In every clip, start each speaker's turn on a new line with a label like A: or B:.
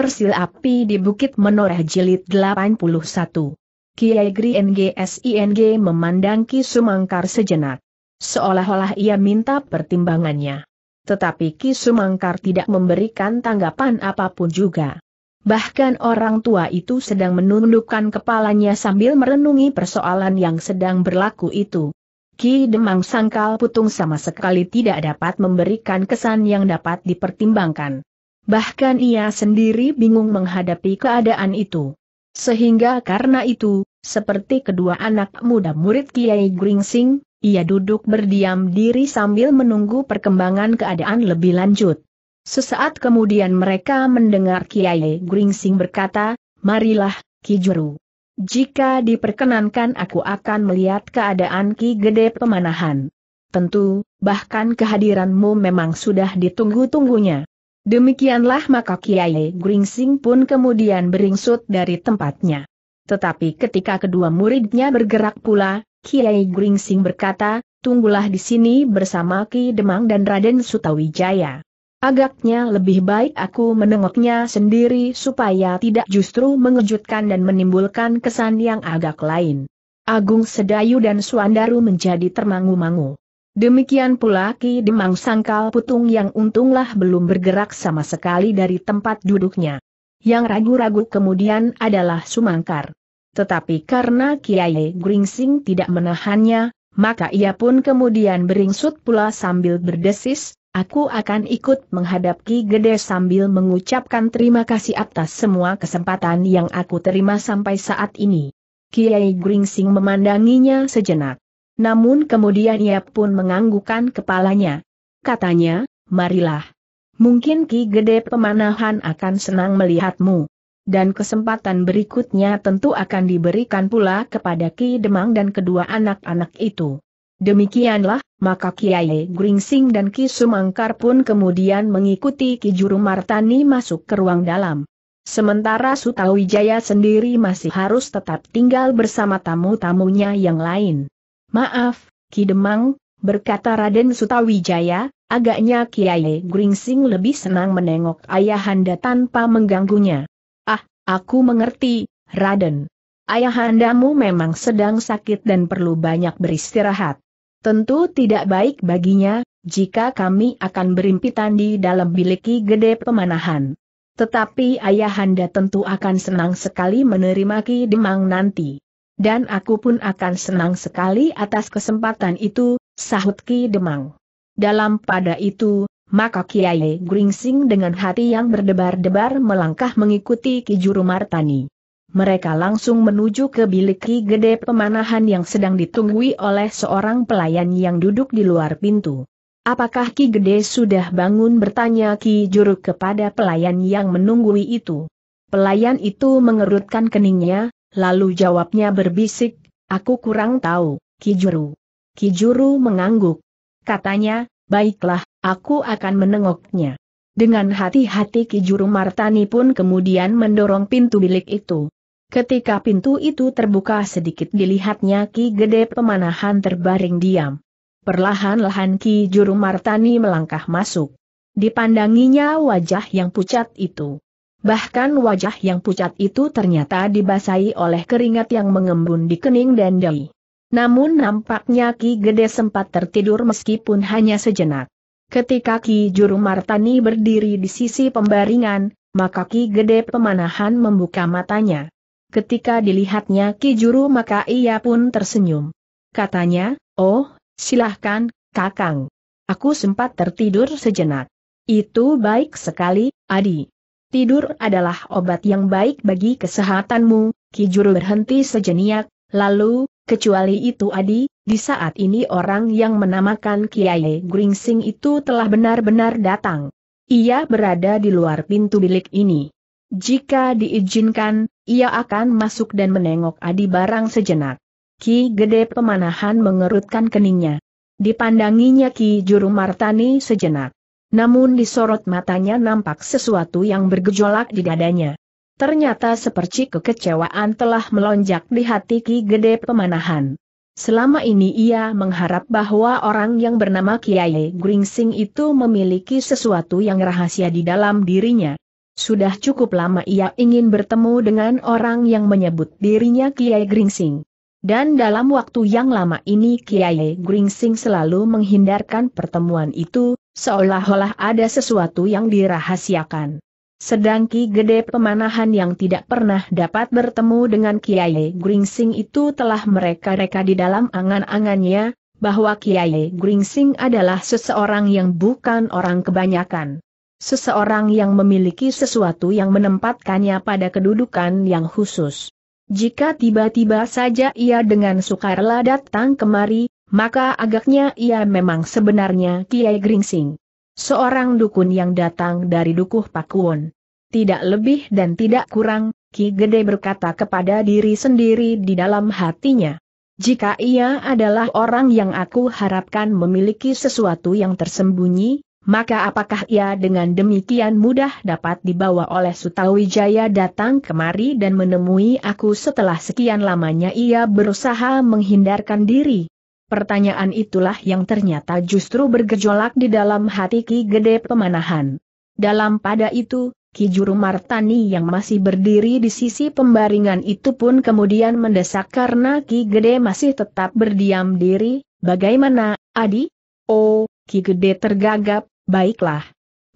A: Sil Api di Bukit Menoreh Jilid 81. Kiai Gri NGSING memandang Ki Sumangkar sejenak. Seolah-olah ia minta pertimbangannya. Tetapi Ki Sumangkar tidak memberikan tanggapan apapun juga. Bahkan orang tua itu sedang menundukkan kepalanya sambil merenungi persoalan yang sedang berlaku itu. Ki Demang Sangkal Putung sama sekali tidak dapat memberikan kesan yang dapat dipertimbangkan. Bahkan ia sendiri bingung menghadapi keadaan itu. Sehingga karena itu, seperti kedua anak muda murid Kiai Gringsing, ia duduk berdiam diri sambil menunggu perkembangan keadaan lebih lanjut. Sesaat kemudian mereka mendengar Kiai Gringsing berkata, Marilah, Ki Juru. Jika diperkenankan aku akan melihat keadaan Ki Gede Pemanahan. Tentu, bahkan kehadiranmu memang sudah ditunggu-tunggunya. Demikianlah maka Kiai Gringsing pun kemudian beringsut dari tempatnya. Tetapi ketika kedua muridnya bergerak pula, Kiai Gringsing berkata, tunggulah di sini bersama Ki Demang dan Raden Sutawijaya. Agaknya lebih baik aku menengoknya sendiri supaya tidak justru mengejutkan dan menimbulkan kesan yang agak lain. Agung Sedayu dan Suandaru menjadi termangu-mangu. Demikian pula Ki Demang Sangkal Putung yang untunglah belum bergerak sama sekali dari tempat duduknya. Yang ragu-ragu kemudian adalah Sumangkar. Tetapi karena Kiai Gringsing tidak menahannya, maka ia pun kemudian beringsut pula sambil berdesis, aku akan ikut menghadap Ki Gede sambil mengucapkan terima kasih atas semua kesempatan yang aku terima sampai saat ini. Kiai Gringsing memandanginya sejenak. Namun kemudian ia pun menganggukkan kepalanya. Katanya, marilah. Mungkin Ki Gede Pemanahan akan senang melihatmu. Dan kesempatan berikutnya tentu akan diberikan pula kepada Ki Demang dan kedua anak-anak itu. Demikianlah, maka Kiai Gringsing dan Ki Sumangkar pun kemudian mengikuti Ki Juru Martani masuk ke ruang dalam. Sementara Sutawijaya sendiri masih harus tetap tinggal bersama tamu-tamunya yang lain. Maaf, Ki Demang, berkata Raden Sutawijaya, agaknya Kiai Gringsing lebih senang menengok ayahanda tanpa mengganggunya. Ah, aku mengerti, Raden. Ayahandamu memang sedang sakit dan perlu banyak beristirahat. Tentu tidak baik baginya, jika kami akan berimpitan di dalam biliki Ki Gede Pemanahan. Tetapi ayahanda tentu akan senang sekali menerima Ki Demang nanti dan aku pun akan senang sekali atas kesempatan itu, sahut Ki Demang. Dalam pada itu, maka Kiai Gringsing dengan hati yang berdebar-debar melangkah mengikuti Ki Juru Martani. Mereka langsung menuju ke bilik Ki Gede Pemanahan yang sedang ditunggui oleh seorang pelayan yang duduk di luar pintu. Apakah Ki Gede sudah bangun bertanya Ki Juru kepada pelayan yang menunggui itu. Pelayan itu mengerutkan keningnya, Lalu jawabnya berbisik, aku kurang tahu, Kijuru. Kijuru mengangguk. Katanya, baiklah, aku akan menengoknya. Dengan hati-hati Kijuru Martani pun kemudian mendorong pintu bilik itu. Ketika pintu itu terbuka sedikit dilihatnya Ki Gede Pemanahan terbaring diam. Perlahan-lahan Ki Juru Martani melangkah masuk. Dipandanginya wajah yang pucat itu. Bahkan wajah yang pucat itu ternyata dibasahi oleh keringat yang mengembun di kening dan dahi. Namun nampaknya Ki Gede sempat tertidur meskipun hanya sejenak. Ketika Ki Juru Martani berdiri di sisi pembaringan, maka Ki Gede pemanahan membuka matanya. Ketika dilihatnya Ki Juru maka ia pun tersenyum. Katanya, oh, silahkan, kakang. Aku sempat tertidur sejenak. Itu baik sekali, Adi. Tidur adalah obat yang baik bagi kesehatanmu, Kijuru berhenti sejenak. lalu, kecuali itu Adi, di saat ini orang yang menamakan Kiai Gringsing itu telah benar-benar datang. Ia berada di luar pintu bilik ini. Jika diizinkan, ia akan masuk dan menengok Adi barang sejenak. Ki Gede Pemanahan mengerutkan keningnya. Dipandanginya Ki Juru Martani sejenak. Namun disorot matanya nampak sesuatu yang bergejolak di dadanya. Ternyata seperti kekecewaan telah melonjak di hati Ki Gede Pemanahan. Selama ini ia mengharap bahwa orang yang bernama Kiai Gringsing itu memiliki sesuatu yang rahasia di dalam dirinya. Sudah cukup lama ia ingin bertemu dengan orang yang menyebut dirinya Kiai Gringsing. Dan dalam waktu yang lama ini Kiai Gringsing selalu menghindarkan pertemuan itu, Seolah-olah ada sesuatu yang dirahasiakan. Sedang Ki Gede Pemanahan yang tidak pernah dapat bertemu dengan Kiai Gringsing itu telah mereka-reka di dalam angan-angannya, bahwa Kiai Gringsing adalah seseorang yang bukan orang kebanyakan. Seseorang yang memiliki sesuatu yang menempatkannya pada kedudukan yang khusus. Jika tiba-tiba saja ia dengan sukarela datang kemari, maka agaknya ia memang sebenarnya Kiai Gringsing. Seorang dukun yang datang dari Dukuh Pakuwon. Tidak lebih dan tidak kurang, Ki Gede berkata kepada diri sendiri di dalam hatinya. Jika ia adalah orang yang aku harapkan memiliki sesuatu yang tersembunyi, maka apakah ia dengan demikian mudah dapat dibawa oleh Sutawijaya datang kemari dan menemui aku setelah sekian lamanya ia berusaha menghindarkan diri? Pertanyaan itulah yang ternyata justru bergejolak di dalam hati Ki Gede Pemanahan. Dalam pada itu, Ki Juru Martani yang masih berdiri di sisi pembaringan itu pun kemudian mendesak karena Ki Gede masih tetap berdiam diri, bagaimana, Adi? Oh, Ki Gede tergagap, baiklah.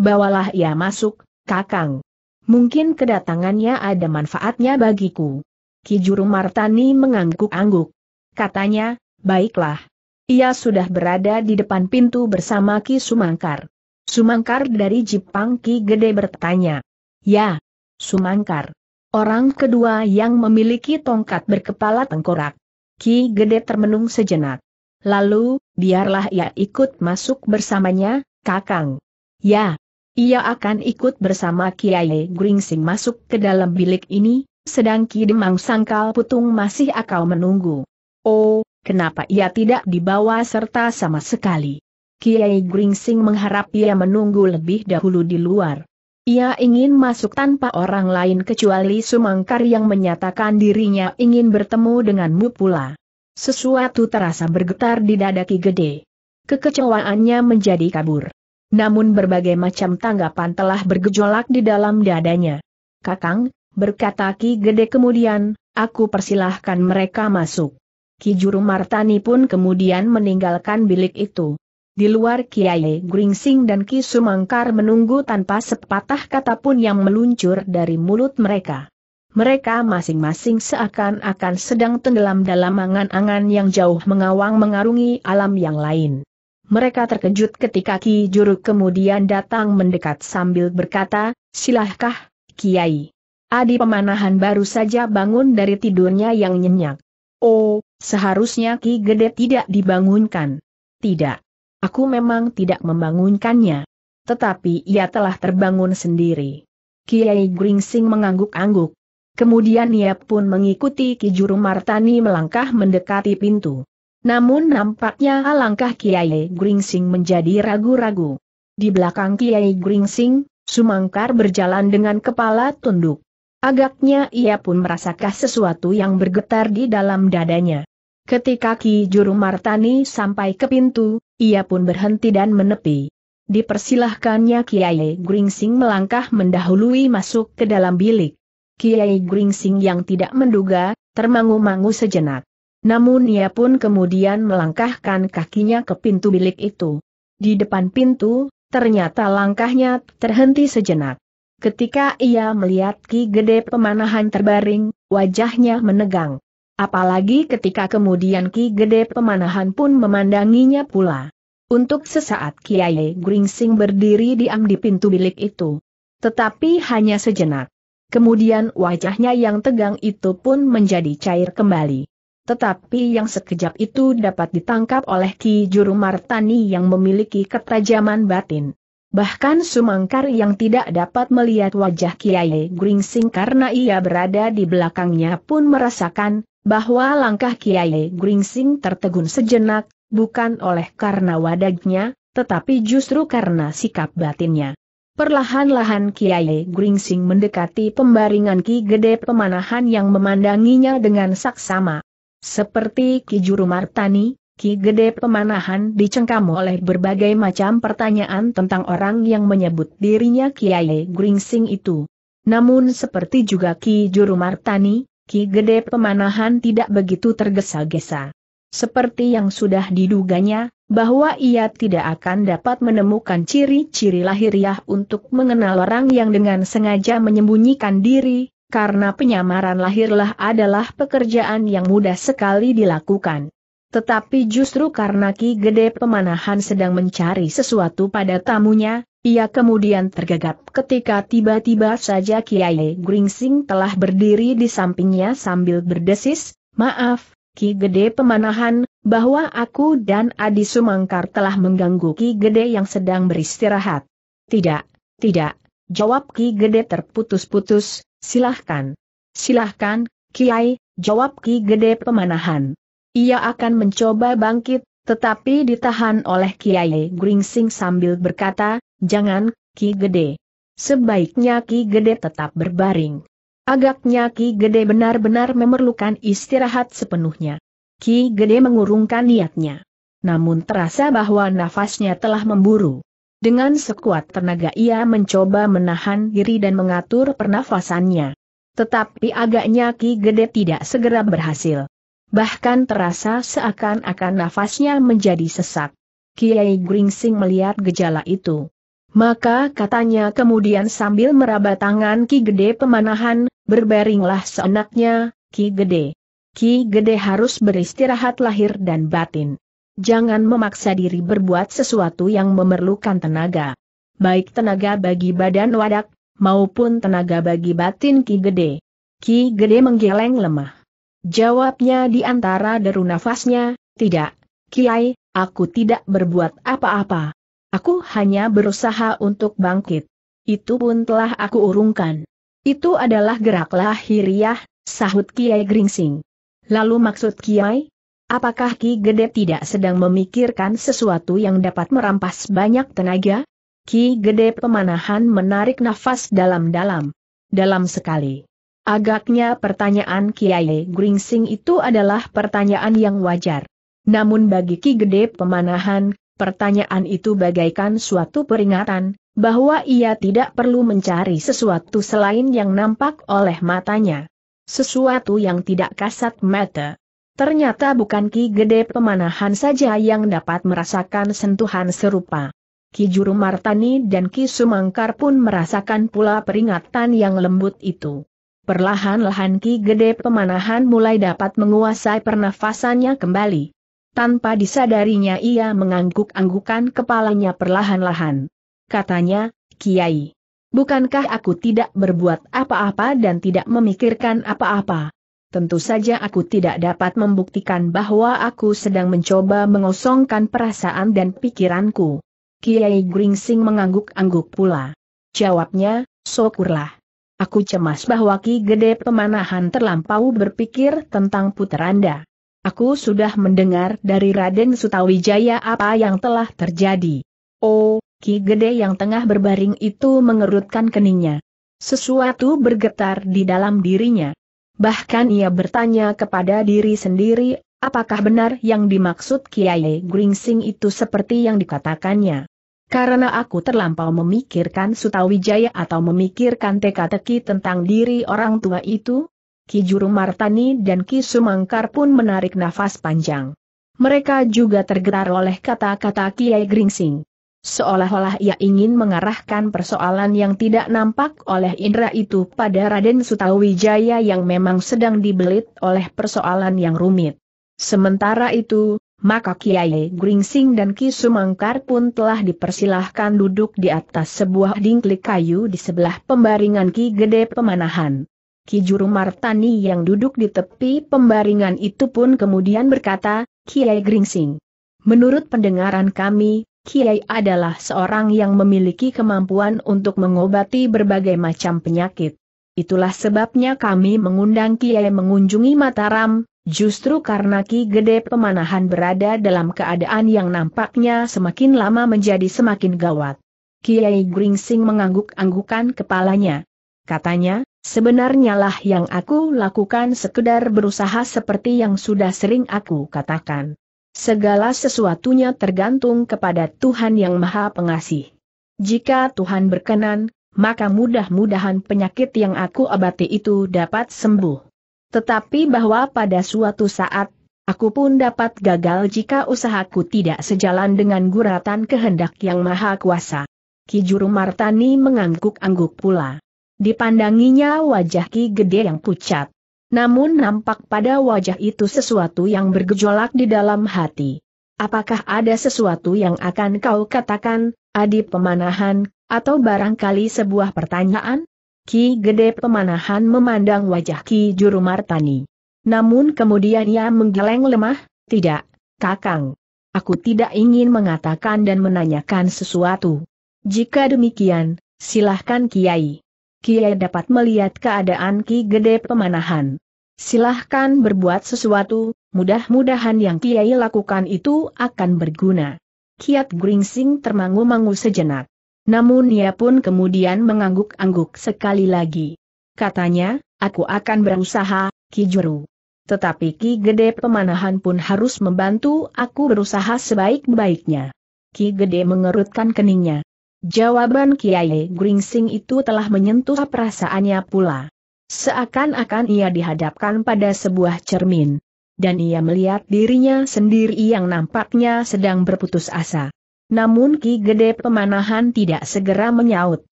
A: Bawalah ia masuk, Kakang. Mungkin kedatangannya ada manfaatnya bagiku. Ki Juru Martani mengangguk-angguk. Katanya, Baiklah. Ia sudah berada di depan pintu bersama Ki Sumangkar. Sumangkar dari Jipang Ki Gede bertanya. Ya, Sumangkar. Orang kedua yang memiliki tongkat berkepala tengkorak. Ki Gede termenung sejenak. Lalu, biarlah ia ikut masuk bersamanya, Kakang. Ya, ia akan ikut bersama Kiai Gringsing masuk ke dalam bilik ini, sedang Ki Demang Sangkal Putung masih akan menunggu. Oh, Kenapa ia tidak dibawa serta sama sekali? Kiai Gringsing mengharap ia menunggu lebih dahulu di luar. Ia ingin masuk tanpa orang lain kecuali Sumangkar yang menyatakan dirinya ingin bertemu denganmu pula. Sesuatu terasa bergetar di dada Ki Gede. Kekecewaannya menjadi kabur. Namun berbagai macam tanggapan telah bergejolak di dalam dadanya. Kakang, berkata Ki Gede kemudian, aku persilahkan mereka masuk. Ki Juru Martani pun kemudian meninggalkan bilik itu. Di luar Kiai Gringsing dan Ki Sumangkar menunggu tanpa sepatah kata pun yang meluncur dari mulut mereka. Mereka masing-masing seakan-akan sedang tenggelam dalam angan-angan yang jauh mengawang mengarungi alam yang lain. Mereka terkejut ketika Ki Juru kemudian datang mendekat sambil berkata, silahkah, Kiai. Adi pemanahan baru saja bangun dari tidurnya yang nyenyak. Oh, seharusnya Ki Gede tidak dibangunkan. Tidak. Aku memang tidak membangunkannya. Tetapi ia telah terbangun sendiri. Kiai Gringsing mengangguk-angguk. Kemudian ia pun mengikuti Ki Juru Martani melangkah mendekati pintu. Namun nampaknya alangkah Kiai Gringsing menjadi ragu-ragu. Di belakang Kiai Gringsing, Sumangkar berjalan dengan kepala tunduk. Agaknya ia pun merasakan sesuatu yang bergetar di dalam dadanya. Ketika Ki Juru Martani sampai ke pintu, ia pun berhenti dan menepi. Dipersilahkannya Kiai Gringsing melangkah mendahului masuk ke dalam bilik. Kiai Gringsing yang tidak menduga, termangu-mangu sejenak. Namun ia pun kemudian melangkahkan kakinya ke pintu bilik itu. Di depan pintu, ternyata langkahnya terhenti sejenak. Ketika ia melihat Ki Gede Pemanahan terbaring, wajahnya menegang. Apalagi ketika kemudian Ki Gede Pemanahan pun memandanginya pula. Untuk sesaat Kiai Gringsing berdiri diam di pintu bilik itu. Tetapi hanya sejenak. Kemudian wajahnya yang tegang itu pun menjadi cair kembali. Tetapi yang sekejap itu dapat ditangkap oleh Ki Juru Martani yang memiliki ketajaman batin. Bahkan Sumangkar yang tidak dapat melihat wajah Kiai Gringsing karena ia berada di belakangnya pun merasakan bahwa langkah Kiai Gringsing tertegun sejenak, bukan oleh karena wadagnya, tetapi justru karena sikap batinnya. Perlahan-lahan Kiai Gringsing mendekati pembaringan Ki Gede Pemanahan yang memandanginya dengan saksama. Seperti Ki Juru Martani, Ki Gede Pemanahan dicengkam oleh berbagai macam pertanyaan tentang orang yang menyebut dirinya Kiai Gringsing itu. Namun seperti juga Ki Juru Martani, Ki Gede Pemanahan tidak begitu tergesa-gesa. Seperti yang sudah diduganya, bahwa ia tidak akan dapat menemukan ciri-ciri lahiriah untuk mengenal orang yang dengan sengaja menyembunyikan diri, karena penyamaran lahirlah adalah pekerjaan yang mudah sekali dilakukan. Tetapi justru karena Ki Gede Pemanahan sedang mencari sesuatu pada tamunya, ia kemudian tergagap ketika tiba-tiba saja Kiai Gringsing telah berdiri di sampingnya sambil berdesis, Maaf, Ki Gede Pemanahan, bahwa aku dan Adi Sumangkar telah mengganggu Ki Gede yang sedang beristirahat. Tidak, tidak, jawab Ki Gede terputus-putus, silahkan. Silahkan, Kiai, jawab Ki Gede Pemanahan. Ia akan mencoba bangkit, tetapi ditahan oleh Kiai Gringsing sambil berkata, jangan, Ki Gede. Sebaiknya Ki Gede tetap berbaring. Agaknya Ki Gede benar-benar memerlukan istirahat sepenuhnya. Ki Gede mengurungkan niatnya. Namun terasa bahwa nafasnya telah memburu. Dengan sekuat tenaga ia mencoba menahan diri dan mengatur pernafasannya. Tetapi agaknya Ki Gede tidak segera berhasil bahkan terasa seakan-akan nafasnya menjadi sesak. Kiai Gringsing melihat gejala itu. Maka katanya kemudian sambil meraba tangan Ki Gede pemanahan, berbaringlah seenaknya, Ki Gede. Ki Gede harus beristirahat lahir dan batin. Jangan memaksa diri berbuat sesuatu yang memerlukan tenaga. Baik tenaga bagi badan wadak, maupun tenaga bagi batin Ki Gede. Ki Gede menggeleng lemah. Jawabnya di antara deru nafasnya, tidak, Kiai, aku tidak berbuat apa-apa. Aku hanya berusaha untuk bangkit. Itu pun telah aku urungkan. Itu adalah gerak lahiriah, sahut Kiai Gringsing. Lalu maksud Kiai? Apakah Ki Gede tidak sedang memikirkan sesuatu yang dapat merampas banyak tenaga? Ki Gede pemanahan menarik nafas dalam-dalam. Dalam sekali. Agaknya pertanyaan Kiai Gringsing itu adalah pertanyaan yang wajar. Namun bagi Ki Gede Pemanahan, pertanyaan itu bagaikan suatu peringatan, bahwa ia tidak perlu mencari sesuatu selain yang nampak oleh matanya. Sesuatu yang tidak kasat mata. Ternyata bukan Ki Gede Pemanahan saja yang dapat merasakan sentuhan serupa. Ki Juru Martani dan Ki Sumangkar pun merasakan pula peringatan yang lembut itu. Perlahan-lahan Ki Gede Pemanahan mulai dapat menguasai pernafasannya kembali. Tanpa disadarinya ia mengangguk-anggukan kepalanya perlahan-lahan. Katanya, Kiai, bukankah aku tidak berbuat apa-apa dan tidak memikirkan apa-apa? Tentu saja aku tidak dapat membuktikan bahwa aku sedang mencoba mengosongkan perasaan dan pikiranku. Kiai Gringsing mengangguk-angguk pula. Jawabnya, syukurlah. Aku cemas bahwa Ki Gede Pemanahan terlampau berpikir tentang puteranda. Aku sudah mendengar dari Raden Sutawijaya apa yang telah terjadi. Oh, Ki Gede yang tengah berbaring itu mengerutkan keningnya. Sesuatu bergetar di dalam dirinya. Bahkan ia bertanya kepada diri sendiri, apakah benar yang dimaksud Kiai Gringsing itu seperti yang dikatakannya. Karena aku terlampau memikirkan Sutawijaya atau memikirkan teka-teki tentang diri orang tua itu, Ki Juru Martani dan Ki Sumangkar pun menarik nafas panjang. Mereka juga tergetar oleh kata-kata Kiai Gringsing. Seolah-olah ia ingin mengarahkan persoalan yang tidak nampak oleh Indra itu pada Raden Sutawijaya yang memang sedang dibelit oleh persoalan yang rumit. Sementara itu, maka Kiai Gringsing dan Ki Sumangkar pun telah dipersilahkan duduk di atas sebuah dingklik kayu di sebelah pembaringan Ki Gede Pemanahan. Ki Juru Martani yang duduk di tepi pembaringan itu pun kemudian berkata, Kiai Gringsing. Menurut pendengaran kami, Kiai adalah seorang yang memiliki kemampuan untuk mengobati berbagai macam penyakit. Itulah sebabnya kami mengundang Kiai mengunjungi Mataram, Justru karena Ki Gede Pemanahan berada dalam keadaan yang nampaknya semakin lama menjadi semakin gawat. Kiai Gringsing mengangguk-anggukan kepalanya. Katanya, sebenarnya lah yang aku lakukan sekedar berusaha seperti yang sudah sering aku katakan. Segala sesuatunya tergantung kepada Tuhan Yang Maha Pengasih. Jika Tuhan berkenan, maka mudah-mudahan penyakit yang aku abati itu dapat sembuh. Tetapi bahwa pada suatu saat, aku pun dapat gagal jika usahaku tidak sejalan dengan guratan kehendak yang maha kuasa. Ki Juru Martani mengangguk-angguk pula. Dipandanginya wajah Ki Gede yang pucat. Namun nampak pada wajah itu sesuatu yang bergejolak di dalam hati. Apakah ada sesuatu yang akan kau katakan, adi pemanahan, atau barangkali sebuah pertanyaan? Ki Gede Pemanahan memandang wajah Ki Juru Martani. Namun kemudian ia menggeleng lemah, tidak, Kakang. Aku tidak ingin mengatakan dan menanyakan sesuatu. Jika demikian, silahkan Kiai. Kiai dapat melihat keadaan Ki Gede Pemanahan. Silahkan berbuat sesuatu, mudah-mudahan yang Kiai lakukan itu akan berguna. Kiat Gringsing termangu-mangu sejenak. Namun ia pun kemudian mengangguk-angguk sekali lagi. Katanya, aku akan berusaha, Ki Juru. Tetapi Ki Gede Pemanahan pun harus membantu aku berusaha sebaik-baiknya. Ki Gede mengerutkan keningnya. Jawaban Kiai Gringsing itu telah menyentuh perasaannya pula. Seakan-akan ia dihadapkan pada sebuah cermin. Dan ia melihat dirinya sendiri yang nampaknya sedang berputus asa. Namun Ki Gede Pemanahan tidak segera menyaut.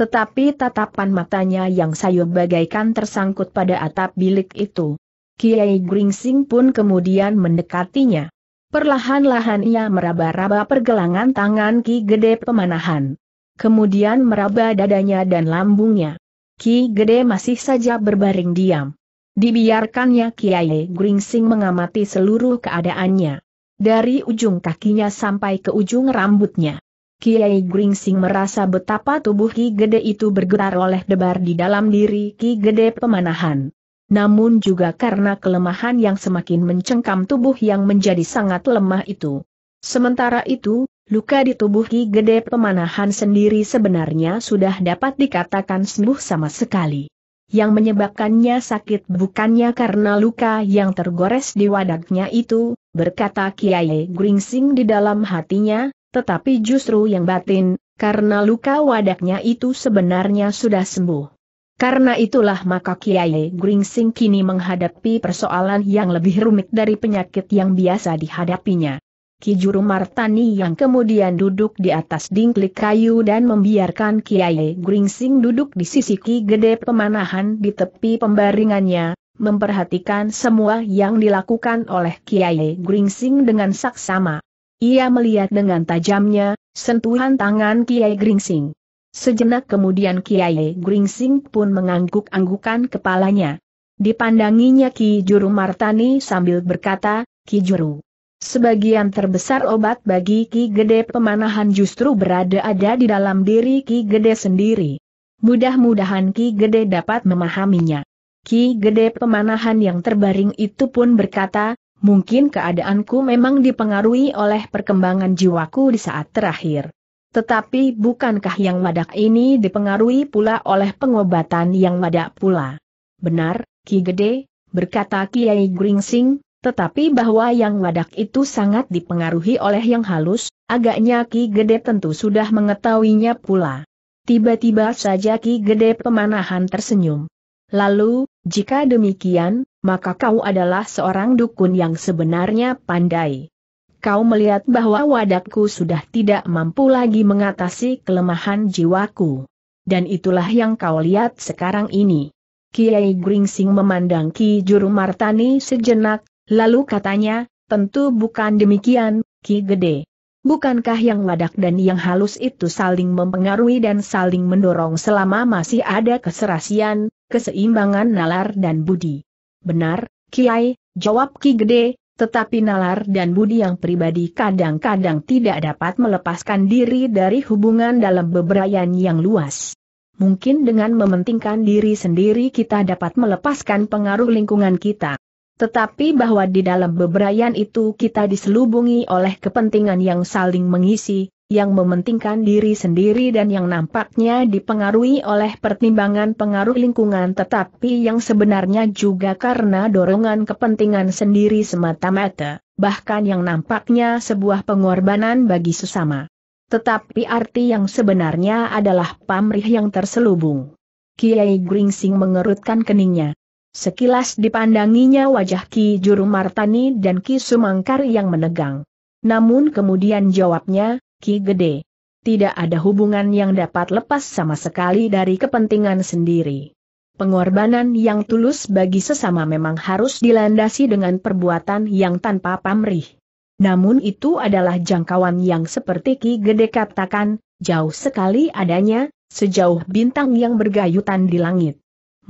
A: Tetapi tatapan matanya yang sayu bagaikan tersangkut pada atap bilik itu. Kiai Gringsing pun kemudian mendekatinya. Perlahan-lahan ia meraba-raba pergelangan tangan Ki Gede Pemanahan. Kemudian meraba dadanya dan lambungnya. Ki Gede masih saja berbaring diam. Dibiarkannya Kiai Gringsing mengamati seluruh keadaannya dari ujung kakinya sampai ke ujung rambutnya. Kiai Gringsing merasa betapa tubuh Ki Gede itu bergerak oleh debar di dalam diri Ki Gede pemanahan. Namun juga karena kelemahan yang semakin mencengkam tubuh yang menjadi sangat lemah itu. Sementara itu, luka di tubuh Ki Gede pemanahan sendiri sebenarnya sudah dapat dikatakan sembuh sama sekali yang menyebabkannya sakit bukannya karena luka yang tergores di wadaknya itu, berkata Kiai Gringsing di dalam hatinya, tetapi justru yang batin, karena luka wadaknya itu sebenarnya sudah sembuh. Karena itulah maka Kiai Gringsing kini menghadapi persoalan yang lebih rumit dari penyakit yang biasa dihadapinya. Kijuru Martani yang kemudian duduk di atas dingklik kayu dan membiarkan Kiai Gringsing duduk di sisi Ki Gede Pemanahan di tepi pembaringannya, memperhatikan semua yang dilakukan oleh Kiai Gringsing dengan saksama. Ia melihat dengan tajamnya, sentuhan tangan Kiai Gringsing. Sejenak kemudian Kiai Gringsing pun mengangguk-anggukan kepalanya. Dipandanginya Ki Juru Martani sambil berkata, Ki Juru, Sebagian terbesar obat bagi Ki Gede pemanahan justru berada ada di dalam diri Ki Gede sendiri. Mudah-mudahan Ki Gede dapat memahaminya. Ki Gede pemanahan yang terbaring itu pun berkata, mungkin keadaanku memang dipengaruhi oleh perkembangan jiwaku di saat terakhir. Tetapi bukankah yang wadak ini dipengaruhi pula oleh pengobatan yang wadak pula? Benar, Ki Gede, berkata Kiai Gringsing, tetapi bahwa yang wadak itu sangat dipengaruhi oleh yang halus, agaknya Ki Gede tentu sudah mengetahuinya pula. Tiba-tiba saja Ki Gede pemanahan tersenyum. Lalu, jika demikian, maka kau adalah seorang dukun yang sebenarnya pandai. Kau melihat bahwa wadakku sudah tidak mampu lagi mengatasi kelemahan jiwaku. Dan itulah yang kau lihat sekarang ini. Kiai Gringsing memandang Ki Juru Martani sejenak, Lalu katanya, tentu bukan demikian, Ki Gede. Bukankah yang ladak dan yang halus itu saling mempengaruhi dan saling mendorong selama masih ada keserasian, keseimbangan nalar dan budi? Benar, Kiai, jawab Ki Gede, tetapi nalar dan budi yang pribadi kadang-kadang tidak dapat melepaskan diri dari hubungan dalam beberayan yang luas. Mungkin dengan mementingkan diri sendiri kita dapat melepaskan pengaruh lingkungan kita. Tetapi bahwa di dalam beberayan itu kita diselubungi oleh kepentingan yang saling mengisi, yang mementingkan diri sendiri dan yang nampaknya dipengaruhi oleh pertimbangan pengaruh lingkungan tetapi yang sebenarnya juga karena dorongan kepentingan sendiri semata-mata, bahkan yang nampaknya sebuah pengorbanan bagi sesama. Tetapi arti yang sebenarnya adalah pamrih yang terselubung. Kiai Gringsing mengerutkan keningnya. Sekilas dipandanginya wajah Ki Juru Martani dan Ki Sumangkar yang menegang. Namun kemudian jawabnya, Ki Gede. Tidak ada hubungan yang dapat lepas sama sekali dari kepentingan sendiri. Pengorbanan yang tulus bagi sesama memang harus dilandasi dengan perbuatan yang tanpa pamrih. Namun itu adalah jangkauan yang seperti Ki Gede katakan, jauh sekali adanya, sejauh bintang yang bergayutan di langit.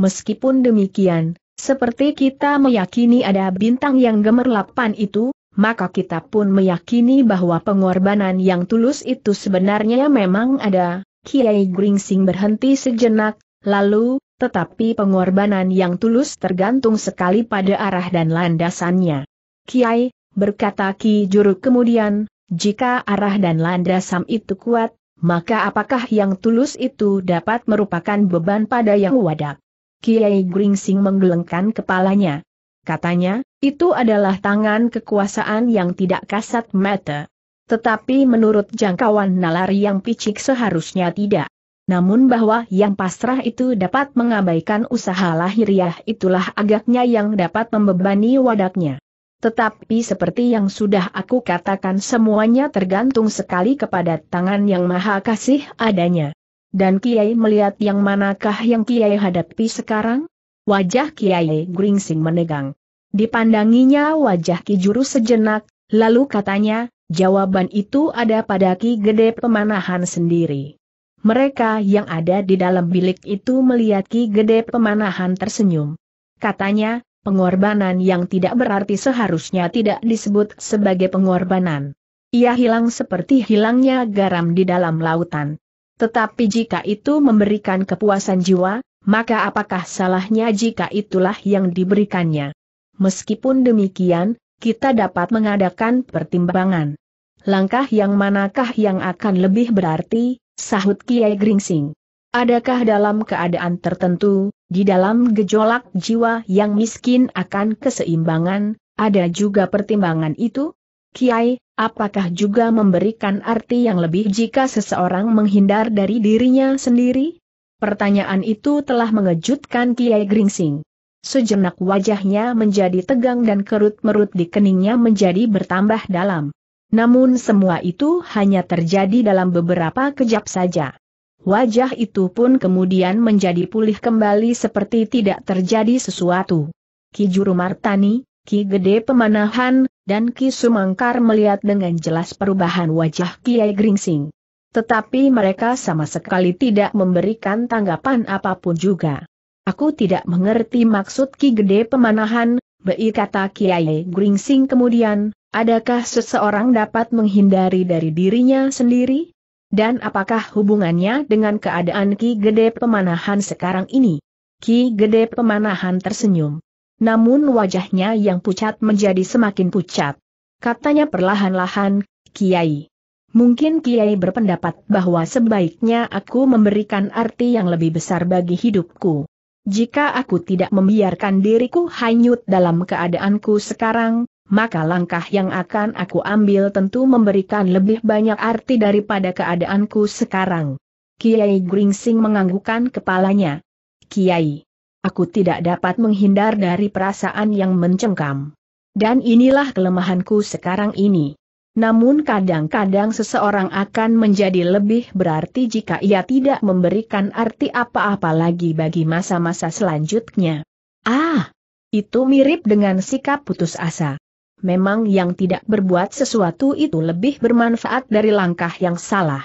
A: Meskipun demikian, seperti kita meyakini ada bintang yang gemerlapan itu, maka kita pun meyakini bahwa pengorbanan yang tulus itu sebenarnya memang ada. Kiai Gringsing berhenti sejenak, lalu, tetapi pengorbanan yang tulus tergantung sekali pada arah dan landasannya. Kiai, berkata Ki Juru kemudian, jika arah dan landasan itu kuat, maka apakah yang tulus itu dapat merupakan beban pada yang wadak? Kiai Gringsing menggelengkan kepalanya. Katanya, itu adalah tangan kekuasaan yang tidak kasat mata. Tetapi menurut jangkauan nalar yang picik seharusnya tidak. Namun bahwa yang pasrah itu dapat mengabaikan usaha lahiriah itulah agaknya yang dapat membebani wadaknya. Tetapi seperti yang sudah aku katakan semuanya tergantung sekali kepada tangan yang maha kasih adanya. Dan Kiai melihat yang manakah yang Kiai hadapi sekarang? Wajah Kiai gringsing menegang. Dipandanginya wajah Ki Juru sejenak, lalu katanya, jawaban itu ada pada Ki Gede Pemanahan sendiri. Mereka yang ada di dalam bilik itu melihat Ki Gede Pemanahan tersenyum. Katanya, pengorbanan yang tidak berarti seharusnya tidak disebut sebagai pengorbanan. Ia hilang seperti hilangnya garam di dalam lautan. Tetapi jika itu memberikan kepuasan jiwa, maka apakah salahnya jika itulah yang diberikannya? Meskipun demikian, kita dapat mengadakan pertimbangan. Langkah yang manakah yang akan lebih berarti, sahut Kiai Gringsing. Adakah dalam keadaan tertentu, di dalam gejolak jiwa yang miskin akan keseimbangan, ada juga pertimbangan itu? Kiai, apakah juga memberikan arti yang lebih jika seseorang menghindar dari dirinya sendiri? Pertanyaan itu telah mengejutkan Kiai Gringsing. Sejenak wajahnya menjadi tegang dan kerut-merut di keningnya menjadi bertambah dalam. Namun semua itu hanya terjadi dalam beberapa kejap saja. Wajah itu pun kemudian menjadi pulih kembali seperti tidak terjadi sesuatu. Ki Juru Martani, Ki Gede Pemanahan, dan Ki Sumangkar melihat dengan jelas perubahan wajah Kiai Gringsing. Tetapi mereka sama sekali tidak memberikan tanggapan apapun juga. Aku tidak mengerti maksud Ki Gede pemanahan, Bei kata Kiai Gringsing kemudian, adakah seseorang dapat menghindari dari dirinya sendiri? Dan apakah hubungannya dengan keadaan Ki Gede Pemanahan sekarang ini? Ki Gede Pemanahan tersenyum namun wajahnya yang pucat menjadi semakin pucat. Katanya perlahan-lahan, Kiai. Mungkin Kiai berpendapat bahwa sebaiknya aku memberikan arti yang lebih besar bagi hidupku. Jika aku tidak membiarkan diriku hanyut dalam keadaanku sekarang, maka langkah yang akan aku ambil tentu memberikan lebih banyak arti daripada keadaanku sekarang. Kiai Gringsing menganggukkan kepalanya. Kiai, Aku tidak dapat menghindar dari perasaan yang mencengkam. Dan inilah kelemahanku sekarang ini. Namun kadang-kadang seseorang akan menjadi lebih berarti jika ia tidak memberikan arti apa-apa lagi bagi masa-masa selanjutnya. Ah! Itu mirip dengan sikap putus asa. Memang yang tidak berbuat sesuatu itu lebih bermanfaat dari langkah yang salah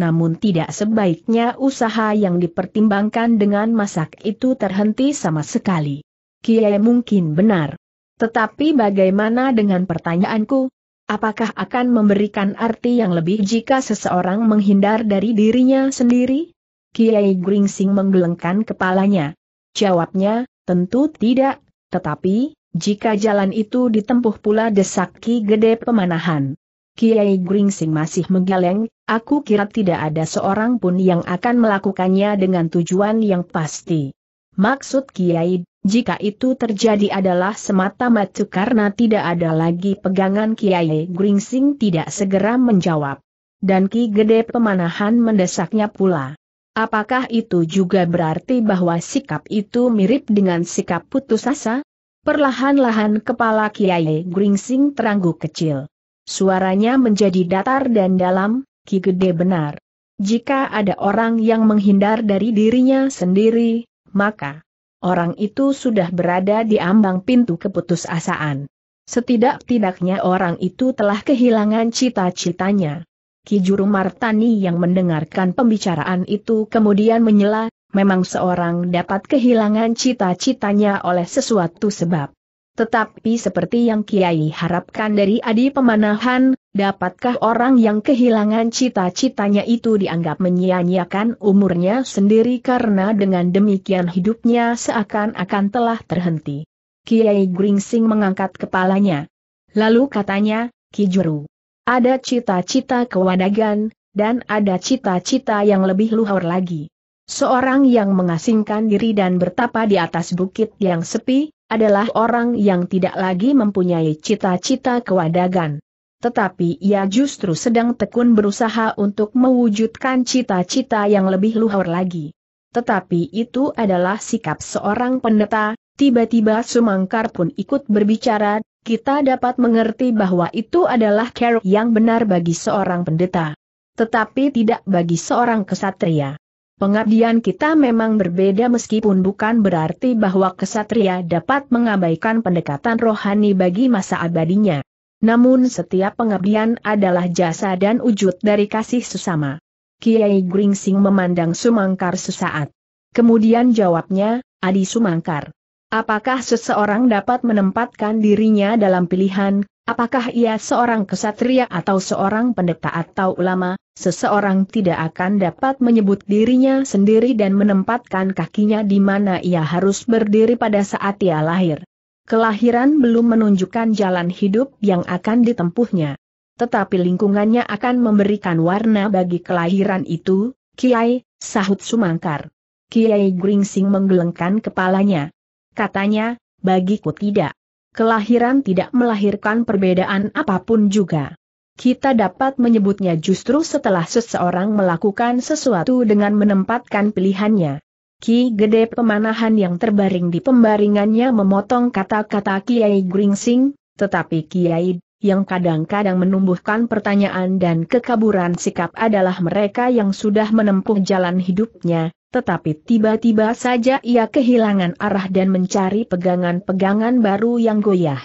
A: namun tidak sebaiknya usaha yang dipertimbangkan dengan masak itu terhenti sama sekali. Kiai mungkin benar. Tetapi bagaimana dengan pertanyaanku? Apakah akan memberikan arti yang lebih jika seseorang menghindar dari dirinya sendiri? Kiai Gringsing menggelengkan kepalanya. Jawabnya, tentu tidak, tetapi, jika jalan itu ditempuh pula desak Ki Gede Pemanahan Kiai Gringsing masih menggeleng, aku kira tidak ada seorang pun yang akan melakukannya dengan tujuan yang pasti. Maksud Kiai, jika itu terjadi adalah semata-mata karena tidak ada lagi pegangan Kiai Gringsing tidak segera menjawab. Dan Ki Gede Pemanahan mendesaknya pula. Apakah itu juga berarti bahwa sikap itu mirip dengan sikap putus asa? Perlahan-lahan kepala Kiai Gringsing teranggu kecil. Suaranya menjadi datar dan dalam, Ki Gede benar. Jika ada orang yang menghindar dari dirinya sendiri, maka orang itu sudah berada di ambang pintu keputusasaan. Setidak-tidaknya orang itu telah kehilangan cita-citanya. Ki Juru Martani yang mendengarkan pembicaraan itu kemudian menyela, memang seorang dapat kehilangan cita-citanya oleh sesuatu sebab. Tetapi seperti yang Kiai harapkan dari Adi Pemanahan, dapatkah orang yang kehilangan cita-citanya itu dianggap menyia-nyiakan umurnya sendiri karena dengan demikian hidupnya seakan-akan telah terhenti. Kiai Gringsing mengangkat kepalanya. Lalu katanya, Kijuru, ada cita-cita kewadagan, dan ada cita-cita yang lebih luhur lagi. Seorang yang mengasingkan diri dan bertapa di atas bukit yang sepi, adalah orang yang tidak lagi mempunyai cita-cita kewadagan. Tetapi ia justru sedang tekun berusaha untuk mewujudkan cita-cita yang lebih luhur lagi. Tetapi itu adalah sikap seorang pendeta, tiba-tiba Sumangkar pun ikut berbicara, kita dapat mengerti bahwa itu adalah cara yang benar bagi seorang pendeta. Tetapi tidak bagi seorang kesatria. Pengabdian kita memang berbeda meskipun bukan berarti bahwa kesatria dapat mengabaikan pendekatan rohani bagi masa abadinya. Namun setiap pengabdian adalah jasa dan wujud dari kasih sesama. Kiai Gringsing memandang Sumangkar sesaat. Kemudian jawabnya, Adi Sumangkar. Apakah seseorang dapat menempatkan dirinya dalam pilihan, apakah ia seorang kesatria atau seorang pendeta atau ulama, seseorang tidak akan dapat menyebut dirinya sendiri dan menempatkan kakinya di mana ia harus berdiri pada saat ia lahir. Kelahiran belum menunjukkan jalan hidup yang akan ditempuhnya. Tetapi lingkungannya akan memberikan warna bagi kelahiran itu, Kiai, sahut Sumangkar. Kiai Gringsing menggelengkan kepalanya. Katanya, bagiku tidak. Kelahiran tidak melahirkan perbedaan apapun juga kita dapat menyebutnya justru setelah seseorang melakukan sesuatu dengan menempatkan pilihannya. Ki Gede Pemanahan yang terbaring di pembaringannya memotong kata-kata Kiai Gringsing, tetapi Kiai yang kadang-kadang menumbuhkan pertanyaan dan kekaburan sikap adalah mereka yang sudah menempuh jalan hidupnya, tetapi tiba-tiba saja ia kehilangan arah dan mencari pegangan-pegangan baru yang goyah.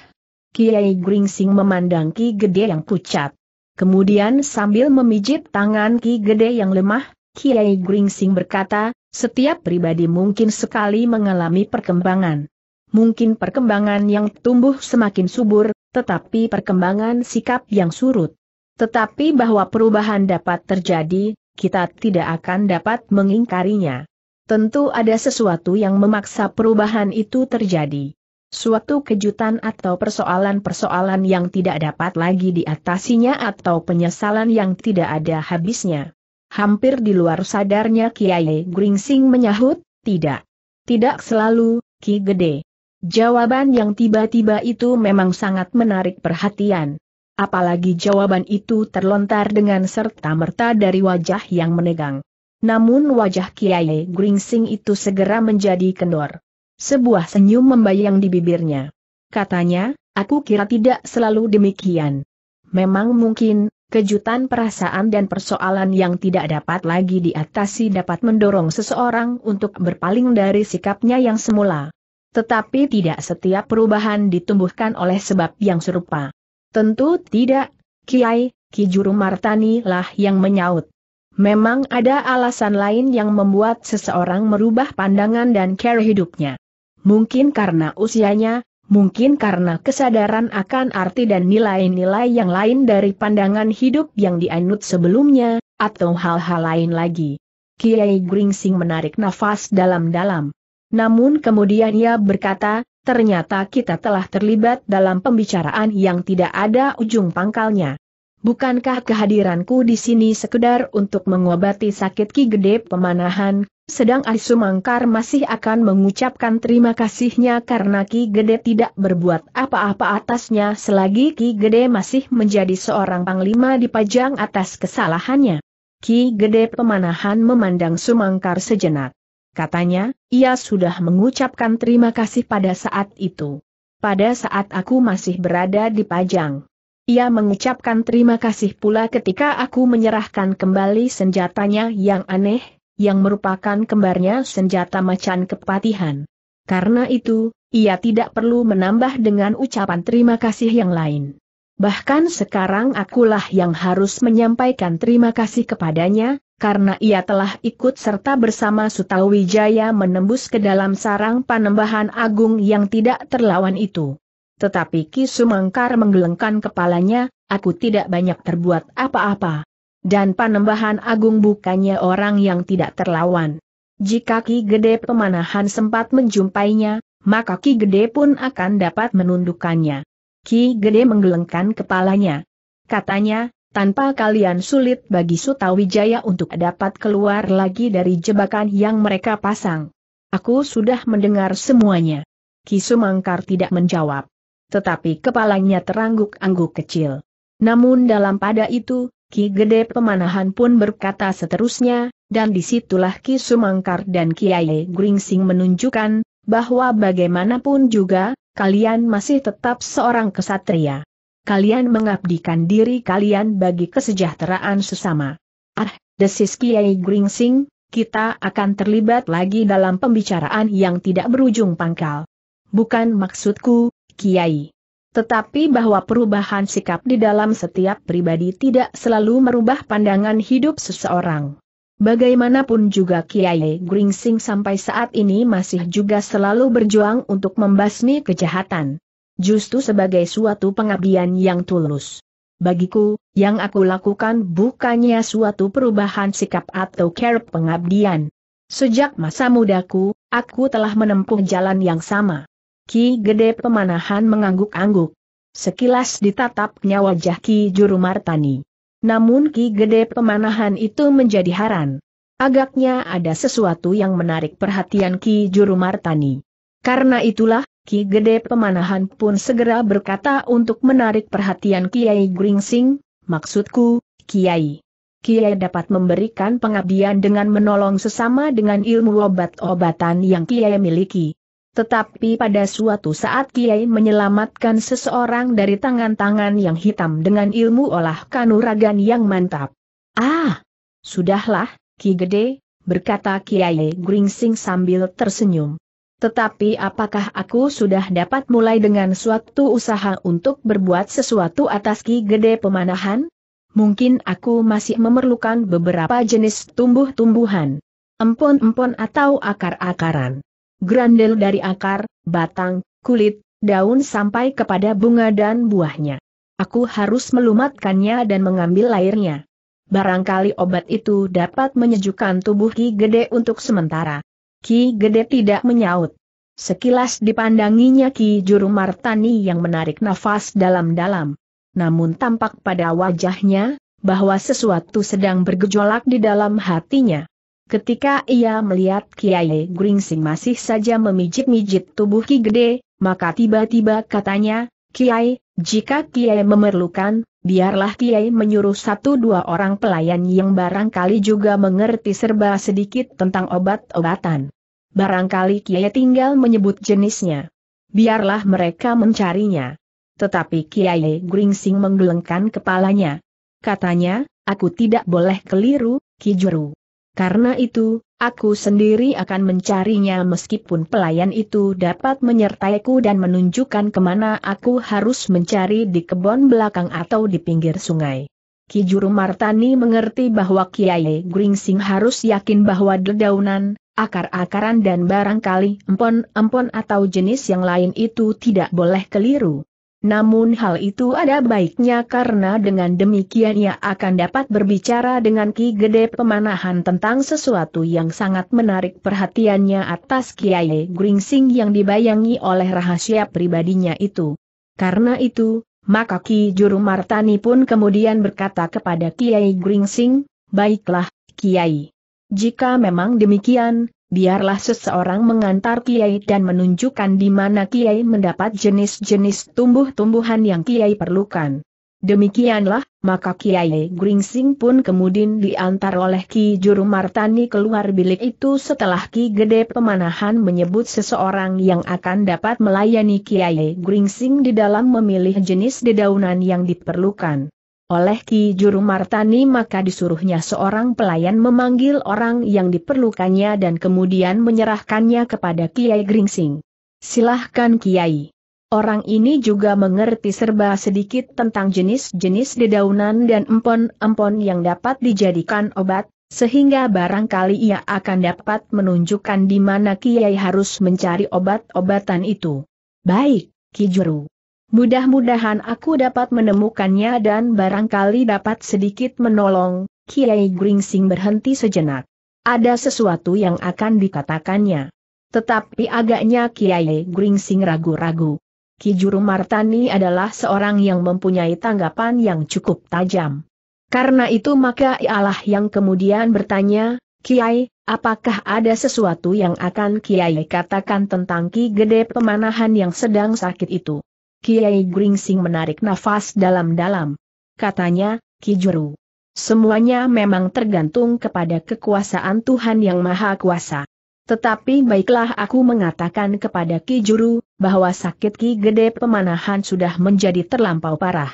A: Kiai Gringsing memandang Ki Gede yang pucat, Kemudian sambil memijit tangan Ki Gede yang lemah, Kiai Gringsing berkata, setiap pribadi mungkin sekali mengalami perkembangan. Mungkin perkembangan yang tumbuh semakin subur, tetapi perkembangan sikap yang surut. Tetapi bahwa perubahan dapat terjadi, kita tidak akan dapat mengingkarinya. Tentu ada sesuatu yang memaksa perubahan itu terjadi suatu kejutan atau persoalan-persoalan yang tidak dapat lagi diatasinya atau penyesalan yang tidak ada habisnya. Hampir di luar sadarnya Kiai Gringsing menyahut, tidak. Tidak selalu, Ki Gede. Jawaban yang tiba-tiba itu memang sangat menarik perhatian. Apalagi jawaban itu terlontar dengan serta-merta dari wajah yang menegang. Namun wajah Kiai Gringsing itu segera menjadi kendor. Sebuah senyum membayang di bibirnya. Katanya, aku kira tidak selalu demikian. Memang mungkin, kejutan perasaan dan persoalan yang tidak dapat lagi diatasi dapat mendorong seseorang untuk berpaling dari sikapnya yang semula. Tetapi tidak setiap perubahan ditumbuhkan oleh sebab yang serupa. Tentu tidak, Kiai, Kijuru Martani lah yang menyaut. Memang ada alasan lain yang membuat seseorang merubah pandangan dan cara hidupnya mungkin karena usianya, mungkin karena kesadaran akan arti dan nilai-nilai yang lain dari pandangan hidup yang dianut sebelumnya, atau hal-hal lain lagi. Kiai Gringsing menarik nafas dalam-dalam. Namun kemudian ia berkata, ternyata kita telah terlibat dalam pembicaraan yang tidak ada ujung pangkalnya. Bukankah kehadiranku di sini sekedar untuk mengobati sakit Ki Gede Pemanahan, sedang Aisu Mangkar masih akan mengucapkan terima kasihnya karena Ki Gede tidak berbuat apa-apa atasnya selagi Ki Gede masih menjadi seorang panglima di pajang atas kesalahannya. Ki Gede Pemanahan memandang Sumangkar sejenak. Katanya, ia sudah mengucapkan terima kasih pada saat itu. Pada saat aku masih berada di Pajang. Ia mengucapkan terima kasih pula ketika aku menyerahkan kembali senjatanya yang aneh, yang merupakan kembarnya senjata macan kepatihan. Karena itu, ia tidak perlu menambah dengan ucapan terima kasih yang lain. Bahkan sekarang akulah yang harus menyampaikan terima kasih kepadanya, karena ia telah ikut serta bersama Sutawijaya menembus ke dalam sarang panembahan agung yang tidak terlawan itu. Tetapi Ki Sumangkar menggelengkan kepalanya, aku tidak banyak terbuat apa-apa. Dan Panembahan Agung bukannya orang yang tidak terlawan. Jika Ki Gede Pemanahan sempat menjumpainya, maka Ki Gede pun akan dapat menundukkannya. Ki Gede menggelengkan kepalanya. Katanya, tanpa kalian sulit bagi Sutawijaya untuk dapat keluar lagi dari jebakan yang mereka pasang. Aku sudah mendengar semuanya. Ki Sumangkar tidak menjawab. Tetapi kepalanya terangguk-angguk kecil. Namun dalam pada itu, Ki Gede Pemanahan pun berkata seterusnya, dan disitulah Ki Sumangkar dan Kiai Gringsing menunjukkan, bahwa bagaimanapun juga, kalian masih tetap seorang kesatria. Kalian mengabdikan diri kalian bagi kesejahteraan sesama. Ah, desis Kiai Gringsing, kita akan terlibat lagi dalam pembicaraan yang tidak berujung pangkal. Bukan maksudku, Kiai. Tetapi bahwa perubahan sikap di dalam setiap pribadi tidak selalu merubah pandangan hidup seseorang. Bagaimanapun juga Kiai Gringsing sampai saat ini masih juga selalu berjuang untuk membasmi kejahatan. Justru sebagai suatu pengabdian yang tulus. Bagiku, yang aku lakukan bukannya suatu perubahan sikap atau care pengabdian. Sejak masa mudaku, aku telah menempuh jalan yang sama. Ki Gede Pemanahan mengangguk-angguk. Sekilas ditatapnya wajah Ki Juru Martani. Namun Ki Gede Pemanahan itu menjadi haran. Agaknya ada sesuatu yang menarik perhatian Ki Juru Martani. Karena itulah, Ki Gede Pemanahan pun segera berkata untuk menarik perhatian Kiai Gringsing, maksudku, Kiai. Kiai dapat memberikan pengabdian dengan menolong sesama dengan ilmu obat-obatan yang Kiai miliki. Tetapi pada suatu saat Kiai menyelamatkan seseorang dari tangan-tangan yang hitam dengan ilmu olah kanuragan yang mantap. Ah! Sudahlah, Ki Gede, berkata Kiai Gringsing sambil tersenyum. Tetapi apakah aku sudah dapat mulai dengan suatu usaha untuk berbuat sesuatu atas Ki Gede pemanahan? Mungkin aku masih memerlukan beberapa jenis tumbuh-tumbuhan. Empon-empon atau akar-akaran grandel dari akar, batang, kulit, daun sampai kepada bunga dan buahnya. Aku harus melumatkannya dan mengambil airnya. Barangkali obat itu dapat menyejukkan tubuh Ki Gede untuk sementara. Ki Gede tidak menyaut. Sekilas dipandanginya Ki Juru Martani yang menarik nafas dalam-dalam. Namun tampak pada wajahnya, bahwa sesuatu sedang bergejolak di dalam hatinya. Ketika ia melihat Kiai Gringsing masih saja memijit-mijit tubuh Ki Gede, maka tiba-tiba katanya, Kiai, jika Kiai memerlukan, biarlah Kiai menyuruh satu dua orang pelayan yang barangkali juga mengerti serba sedikit tentang obat-obatan. Barangkali Kiai tinggal menyebut jenisnya. Biarlah mereka mencarinya. Tetapi Kiai Gringsing menggelengkan kepalanya. Katanya, aku tidak boleh keliru, Ki Juru. Karena itu, aku sendiri akan mencarinya meskipun pelayan itu dapat menyertaiku dan menunjukkan kemana aku harus mencari di kebun belakang atau di pinggir sungai. Ki Juru Martani mengerti bahwa Kiai Gringsing harus yakin bahwa dedaunan, akar-akaran dan barangkali empon-empon atau jenis yang lain itu tidak boleh keliru. Namun hal itu ada baiknya karena dengan demikian ia akan dapat berbicara dengan Ki Gede Pemanahan tentang sesuatu yang sangat menarik perhatiannya atas Kiai Gringsing yang dibayangi oleh rahasia pribadinya itu. Karena itu, maka Ki Juru Martani pun kemudian berkata kepada Kiai Gringsing, Baiklah, Kiai. Jika memang demikian, biarlah seseorang mengantar Kiai dan menunjukkan di mana Kiai mendapat jenis-jenis tumbuh-tumbuhan yang Kiai perlukan. Demikianlah, maka Kiai Gringsing pun kemudian diantar oleh Ki Juru Martani keluar bilik itu setelah Ki Gede Pemanahan menyebut seseorang yang akan dapat melayani Kiai Gringsing di dalam memilih jenis dedaunan yang diperlukan oleh Ki Juru Martani maka disuruhnya seorang pelayan memanggil orang yang diperlukannya dan kemudian menyerahkannya kepada Kiai Gringsing. Silahkan Kiai. Orang ini juga mengerti serba sedikit tentang jenis-jenis dedaunan dan empon-empon yang dapat dijadikan obat, sehingga barangkali ia akan dapat menunjukkan di mana Kiai harus mencari obat-obatan itu. Baik, Ki Juru. Mudah-mudahan aku dapat menemukannya dan barangkali dapat sedikit menolong, Kiai Gringsing berhenti sejenak. Ada sesuatu yang akan dikatakannya. Tetapi agaknya Kiai Gringsing ragu-ragu. Ki Juru Martani adalah seorang yang mempunyai tanggapan yang cukup tajam. Karena itu maka ialah yang kemudian bertanya, Kiai, apakah ada sesuatu yang akan Kiai katakan tentang Ki Gede Pemanahan yang sedang sakit itu? Kiai Gringsing menarik nafas dalam-dalam. Katanya, Kijuru. Semuanya memang tergantung kepada kekuasaan Tuhan Yang Maha Kuasa. Tetapi baiklah aku mengatakan kepada Kijuru, bahwa sakit Ki Gede Pemanahan sudah menjadi terlampau parah.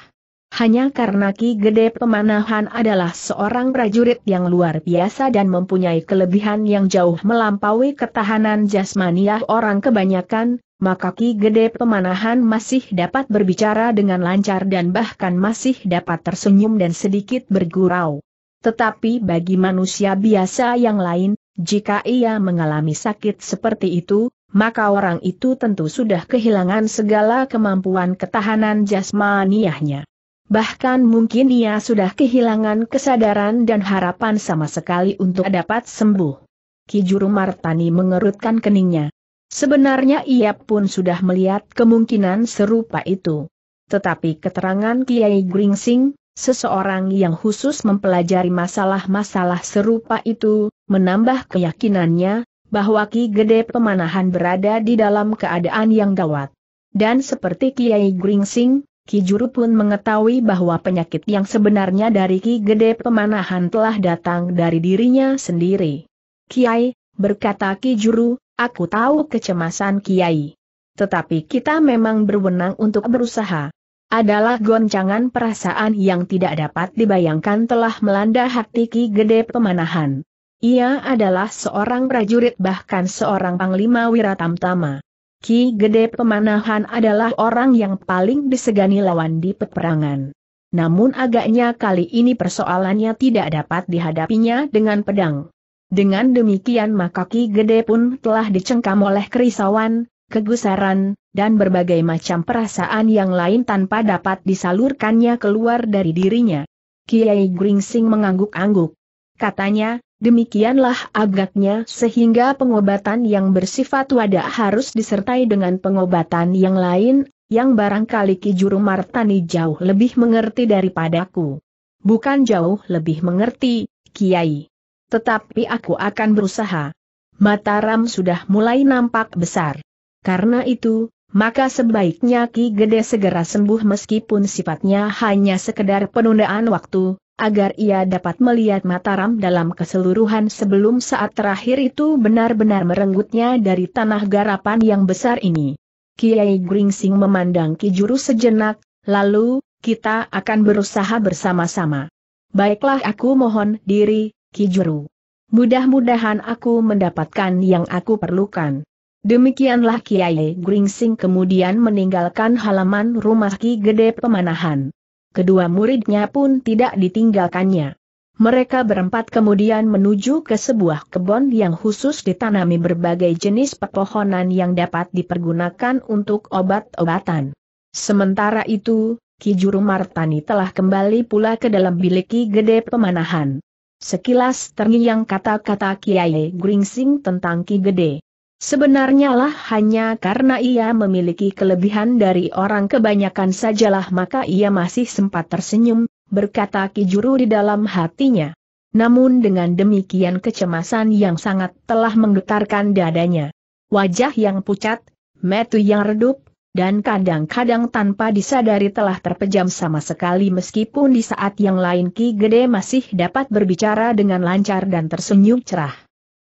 A: Hanya karena Ki Gede Pemanahan adalah seorang prajurit yang luar biasa dan mempunyai kelebihan yang jauh melampaui ketahanan jasmania orang kebanyakan, maka Ki Gede Pemanahan masih dapat berbicara dengan lancar dan bahkan masih dapat tersenyum dan sedikit bergurau. Tetapi bagi manusia biasa yang lain, jika ia mengalami sakit seperti itu, maka orang itu tentu sudah kehilangan segala kemampuan ketahanan jasmaniahnya. Bahkan mungkin ia sudah kehilangan kesadaran dan harapan sama sekali untuk dapat sembuh. Kijuru Martani mengerutkan keningnya. Sebenarnya ia pun sudah melihat kemungkinan serupa itu. Tetapi keterangan Kiai Gringsing, seseorang yang khusus mempelajari masalah-masalah serupa itu, menambah keyakinannya, bahwa Ki Gede Pemanahan berada di dalam keadaan yang gawat. Dan seperti Kiai Gringsing, Ki Juru pun mengetahui bahwa penyakit yang sebenarnya dari Ki Gede Pemanahan telah datang dari dirinya sendiri. Kiai, berkata Ki Juru, aku tahu kecemasan Kiai. Tetapi kita memang berwenang untuk berusaha. Adalah goncangan perasaan yang tidak dapat dibayangkan telah melanda hati Ki Gede Pemanahan. Ia adalah seorang prajurit bahkan seorang panglima wiratamtama. Ki Gede Pemanahan adalah orang yang paling disegani lawan di peperangan. Namun agaknya kali ini persoalannya tidak dapat dihadapinya dengan pedang. Dengan demikian maka Ki Gede pun telah dicengkam oleh kerisauan, kegusaran, dan berbagai macam perasaan yang lain tanpa dapat disalurkannya keluar dari dirinya. Kiai Gringsing mengangguk-angguk. Katanya, demikianlah agaknya sehingga pengobatan yang bersifat wadah harus disertai dengan pengobatan yang lain, yang barangkali Ki Juru Martani jauh lebih mengerti daripadaku. Bukan jauh lebih mengerti, Kiai tetapi aku akan berusaha. Mataram sudah mulai nampak besar. Karena itu, maka sebaiknya Ki Gede segera sembuh meskipun sifatnya hanya sekedar penundaan waktu, agar ia dapat melihat Mataram dalam keseluruhan sebelum saat terakhir itu benar-benar merenggutnya dari tanah garapan yang besar ini. Kiai Gringsing memandang Ki Juru sejenak, lalu, kita akan berusaha bersama-sama. Baiklah aku mohon diri, Kijuru. Mudah-mudahan aku mendapatkan yang aku perlukan. Demikianlah Kiai Gringsing kemudian meninggalkan halaman rumah Ki Gede Pemanahan. Kedua muridnya pun tidak ditinggalkannya. Mereka berempat kemudian menuju ke sebuah kebun yang khusus ditanami berbagai jenis pepohonan yang dapat dipergunakan untuk obat-obatan. Sementara itu, Ki Juru Martani telah kembali pula ke dalam bilik Ki Gede Pemanahan. Sekilas terngiang kata-kata Kiai Gringsing tentang Ki Gede. Sebenarnya lah hanya karena ia memiliki kelebihan dari orang kebanyakan sajalah maka ia masih sempat tersenyum, berkata Ki Juru di dalam hatinya. Namun dengan demikian kecemasan yang sangat telah menggetarkan dadanya. Wajah yang pucat, metu yang redup, dan kadang-kadang tanpa disadari telah terpejam sama sekali meskipun di saat yang lain Ki Gede masih dapat berbicara dengan lancar dan tersenyum cerah.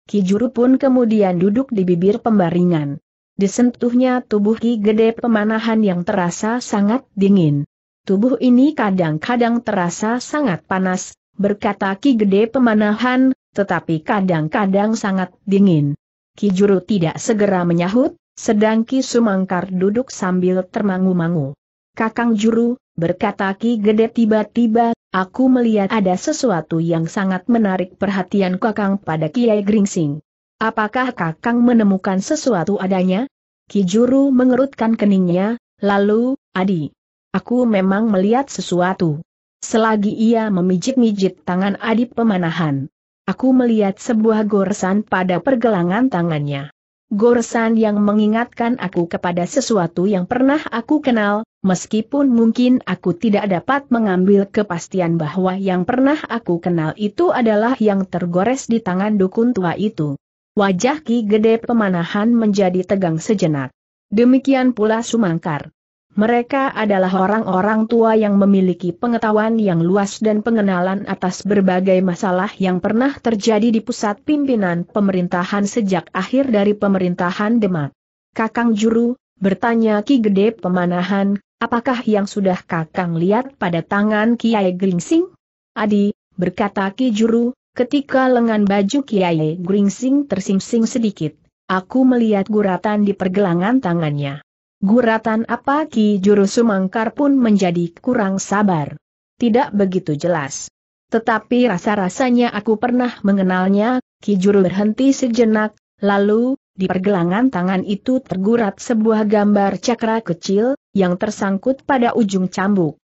A: Ki Juru pun kemudian duduk di bibir pembaringan. Disentuhnya tubuh Ki Gede pemanahan yang terasa sangat dingin. Tubuh ini kadang-kadang terasa sangat panas, berkata Ki Gede pemanahan, tetapi kadang-kadang sangat dingin. Ki Juru tidak segera menyahut, sedang Ki Sumangkar duduk sambil termangu-mangu. Kakang Juru, berkata Ki Gede tiba-tiba, aku melihat ada sesuatu yang sangat menarik perhatian Kakang pada Kiai Gringsing. Apakah Kakang menemukan sesuatu adanya? Ki Juru mengerutkan keningnya, lalu, Adi. Aku memang melihat sesuatu. Selagi ia memijit-mijit tangan Adi pemanahan. Aku melihat sebuah goresan pada pergelangan tangannya. Goresan yang mengingatkan aku kepada sesuatu yang pernah aku kenal, meskipun mungkin aku tidak dapat mengambil kepastian bahwa yang pernah aku kenal itu adalah yang tergores di tangan dukun tua itu. Wajah Ki Gede Pemanahan menjadi tegang sejenak. Demikian pula Sumangkar. Mereka adalah orang-orang tua yang memiliki pengetahuan yang luas dan pengenalan atas berbagai masalah yang pernah terjadi di pusat pimpinan pemerintahan sejak akhir dari pemerintahan Demak. Kakang Juru, bertanya Ki Gede Pemanahan, apakah yang sudah Kakang lihat pada tangan Kiai Gringsing? Adi, berkata Ki Juru, ketika lengan baju Kiai Gringsing tersingsing sedikit, aku melihat guratan di pergelangan tangannya. Guratan apa Ki Juru Sumangkar pun menjadi kurang sabar. Tidak begitu jelas. Tetapi rasa-rasanya aku pernah mengenalnya, Ki Juru berhenti sejenak, lalu, di pergelangan tangan itu tergurat sebuah gambar cakra kecil, yang tersangkut pada ujung cambuk.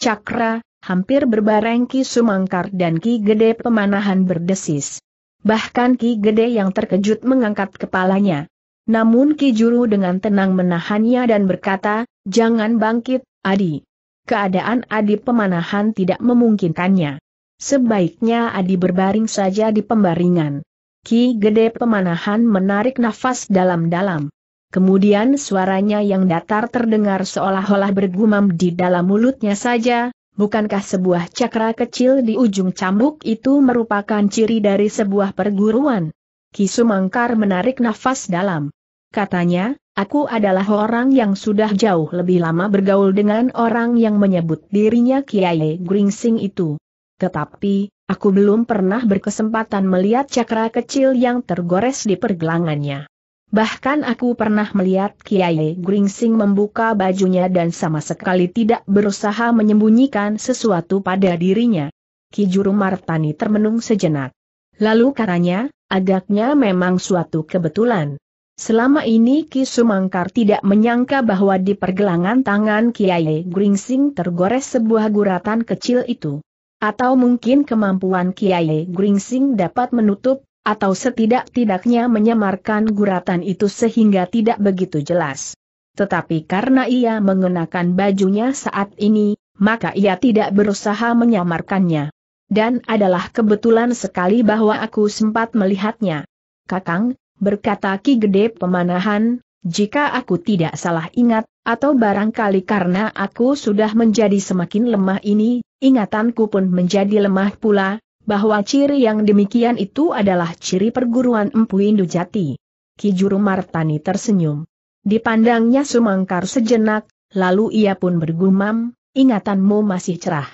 A: Cakra, hampir berbareng Ki Sumangkar dan Ki Gede pemanahan berdesis. Bahkan Ki Gede yang terkejut mengangkat kepalanya. Namun Ki Juru dengan tenang menahannya dan berkata, jangan bangkit, Adi. Keadaan Adi pemanahan tidak memungkinkannya. Sebaiknya Adi berbaring saja di pembaringan. Ki Gede pemanahan menarik nafas dalam-dalam. Kemudian suaranya yang datar terdengar seolah-olah bergumam di dalam mulutnya saja, Bukankah sebuah cakra kecil di ujung cambuk itu merupakan ciri dari sebuah perguruan? Ki Sumangkar menarik nafas dalam. Katanya, aku adalah orang yang sudah jauh lebih lama bergaul dengan orang yang menyebut dirinya Kiai Gringsing itu. Tetapi, aku belum pernah berkesempatan melihat cakra kecil yang tergores di pergelangannya. Bahkan aku pernah melihat Kiai Gringsing membuka bajunya dan sama sekali tidak berusaha menyembunyikan sesuatu pada dirinya. Ki Juru Martani termenung sejenak. Lalu katanya, agaknya memang suatu kebetulan. Selama ini Ki Sumangkar tidak menyangka bahwa di pergelangan tangan Kiai Gringsing tergores sebuah guratan kecil itu. Atau mungkin kemampuan Kiai Gringsing dapat menutup, atau setidak-tidaknya menyamarkan guratan itu sehingga tidak begitu jelas. Tetapi karena ia mengenakan bajunya saat ini, maka ia tidak berusaha menyamarkannya. Dan adalah kebetulan sekali bahwa aku sempat melihatnya. Kakang, berkata Ki Gede Pemanahan, jika aku tidak salah ingat, atau barangkali karena aku sudah menjadi semakin lemah ini, ingatanku pun menjadi lemah pula, bahwa ciri yang demikian itu adalah ciri perguruan Empu Indu Jati. Ki Juru Martani tersenyum. Dipandangnya Sumangkar sejenak, lalu ia pun bergumam, ingatanmu masih cerah.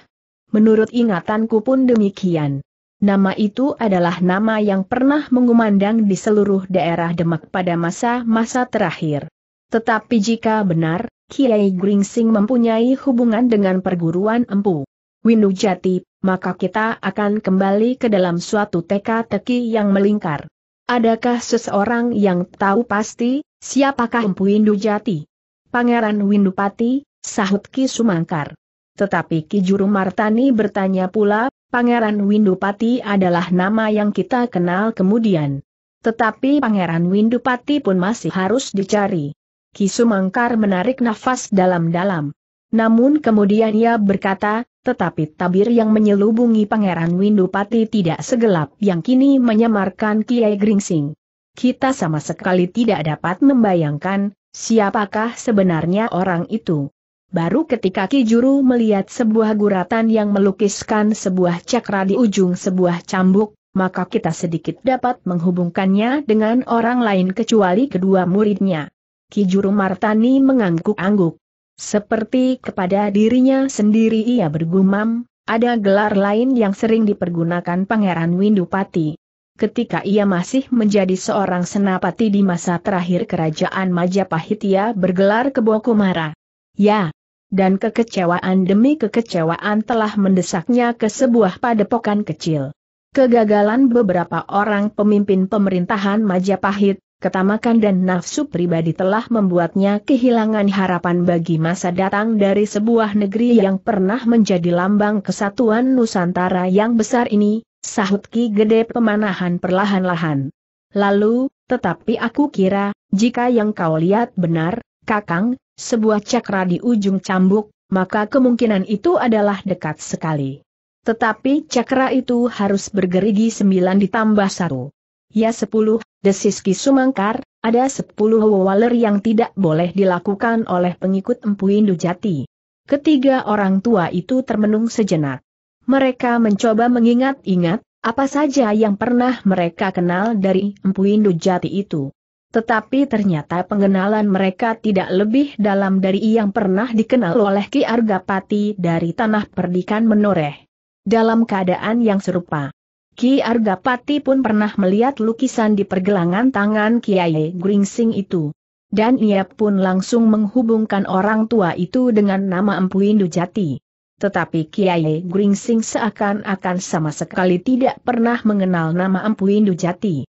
A: Menurut ingatanku pun demikian. Nama itu adalah nama yang pernah mengumandang di seluruh daerah Demak pada masa-masa terakhir. Tetapi jika benar, Kiai Gringsing mempunyai hubungan dengan perguruan empu Windu Jati, maka kita akan kembali ke dalam suatu teka-teki yang melingkar. Adakah seseorang yang tahu pasti, siapakah empu Windu Jati? Pangeran Windupati, sahut Ki Sumangkar. Tetapi Ki Juru Martani bertanya pula, Pangeran Windupati adalah nama yang kita kenal kemudian. Tetapi Pangeran Windupati pun masih harus dicari. Kisumangkar menarik nafas dalam-dalam. Namun kemudian ia berkata, tetapi tabir yang menyelubungi Pangeran Windupati tidak segelap yang kini menyamarkan Kiai Gringsing. Kita sama sekali tidak dapat membayangkan, siapakah sebenarnya orang itu. Baru ketika Ki Juru melihat sebuah guratan yang melukiskan sebuah cakra di ujung sebuah cambuk, maka kita sedikit dapat menghubungkannya dengan orang lain kecuali kedua muridnya. Ki Juru Martani mengangguk-angguk. Seperti kepada dirinya sendiri ia bergumam, ada gelar lain yang sering dipergunakan Pangeran Windupati. Ketika ia masih menjadi seorang senapati di masa terakhir kerajaan Majapahit ia bergelar Kebokumara. Ya, dan kekecewaan demi kekecewaan telah mendesaknya ke sebuah padepokan kecil. Kegagalan beberapa orang pemimpin pemerintahan Majapahit, ketamakan dan nafsu pribadi telah membuatnya kehilangan harapan bagi masa datang dari sebuah negeri yang pernah menjadi lambang kesatuan Nusantara yang besar ini, sahut Ki Gede pemanahan perlahan-lahan. Lalu, tetapi aku kira, jika yang kau lihat benar, Kakang, sebuah cakra di ujung cambuk, maka kemungkinan itu adalah dekat sekali. Tetapi cakra itu harus bergerigi sembilan ditambah satu. Ya sepuluh, desis Sumangkar, ada sepuluh wawaler yang tidak boleh dilakukan oleh pengikut Empu Hindu Jati. Ketiga orang tua itu termenung sejenak. Mereka mencoba mengingat-ingat, apa saja yang pernah mereka kenal dari Empu Hindu Jati itu. Tetapi ternyata pengenalan mereka tidak lebih dalam dari yang pernah dikenal oleh Ki Argapati dari tanah perdikan menoreh. Dalam keadaan yang serupa, Ki Argapati pun pernah melihat lukisan di pergelangan tangan Kiai Gringsing itu. Dan ia pun langsung menghubungkan orang tua itu dengan nama Empu Indujati. Tetapi Kiai Gringsing seakan-akan sama sekali tidak pernah mengenal nama Empu Indujati.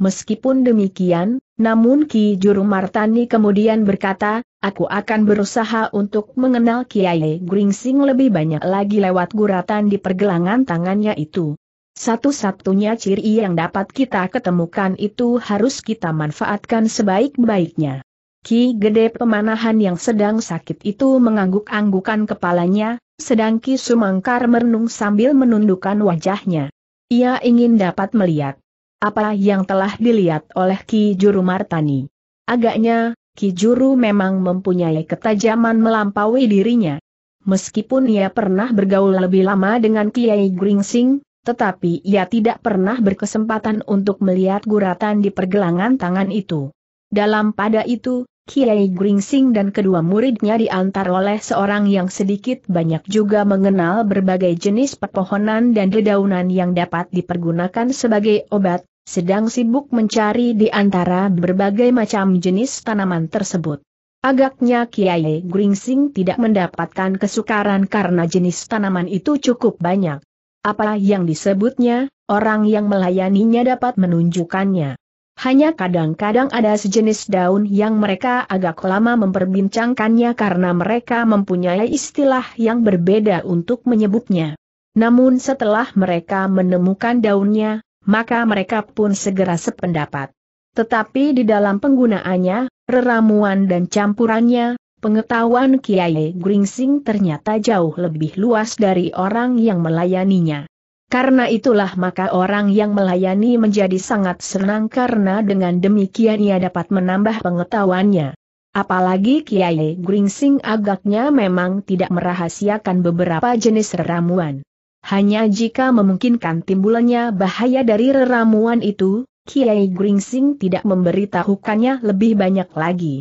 A: Meskipun demikian, namun Ki Juru Martani kemudian berkata, aku akan berusaha untuk mengenal Kiai Gringsing lebih banyak lagi lewat guratan di pergelangan tangannya itu. Satu-satunya ciri yang dapat kita ketemukan itu harus kita manfaatkan sebaik-baiknya. Ki Gede Pemanahan yang sedang sakit itu mengangguk-anggukan kepalanya, sedang Ki Sumangkar merenung sambil menundukkan wajahnya. Ia ingin dapat melihat apa yang telah dilihat oleh Ki Juru Martani. Agaknya, Ki Juru memang mempunyai ketajaman melampaui dirinya. Meskipun ia pernah bergaul lebih lama dengan Kiai Gringsing, tetapi ia tidak pernah berkesempatan untuk melihat guratan di pergelangan tangan itu. Dalam pada itu, Kiai Gringsing dan kedua muridnya diantar oleh seorang yang sedikit banyak juga mengenal berbagai jenis pepohonan dan dedaunan yang dapat dipergunakan sebagai obat, sedang sibuk mencari di antara berbagai macam jenis tanaman tersebut. Agaknya Kiai Gringsing tidak mendapatkan kesukaran karena jenis tanaman itu cukup banyak. Apa yang disebutnya, orang yang melayaninya dapat menunjukkannya. Hanya kadang-kadang ada sejenis daun yang mereka agak lama memperbincangkannya karena mereka mempunyai istilah yang berbeda untuk menyebutnya. Namun setelah mereka menemukan daunnya, maka mereka pun segera sependapat. Tetapi di dalam penggunaannya, reramuan dan campurannya, pengetahuan Kiai Gringsing ternyata jauh lebih luas dari orang yang melayaninya. Karena itulah maka orang yang melayani menjadi sangat senang karena dengan demikian ia dapat menambah pengetahuannya. Apalagi Kiai Gringsing agaknya memang tidak merahasiakan beberapa jenis ramuan. Hanya jika memungkinkan timbulannya bahaya dari reramuan itu, Kiai Gringsing tidak memberitahukannya lebih banyak lagi.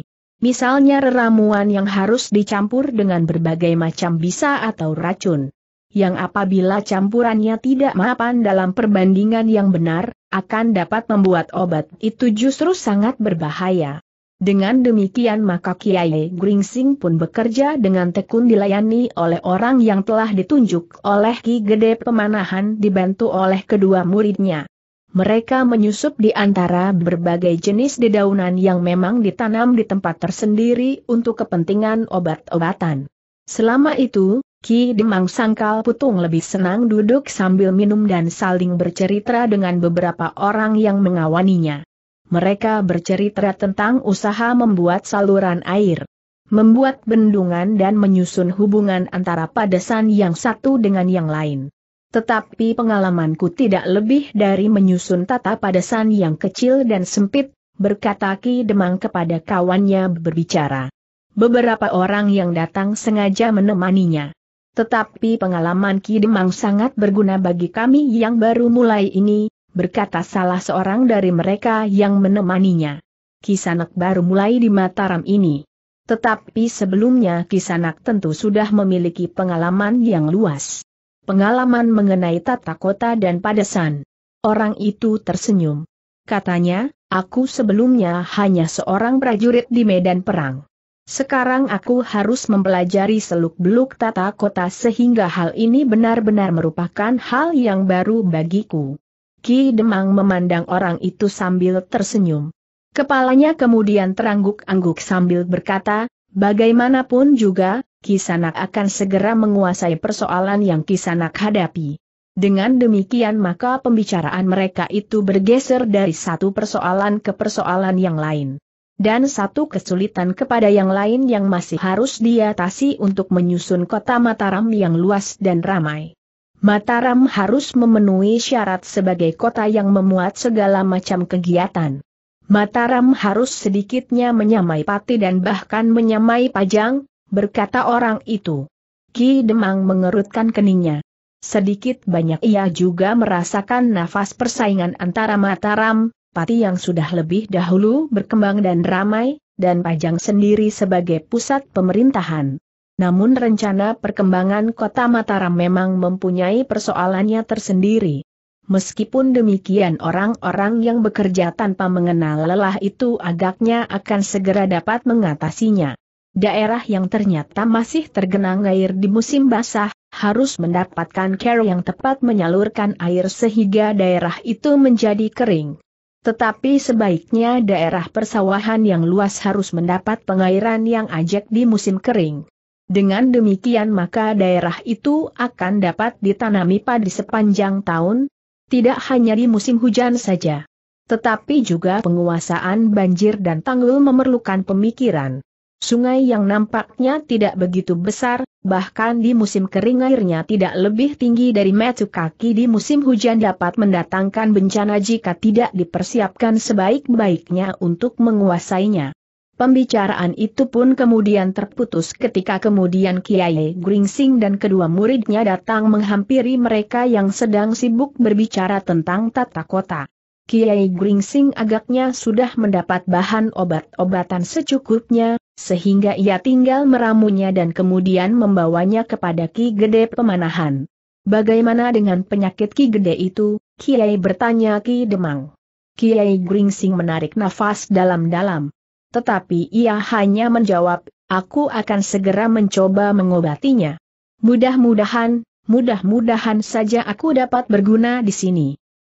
A: Misalnya reramuan yang harus dicampur dengan berbagai macam bisa atau racun. Yang apabila campurannya tidak mapan dalam perbandingan yang benar, akan dapat membuat obat itu justru sangat berbahaya. Dengan demikian maka Kiai Gringsing pun bekerja dengan tekun dilayani oleh orang yang telah ditunjuk oleh Ki Gede Pemanahan dibantu oleh kedua muridnya. Mereka menyusup di antara berbagai jenis dedaunan yang memang ditanam di tempat tersendiri untuk kepentingan obat-obatan. Selama itu, Ki Demang Sangkal Putung lebih senang duduk sambil minum dan saling bercerita dengan beberapa orang yang mengawaninya mereka bercerita tentang usaha membuat saluran air, membuat bendungan dan menyusun hubungan antara padesan yang satu dengan yang lain. Tetapi pengalamanku tidak lebih dari menyusun tata padesan yang kecil dan sempit, berkata Ki Demang kepada kawannya berbicara. Beberapa orang yang datang sengaja menemaninya. Tetapi pengalaman Ki Demang sangat berguna bagi kami yang baru mulai ini, berkata salah seorang dari mereka yang menemaninya. Kisanak baru mulai di Mataram ini. Tetapi sebelumnya Kisanak tentu sudah memiliki pengalaman yang luas. Pengalaman mengenai tata kota dan padesan. Orang itu tersenyum. Katanya, aku sebelumnya hanya seorang prajurit di medan perang. Sekarang aku harus mempelajari seluk-beluk tata kota sehingga hal ini benar-benar merupakan hal yang baru bagiku. Ki Demang memandang orang itu sambil tersenyum. Kepalanya kemudian terangguk-angguk sambil berkata, bagaimanapun juga, Kisanak akan segera menguasai persoalan yang Kisanak hadapi. Dengan demikian maka pembicaraan mereka itu bergeser dari satu persoalan ke persoalan yang lain. Dan satu kesulitan kepada yang lain yang masih harus diatasi untuk menyusun kota Mataram yang luas dan ramai. Mataram harus memenuhi syarat sebagai kota yang memuat segala macam kegiatan. Mataram harus sedikitnya menyamai Pati dan bahkan menyamai Pajang, berkata orang itu. Ki Demang mengerutkan keningnya. Sedikit banyak ia juga merasakan nafas persaingan antara Mataram, Pati yang sudah lebih dahulu berkembang dan ramai, dan Pajang sendiri sebagai pusat pemerintahan namun rencana perkembangan kota Mataram memang mempunyai persoalannya tersendiri. Meskipun demikian orang-orang yang bekerja tanpa mengenal lelah itu agaknya akan segera dapat mengatasinya. Daerah yang ternyata masih tergenang air di musim basah, harus mendapatkan care yang tepat menyalurkan air sehingga daerah itu menjadi kering. Tetapi sebaiknya daerah persawahan yang luas harus mendapat pengairan yang ajak di musim kering. Dengan demikian maka daerah itu akan dapat ditanami padi sepanjang tahun, tidak hanya di musim hujan saja. Tetapi juga penguasaan banjir dan tanggul memerlukan pemikiran. Sungai yang nampaknya tidak begitu besar, bahkan di musim kering airnya tidak lebih tinggi dari metu kaki di musim hujan dapat mendatangkan bencana jika tidak dipersiapkan sebaik-baiknya untuk menguasainya. Pembicaraan itu pun kemudian terputus ketika kemudian Kiai Gringsing dan kedua muridnya datang menghampiri mereka yang sedang sibuk berbicara tentang tata kota. Kiai Gringsing agaknya sudah mendapat bahan obat-obatan secukupnya, sehingga ia tinggal meramunya dan kemudian membawanya kepada Ki Gede Pemanahan. Bagaimana dengan penyakit Ki Gede itu? Kiai bertanya Ki Demang. Kiai Gringsing menarik nafas dalam-dalam. Tetapi ia hanya menjawab, aku akan segera mencoba mengobatinya. Mudah-mudahan, mudah-mudahan saja aku dapat berguna di sini.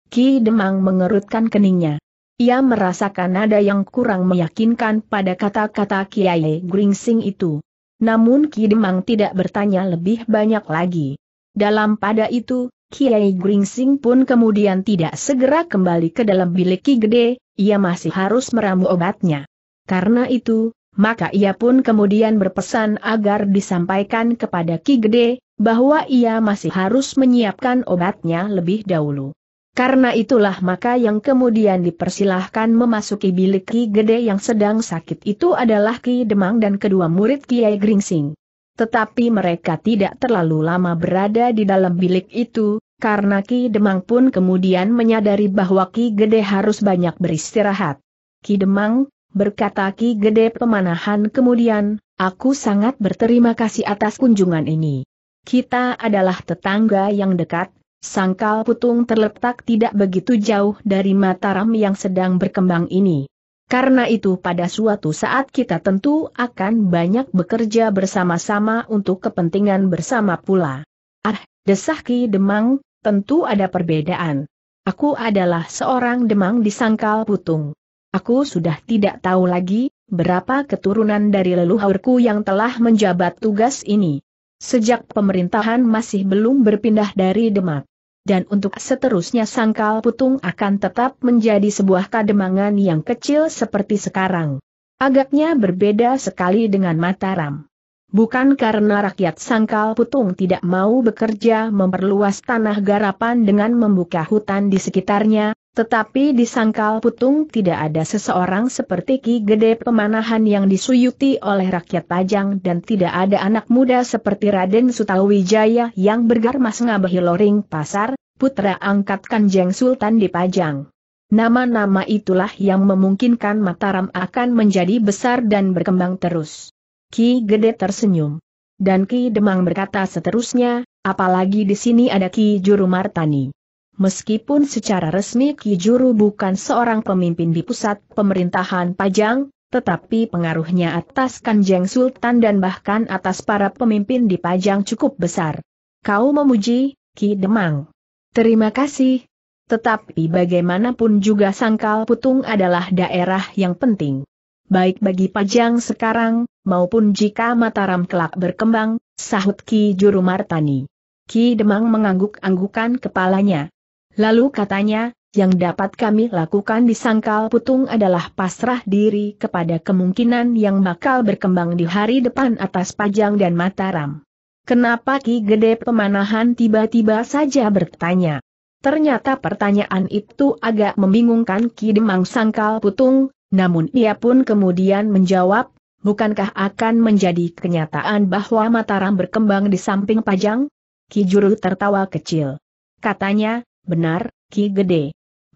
A: Ki Demang mengerutkan keningnya. Ia merasakan ada yang kurang meyakinkan pada kata-kata Kiai Gringsing itu. Namun Ki Demang tidak bertanya lebih banyak lagi. Dalam pada itu, Kiai Gringsing pun kemudian tidak segera kembali ke dalam bilik Ki Gede, ia masih harus meramu obatnya. Karena itu, maka ia pun kemudian berpesan agar disampaikan kepada Ki Gede, bahwa ia masih harus menyiapkan obatnya lebih dahulu. Karena itulah maka yang kemudian dipersilahkan memasuki bilik Ki Gede yang sedang sakit itu adalah Ki Demang dan kedua murid Kiai Gringsing. Tetapi mereka tidak terlalu lama berada di dalam bilik itu, karena Ki Demang pun kemudian menyadari bahwa Ki Gede harus banyak beristirahat. Ki Demang, berkata Ki Gede Pemanahan kemudian, aku sangat berterima kasih atas kunjungan ini. Kita adalah tetangga yang dekat, Sangkal Putung terletak tidak begitu jauh dari Mataram yang sedang berkembang ini. Karena itu pada suatu saat kita tentu akan banyak bekerja bersama-sama untuk kepentingan bersama pula. Ah, desah Ki Demang, tentu ada perbedaan. Aku adalah seorang Demang di Sangkal Putung. Aku sudah tidak tahu lagi, berapa keturunan dari leluhurku yang telah menjabat tugas ini. Sejak pemerintahan masih belum berpindah dari Demak. Dan untuk seterusnya sangkal putung akan tetap menjadi sebuah kademangan yang kecil seperti sekarang. Agaknya berbeda sekali dengan Mataram. Bukan karena rakyat sangkal putung tidak mau bekerja memperluas tanah garapan dengan membuka hutan di sekitarnya, tetapi di sangkal putung tidak ada seseorang seperti Ki Gede Pemanahan yang disuyuti oleh rakyat Pajang dan tidak ada anak muda seperti Raden Sutawijaya yang bergarmas ngabehi loring pasar, putra angkat Kanjeng Sultan di Pajang. Nama-nama itulah yang memungkinkan Mataram akan menjadi besar dan berkembang terus. Ki Gede tersenyum. Dan Ki Demang berkata seterusnya, apalagi di sini ada Ki Juru Martani. Meskipun secara resmi Kijuru bukan seorang pemimpin di pusat pemerintahan Pajang, tetapi pengaruhnya atas Kanjeng Sultan dan bahkan atas para pemimpin di Pajang cukup besar. Kau memuji, Ki Demang. Terima kasih. Tetapi bagaimanapun juga Sangkal Putung adalah daerah yang penting. Baik bagi Pajang sekarang, maupun jika Mataram kelak berkembang, sahut Ki Juru Martani. Ki Demang mengangguk-anggukan kepalanya. Lalu katanya, yang dapat kami lakukan di sangkal putung adalah pasrah diri kepada kemungkinan yang bakal berkembang di hari depan atas Pajang dan Mataram. Kenapa Ki Gede Pemanahan tiba-tiba saja bertanya? Ternyata pertanyaan itu agak membingungkan Ki Demang Sangkal Putung, namun ia pun kemudian menjawab, bukankah akan menjadi kenyataan bahwa Mataram berkembang di samping Pajang? Ki Juru tertawa kecil. Katanya, Benar, Ki Gede.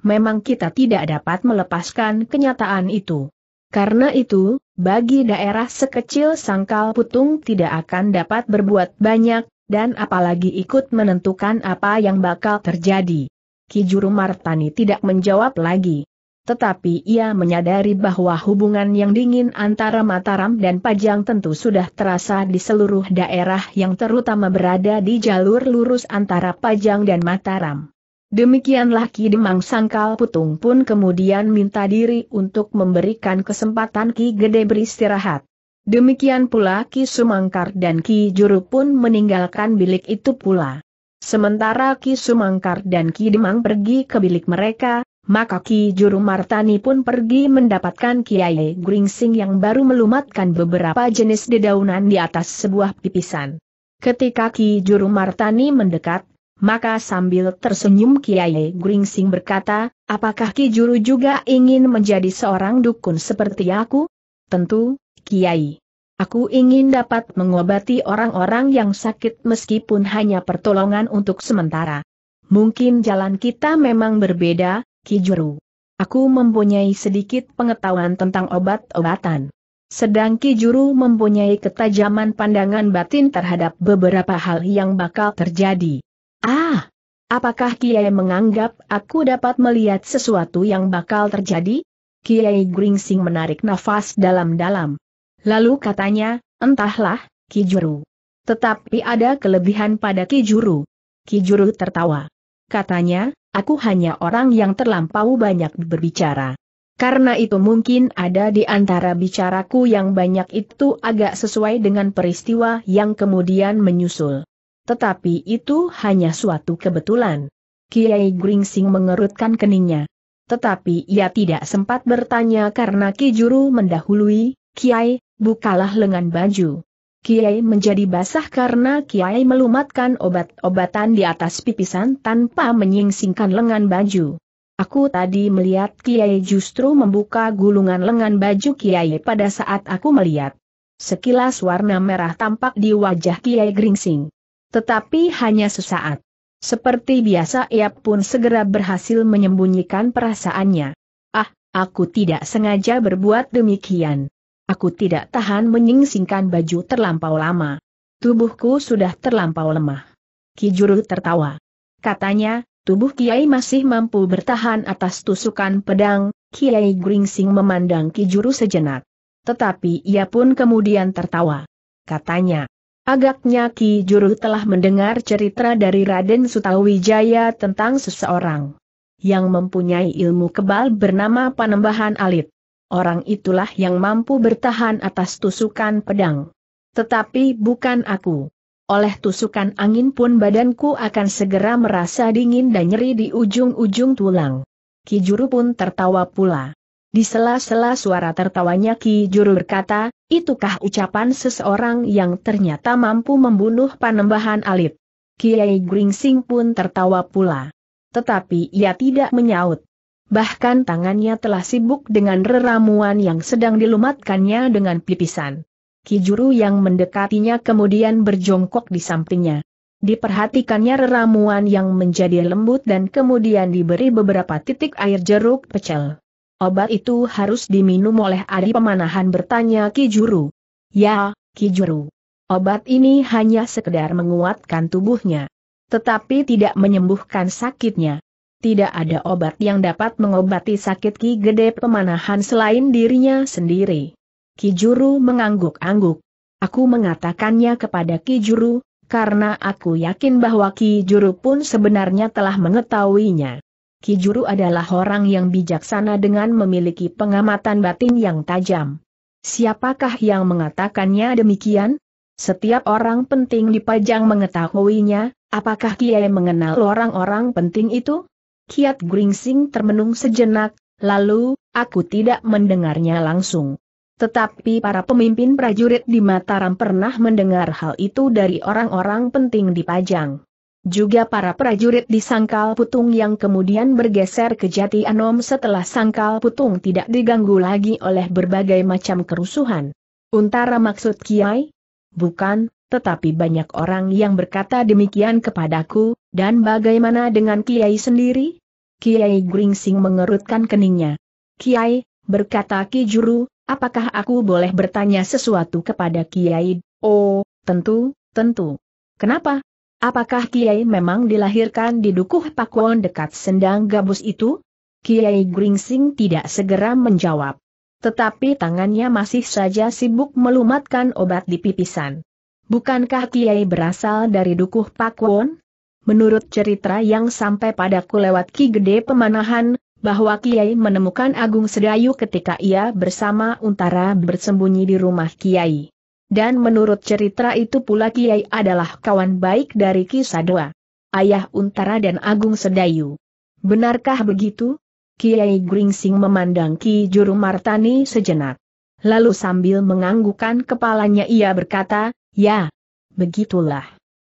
A: Memang kita tidak dapat melepaskan kenyataan itu. Karena itu, bagi daerah sekecil Sangkal Putung tidak akan dapat berbuat banyak, dan apalagi ikut menentukan apa yang bakal terjadi. Ki Juru Martani tidak menjawab lagi. Tetapi ia menyadari bahwa hubungan yang dingin antara Mataram dan Pajang tentu sudah terasa di seluruh daerah yang terutama berada di jalur lurus antara Pajang dan Mataram. Demikianlah Ki Demang Sangkal Putung pun kemudian minta diri untuk memberikan kesempatan Ki Gede beristirahat. Demikian pula Ki Sumangkar dan Ki Juru pun meninggalkan bilik itu pula. Sementara Ki Sumangkar dan Ki Demang pergi ke bilik mereka, maka Ki Juru Martani pun pergi mendapatkan Kiai Gringsing yang baru melumatkan beberapa jenis dedaunan di atas sebuah pipisan. Ketika Ki Juru Martani mendekat, maka sambil tersenyum Kiai Gringsing berkata, apakah Ki Juru juga ingin menjadi seorang dukun seperti aku? Tentu, Kiai. Aku ingin dapat mengobati orang-orang yang sakit meskipun hanya pertolongan untuk sementara. Mungkin jalan kita memang berbeda, Ki Juru. Aku mempunyai sedikit pengetahuan tentang obat-obatan. Sedang Ki Juru mempunyai ketajaman pandangan batin terhadap beberapa hal yang bakal terjadi. Ah, apakah Kiai menganggap aku dapat melihat sesuatu yang bakal terjadi? Kiai Gringsing menarik nafas dalam-dalam. Lalu katanya, entahlah, Kijuru. Tetapi ada kelebihan pada Kijuru. Kijuru tertawa. Katanya, aku hanya orang yang terlampau banyak berbicara. Karena itu mungkin ada di antara bicaraku yang banyak itu agak sesuai dengan peristiwa yang kemudian menyusul. Tetapi itu hanya suatu kebetulan. Kiai Gringsing mengerutkan keningnya. Tetapi ia tidak sempat bertanya karena Ki Juru mendahului, Kiai, bukalah lengan baju. Kiai menjadi basah karena Kiai melumatkan obat-obatan di atas pipisan tanpa menyingsingkan lengan baju. Aku tadi melihat Kiai justru membuka gulungan lengan baju Kiai pada saat aku melihat. Sekilas warna merah tampak di wajah Kiai Gringsing. Tetapi hanya sesaat. Seperti biasa ia pun segera berhasil menyembunyikan perasaannya. Ah, aku tidak sengaja berbuat demikian. Aku tidak tahan menyingsingkan baju terlampau lama. Tubuhku sudah terlampau lemah. Kijuru tertawa. Katanya, tubuh Kiai masih mampu bertahan atas tusukan pedang, Kiai Gringsing memandang Kijuru sejenak. Tetapi ia pun kemudian tertawa. Katanya, Agaknya Ki Juru telah mendengar cerita dari Raden Sutawijaya tentang seseorang yang mempunyai ilmu kebal bernama Panembahan Alit. Orang itulah yang mampu bertahan atas tusukan pedang. Tetapi bukan aku. Oleh tusukan angin pun badanku akan segera merasa dingin dan nyeri di ujung-ujung tulang. Ki Juru pun tertawa pula. Di sela-sela suara tertawanya Ki Juru berkata, itukah ucapan seseorang yang ternyata mampu membunuh panembahan alit. Kiai Gringsing pun tertawa pula. Tetapi ia tidak menyaut. Bahkan tangannya telah sibuk dengan reramuan yang sedang dilumatkannya dengan pipisan. Ki Juru yang mendekatinya kemudian berjongkok di sampingnya. Diperhatikannya reramuan yang menjadi lembut dan kemudian diberi beberapa titik air jeruk pecel. Obat itu harus diminum oleh Adi Pemanahan bertanya Ki Juru. Ya, Ki Juru. Obat ini hanya sekedar menguatkan tubuhnya. Tetapi tidak menyembuhkan sakitnya. Tidak ada obat yang dapat mengobati sakit Ki Gede Pemanahan selain dirinya sendiri. Ki Juru mengangguk-angguk. Aku mengatakannya kepada Ki Juru, karena aku yakin bahwa Ki Juru pun sebenarnya telah mengetahuinya. Kijuru adalah orang yang bijaksana dengan memiliki pengamatan batin yang tajam. Siapakah yang mengatakannya demikian? Setiap orang penting di dipajang mengetahuinya, apakah Kiai mengenal orang-orang penting itu? Kiat Gringsing termenung sejenak, lalu, aku tidak mendengarnya langsung. Tetapi para pemimpin prajurit di Mataram pernah mendengar hal itu dari orang-orang penting di Pajang. Juga para prajurit di Sangkal Putung yang kemudian bergeser ke Jati Anom setelah Sangkal Putung tidak diganggu lagi oleh berbagai macam kerusuhan. Untara maksud Kiai? Bukan, tetapi banyak orang yang berkata demikian kepadaku, dan bagaimana dengan Kiai sendiri? Kiai Gringsing mengerutkan keningnya. Kiai, berkata Ki Juru, apakah aku boleh bertanya sesuatu kepada Kiai? Oh, tentu, tentu. Kenapa? Apakah Kiai memang dilahirkan di Dukuh Pakuan dekat Sendang Gabus itu? Kiai Gringsing tidak segera menjawab. Tetapi tangannya masih saja sibuk melumatkan obat di pipisan. Bukankah Kiai berasal dari Dukuh Pakuan? Menurut cerita yang sampai padaku lewat Ki Gede Pemanahan, bahwa Kiai menemukan Agung Sedayu ketika ia bersama Untara bersembunyi di rumah Kiai. Dan menurut cerita itu pula Kiai adalah kawan baik dari Kisadwa. Ayah Untara dan Agung Sedayu. Benarkah begitu? Kiai Gringsing memandang Ki Juru Martani sejenak. Lalu sambil menganggukan kepalanya ia berkata, Ya, begitulah.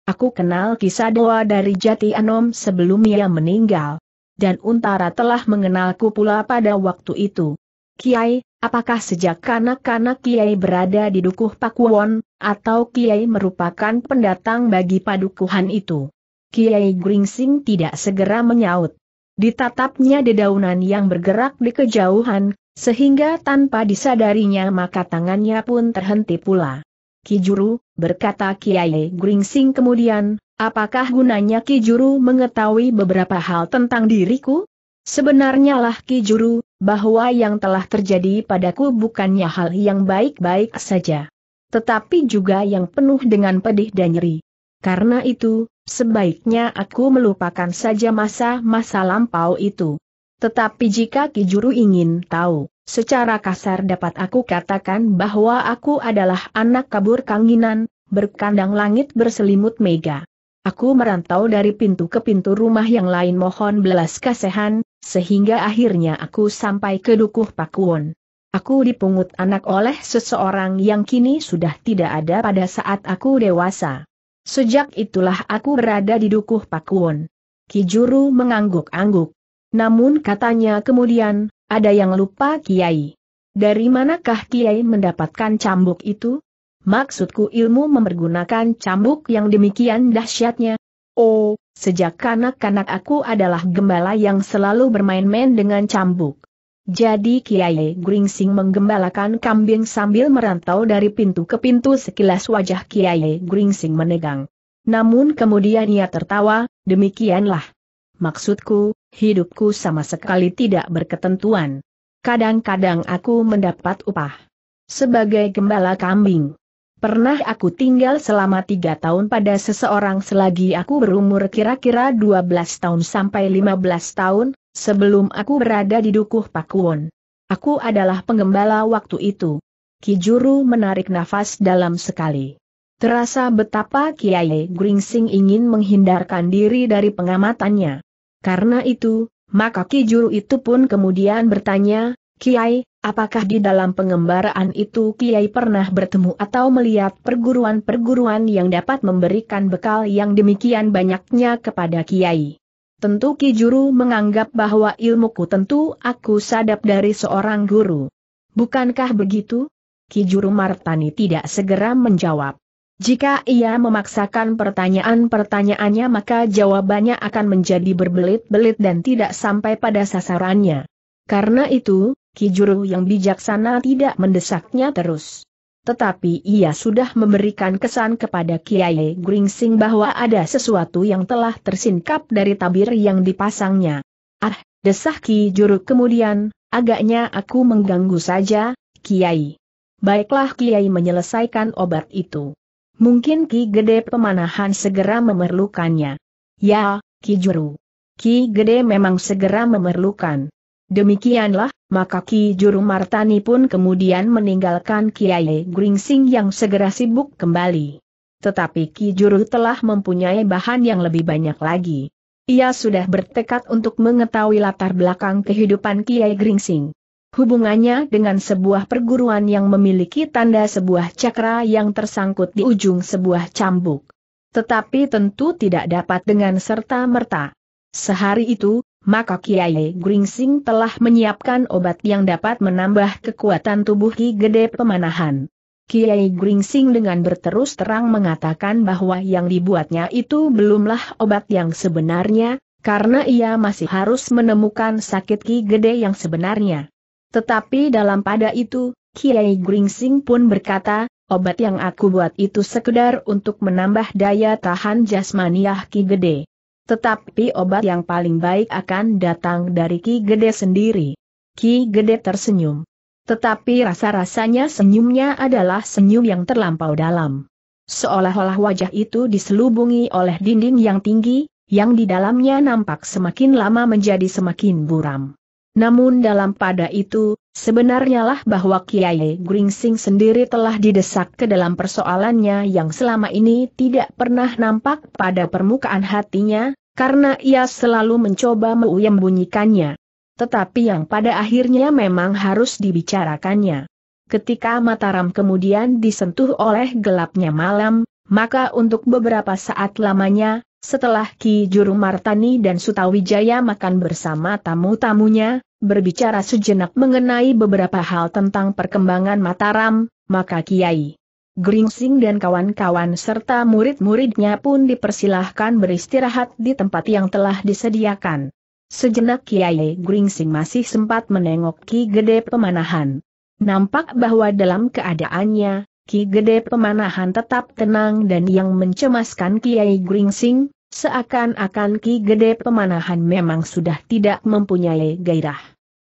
A: Aku kenal kisah doa dari Jati Anom sebelum ia meninggal. Dan Untara telah mengenalku pula pada waktu itu. Kiai, Apakah sejak kanak-kanak Kiai berada di Dukuh Pakuwon, atau Kiai merupakan pendatang bagi padukuhan itu? Kiai Gringsing tidak segera menyaut. Ditatapnya dedaunan yang bergerak di kejauhan, sehingga tanpa disadarinya maka tangannya pun terhenti pula. Kijuru, berkata Kiai Gringsing kemudian, apakah gunanya Kijuru mengetahui beberapa hal tentang diriku? Sebenarnya lah Kijuru, bahwa yang telah terjadi padaku bukannya hal yang baik-baik saja. Tetapi juga yang penuh dengan pedih dan nyeri. Karena itu, sebaiknya aku melupakan saja masa-masa lampau itu. Tetapi jika Kijuru ingin tahu, secara kasar dapat aku katakan bahwa aku adalah anak kabur kanginan, berkandang langit berselimut mega. Aku merantau dari pintu ke pintu rumah yang lain mohon belas kasihan, sehingga akhirnya aku sampai ke Dukuh Pakuwon. Aku dipungut anak oleh seseorang yang kini sudah tidak ada pada saat aku dewasa. Sejak itulah aku berada di Dukuh Pakuwon. Kijuru mengangguk-angguk. Namun katanya kemudian, ada yang lupa Kiai. Dari manakah Kiai mendapatkan cambuk itu? Maksudku ilmu mempergunakan cambuk yang demikian dahsyatnya, Oh, sejak kanak-kanak aku adalah gembala yang selalu bermain-main dengan cambuk. Jadi Kiai Gringsing menggembalakan kambing sambil merantau dari pintu ke pintu sekilas wajah Kiai Gringsing menegang. Namun kemudian ia tertawa, demikianlah. Maksudku, hidupku sama sekali tidak berketentuan. Kadang-kadang aku mendapat upah. Sebagai gembala kambing. Pernah aku tinggal selama tiga tahun pada seseorang selagi aku berumur kira-kira 12 tahun sampai 15 tahun, sebelum aku berada di Dukuh Pakuwon. Aku adalah penggembala waktu itu. Kijuru menarik nafas dalam sekali. Terasa betapa Kiai Gringsing ingin menghindarkan diri dari pengamatannya. Karena itu, maka Kijuru itu pun kemudian bertanya, Kiai, Apakah di dalam pengembaraan itu Kiai pernah bertemu atau melihat perguruan-perguruan yang dapat memberikan bekal yang demikian banyaknya kepada Kiai? Tentu Ki Juru menganggap bahwa ilmuku tentu aku sadap dari seorang guru. Bukankah begitu? Ki Juru Martani tidak segera menjawab. Jika ia memaksakan pertanyaan-pertanyaannya maka jawabannya akan menjadi berbelit-belit dan tidak sampai pada sasarannya. Karena itu, Kijuru yang bijaksana tidak mendesaknya terus. Tetapi ia sudah memberikan kesan kepada Kiai Gringsing bahwa ada sesuatu yang telah tersingkap dari tabir yang dipasangnya. Ah, desah Kijuru kemudian, agaknya aku mengganggu saja, Kiai. Baiklah Kiai menyelesaikan obat itu. Mungkin Ki Gede Pemanahan segera memerlukannya. Ya, Ki Juru. Ki Gede memang segera memerlukan. Demikianlah, maka Ki Juru Martani pun kemudian meninggalkan Kiai Gringsing yang segera sibuk kembali. Tetapi Ki Juru telah mempunyai bahan yang lebih banyak lagi. Ia sudah bertekad untuk mengetahui latar belakang kehidupan Kiai Gringsing. Hubungannya dengan sebuah perguruan yang memiliki tanda sebuah cakra yang tersangkut di ujung sebuah cambuk. Tetapi tentu tidak dapat dengan serta-merta. Sehari itu, maka Kiai Gringsing telah menyiapkan obat yang dapat menambah kekuatan tubuh Ki Gede Pemanahan. Kiai Gringsing dengan berterus terang mengatakan bahwa yang dibuatnya itu belumlah obat yang sebenarnya, karena ia masih harus menemukan sakit Ki Gede yang sebenarnya. Tetapi dalam pada itu, Kiai Gringsing pun berkata, obat yang aku buat itu sekedar untuk menambah daya tahan jasmaniah Ki Gede. Tetapi obat yang paling baik akan datang dari Ki Gede sendiri. Ki Gede tersenyum. Tetapi rasa-rasanya senyumnya adalah senyum yang terlampau dalam. Seolah-olah wajah itu diselubungi oleh dinding yang tinggi, yang di dalamnya nampak semakin lama menjadi semakin buram. Namun dalam pada itu, Sebenarnya lah bahwa Kiai Gringsing sendiri telah didesak ke dalam persoalannya yang selama ini tidak pernah nampak pada permukaan hatinya, karena ia selalu mencoba menyembunyikannya. Tetapi yang pada akhirnya memang harus dibicarakannya. Ketika Mataram kemudian disentuh oleh gelapnya malam, maka untuk beberapa saat lamanya, setelah Ki Juru Martani dan Sutawijaya makan bersama tamu-tamunya, berbicara sejenak mengenai beberapa hal tentang perkembangan Mataram, maka Kiai Gringsing dan kawan-kawan serta murid-muridnya pun dipersilahkan beristirahat di tempat yang telah disediakan. Sejenak Kiai Gringsing masih sempat menengok Ki Gede Pemanahan. Nampak bahwa dalam keadaannya, Ki Gede Pemanahan tetap tenang dan yang mencemaskan Kiai Gringsing, Seakan-akan Ki Gede Pemanahan memang sudah tidak mempunyai gairah.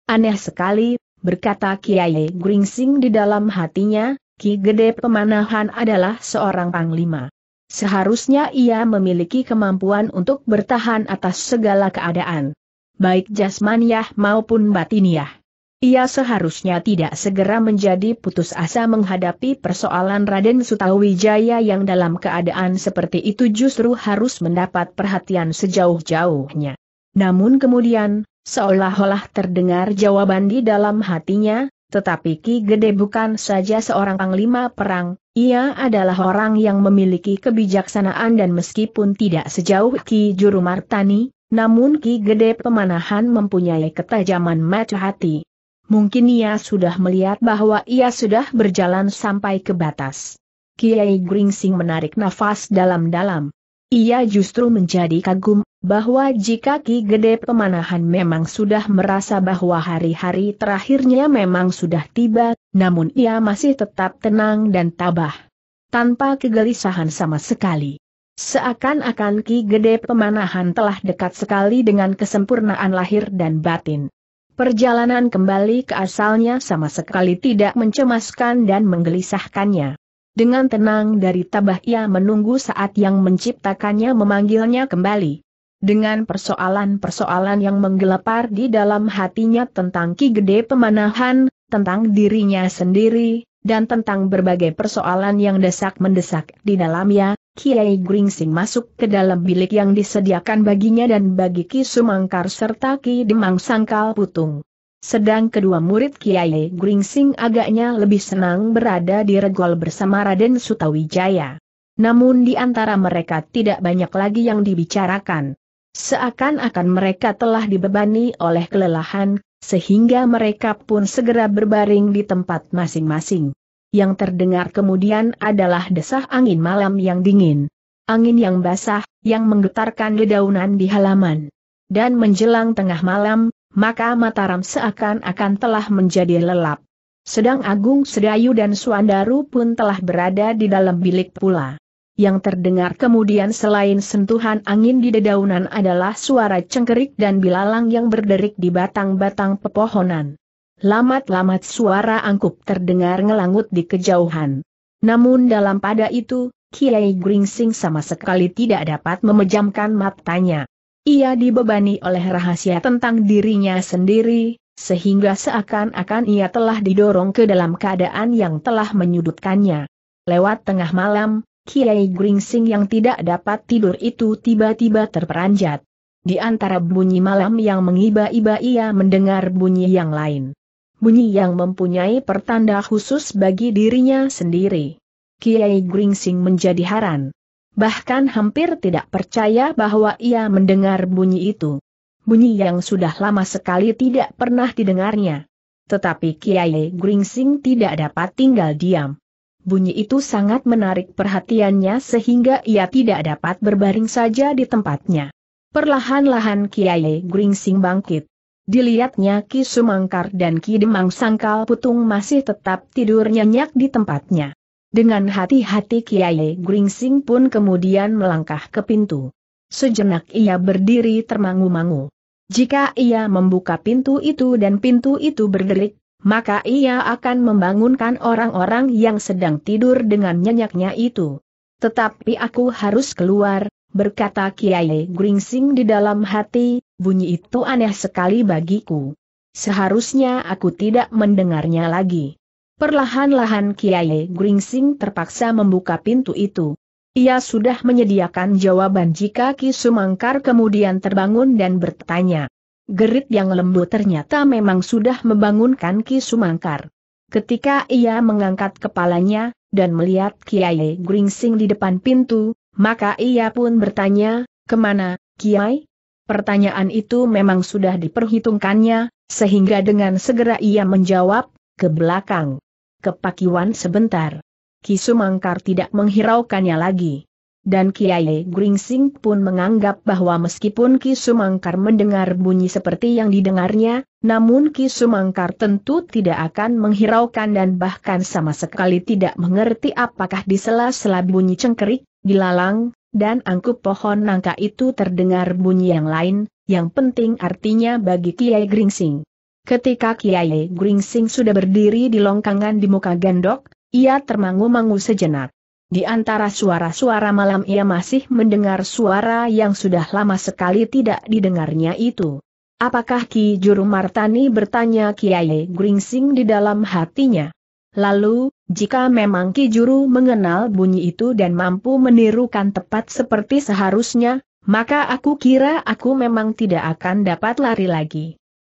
A: Aneh sekali, berkata Kiai Gringsing di dalam hatinya, Ki Gede Pemanahan adalah seorang panglima. Seharusnya ia memiliki kemampuan untuk bertahan atas segala keadaan. Baik jasmaniah maupun batiniah. Ia seharusnya tidak segera menjadi putus asa menghadapi persoalan Raden Sutawijaya yang dalam keadaan seperti itu justru harus mendapat perhatian sejauh-jauhnya. Namun kemudian, seolah-olah terdengar jawaban di dalam hatinya, tetapi Ki Gede bukan saja seorang panglima perang, ia adalah orang yang memiliki kebijaksanaan dan meskipun tidak sejauh Ki Juru Martani, namun Ki Gede Pemanahan mempunyai ketajaman mata hati, Mungkin ia sudah melihat bahwa ia sudah berjalan sampai ke batas. Kiai Gringsing menarik nafas dalam-dalam. Ia justru menjadi kagum, bahwa jika Ki Gede Pemanahan memang sudah merasa bahwa hari-hari terakhirnya memang sudah tiba, namun ia masih tetap tenang dan tabah. Tanpa kegelisahan sama sekali. Seakan-akan Ki Gede Pemanahan telah dekat sekali dengan kesempurnaan lahir dan batin. Perjalanan kembali ke asalnya sama sekali tidak mencemaskan dan menggelisahkannya. Dengan tenang dari tabah ia menunggu saat yang menciptakannya memanggilnya kembali. Dengan persoalan-persoalan yang menggelepar di dalam hatinya tentang Ki Gede Pemanahan, tentang dirinya sendiri, dan tentang berbagai persoalan yang desak-mendesak di dalamnya, Kiai Gringsing masuk ke dalam bilik yang disediakan baginya dan bagi Ki Sumangkar serta Ki Demang Sangkal Putung. Sedang kedua murid Kiai Gringsing agaknya lebih senang berada di regol bersama Raden Sutawijaya. Namun di antara mereka tidak banyak lagi yang dibicarakan. Seakan-akan mereka telah dibebani oleh kelelahan, sehingga mereka pun segera berbaring di tempat masing-masing yang terdengar kemudian adalah desah angin malam yang dingin. Angin yang basah, yang menggetarkan dedaunan di halaman. Dan menjelang tengah malam, maka Mataram seakan-akan telah menjadi lelap. Sedang Agung Sedayu dan Suandaru pun telah berada di dalam bilik pula. Yang terdengar kemudian selain sentuhan angin di dedaunan adalah suara cengkerik dan bilalang yang berderik di batang-batang pepohonan. Lamat-lamat suara angkup terdengar ngelangut di kejauhan. Namun dalam pada itu, Kiai Gringsing sama sekali tidak dapat memejamkan matanya. Ia dibebani oleh rahasia tentang dirinya sendiri, sehingga seakan-akan ia telah didorong ke dalam keadaan yang telah menyudutkannya. Lewat tengah malam, Kiai Gringsing yang tidak dapat tidur itu tiba-tiba terperanjat. Di antara bunyi malam yang mengiba-iba ia mendengar bunyi yang lain bunyi yang mempunyai pertanda khusus bagi dirinya sendiri. Kiai Gringsing menjadi heran, Bahkan hampir tidak percaya bahwa ia mendengar bunyi itu. Bunyi yang sudah lama sekali tidak pernah didengarnya. Tetapi Kiai Gringsing tidak dapat tinggal diam. Bunyi itu sangat menarik perhatiannya sehingga ia tidak dapat berbaring saja di tempatnya. Perlahan-lahan Kiai Gringsing bangkit. Dilihatnya Ki Sumangkar dan Ki Demang Sangkal Putung masih tetap tidur nyenyak di tempatnya. Dengan hati-hati Kiai Gringsing pun kemudian melangkah ke pintu. Sejenak ia berdiri termangu-mangu. Jika ia membuka pintu itu dan pintu itu berderik, maka ia akan membangunkan orang-orang yang sedang tidur dengan nyenyaknya itu. Tetapi aku harus keluar, berkata Kiai Gringsing di dalam hati, Bunyi itu aneh sekali bagiku. Seharusnya aku tidak mendengarnya lagi. Perlahan-lahan Kiai Gringsing terpaksa membuka pintu itu. Ia sudah menyediakan jawaban jika Ki Sumangkar kemudian terbangun dan bertanya. Gerit yang lembut ternyata memang sudah membangunkan Ki Sumangkar. Ketika ia mengangkat kepalanya, dan melihat Kiai Gringsing di depan pintu, maka ia pun bertanya, kemana, Kiai? Pertanyaan itu memang sudah diperhitungkannya, sehingga dengan segera ia menjawab, ke belakang. Ke Pakiwan sebentar. Kisumangkar tidak menghiraukannya lagi. Dan Kiai Gringsing pun menganggap bahwa meskipun Kisumangkar mendengar bunyi seperti yang didengarnya, namun Kisumangkar tentu tidak akan menghiraukan dan bahkan sama sekali tidak mengerti apakah di sela-sela bunyi cengkerik, dilalang, dan angkup pohon nangka itu terdengar bunyi yang lain, yang penting artinya bagi Kiai Gringsing. Ketika Kiai Gringsing sudah berdiri di longkangan di muka gandok, ia termangu-mangu sejenak. Di antara suara-suara malam ia masih mendengar suara yang sudah lama sekali tidak didengarnya itu. Apakah Ki Juru Martani bertanya Kiai Gringsing di dalam hatinya? Lalu, jika memang Ki Juru mengenal bunyi itu dan mampu menirukan tepat seperti seharusnya, maka aku kira aku memang tidak akan dapat lari lagi.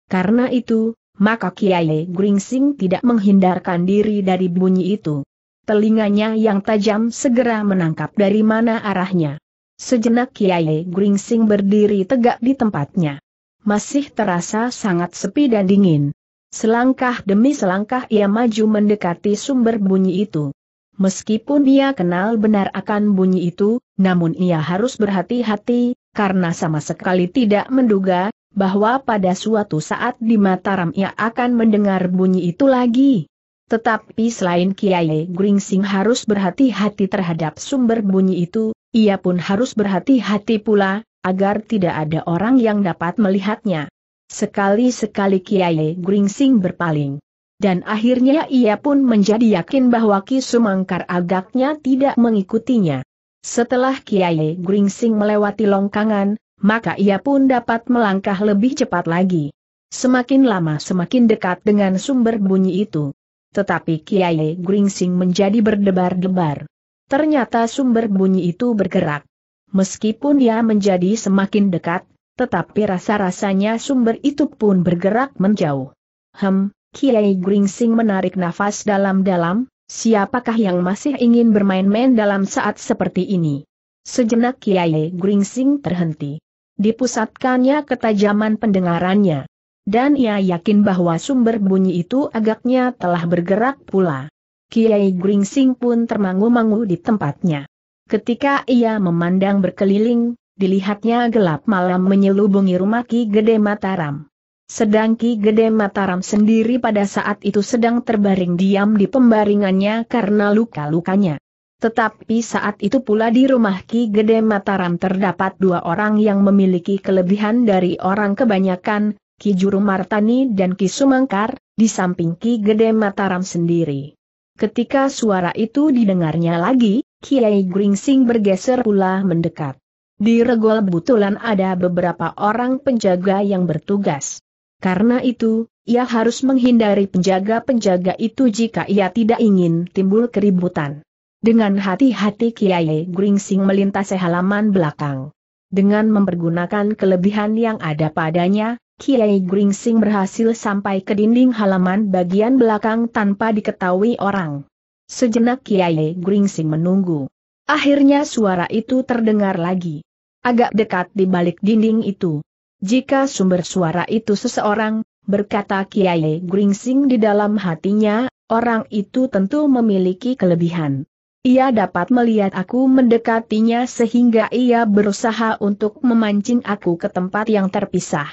A: Karena itu, maka Kiai Gringsing tidak menghindarkan diri dari bunyi itu. Telinganya yang tajam segera menangkap dari mana arahnya. Sejenak Kiai Gringsing berdiri tegak di tempatnya. Masih terasa sangat sepi dan dingin. Selangkah demi selangkah ia maju mendekati sumber bunyi itu. Meskipun ia kenal benar akan bunyi itu, namun ia harus berhati-hati, karena sama sekali tidak menduga, bahwa pada suatu saat di Mataram ia akan mendengar bunyi itu lagi. Tetapi selain Kiai Gringsing harus berhati-hati terhadap sumber bunyi itu, ia pun harus berhati-hati pula, agar tidak ada orang yang dapat melihatnya. Sekali-sekali Kiai Gringsing berpaling. Dan akhirnya ia pun menjadi yakin bahwa Ki Sumangkar agaknya tidak mengikutinya. Setelah Kiai Gringsing melewati longkangan, maka ia pun dapat melangkah lebih cepat lagi. Semakin lama semakin dekat dengan sumber bunyi itu. Tetapi Kiai Gringsing menjadi berdebar-debar. Ternyata sumber bunyi itu bergerak. Meskipun ia menjadi semakin dekat, tetapi rasa-rasanya sumber itu pun bergerak menjauh. Hem, Kiai Gringsing menarik nafas dalam-dalam, siapakah yang masih ingin bermain-main dalam saat seperti ini? Sejenak Kiai Gringsing terhenti. Dipusatkannya ketajaman pendengarannya. Dan ia yakin bahwa sumber bunyi itu agaknya telah bergerak pula. Kiai Gringsing pun termangu-mangu di tempatnya. Ketika ia memandang berkeliling, dilihatnya gelap malam menyelubungi rumah Ki Gede Mataram. Sedang Ki Gede Mataram sendiri pada saat itu sedang terbaring diam di pembaringannya karena luka-lukanya. Tetapi saat itu pula di rumah Ki Gede Mataram terdapat dua orang yang memiliki kelebihan dari orang kebanyakan, Ki Juru Martani dan Ki Sumangkar, di samping Ki Gede Mataram sendiri. Ketika suara itu didengarnya lagi, Kiai Gringsing bergeser pula mendekat. Di regol betulan ada beberapa orang penjaga yang bertugas. Karena itu, ia harus menghindari penjaga-penjaga itu jika ia tidak ingin timbul keributan. Dengan hati-hati Kiai Gringsing melintasi halaman belakang. Dengan mempergunakan kelebihan yang ada padanya, Kiai Gringsing berhasil sampai ke dinding halaman bagian belakang tanpa diketahui orang. Sejenak Kiai Gringsing menunggu. Akhirnya suara itu terdengar lagi agak dekat di balik dinding itu. Jika sumber suara itu seseorang, berkata Kiai Gringsing di dalam hatinya, orang itu tentu memiliki kelebihan. Ia dapat melihat aku mendekatinya sehingga ia berusaha untuk memancing aku ke tempat yang terpisah.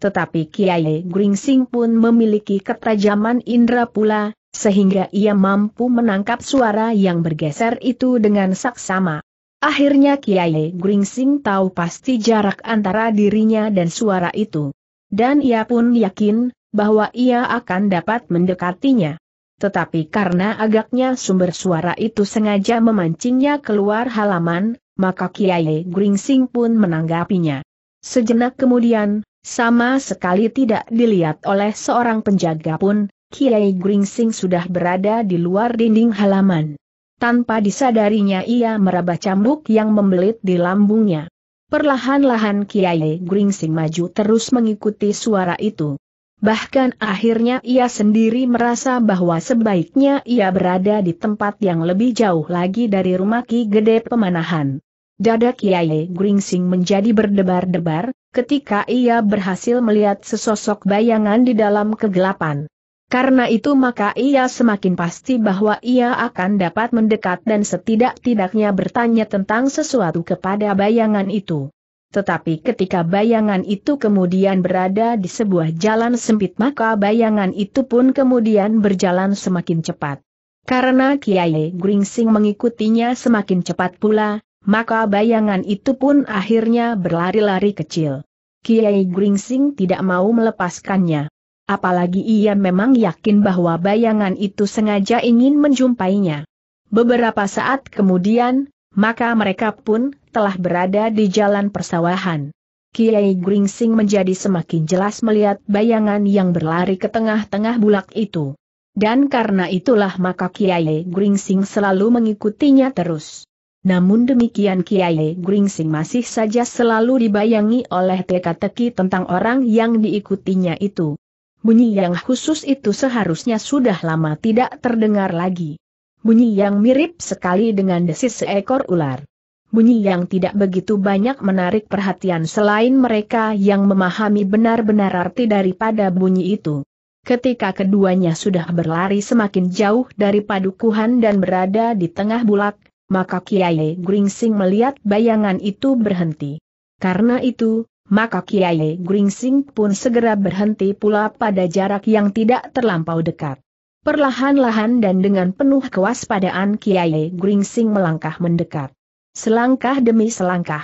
A: Tetapi Kiai Gringsing pun memiliki ketajaman indera pula, sehingga ia mampu menangkap suara yang bergeser itu dengan saksama. Akhirnya Kiai Gringsing tahu pasti jarak antara dirinya dan suara itu. Dan ia pun yakin, bahwa ia akan dapat mendekatinya. Tetapi karena agaknya sumber suara itu sengaja memancingnya keluar halaman, maka Kiai Gringsing pun menanggapinya. Sejenak kemudian, sama sekali tidak dilihat oleh seorang penjaga pun, Kiai Gringsing sudah berada di luar dinding halaman. Tanpa disadarinya ia meraba cambuk yang membelit di lambungnya. Perlahan-lahan Kiai Gringsing maju terus mengikuti suara itu. Bahkan akhirnya ia sendiri merasa bahwa sebaiknya ia berada di tempat yang lebih jauh lagi dari rumah Ki Gede Pemanahan. Dada Kiai Gringsing menjadi berdebar-debar, ketika ia berhasil melihat sesosok bayangan di dalam kegelapan. Karena itu maka ia semakin pasti bahwa ia akan dapat mendekat dan setidak-tidaknya bertanya tentang sesuatu kepada bayangan itu. Tetapi ketika bayangan itu kemudian berada di sebuah jalan sempit maka bayangan itu pun kemudian berjalan semakin cepat. Karena Kiai Gringsing mengikutinya semakin cepat pula, maka bayangan itu pun akhirnya berlari-lari kecil. Kiai Gringsing tidak mau melepaskannya apalagi ia memang yakin bahwa bayangan itu sengaja ingin menjumpainya. Beberapa saat kemudian, maka mereka pun telah berada di jalan persawahan. Kiai Gringsing menjadi semakin jelas melihat bayangan yang berlari ke tengah-tengah bulak itu. Dan karena itulah maka Kiai Gringsing selalu mengikutinya terus. Namun demikian Kiai Gringsing masih saja selalu dibayangi oleh teka-teki tentang orang yang diikutinya itu. Bunyi yang khusus itu seharusnya sudah lama tidak terdengar lagi. Bunyi yang mirip sekali dengan desis seekor ular. Bunyi yang tidak begitu banyak menarik perhatian selain mereka yang memahami benar-benar arti daripada bunyi itu. Ketika keduanya sudah berlari semakin jauh dari padukuhan dan berada di tengah bulak, maka Kiai Gringsing melihat bayangan itu berhenti. Karena itu, maka Kiai Gringsing pun segera berhenti pula pada jarak yang tidak terlampau dekat. Perlahan-lahan dan dengan penuh kewaspadaan Kiai Gringsing melangkah mendekat. Selangkah demi selangkah.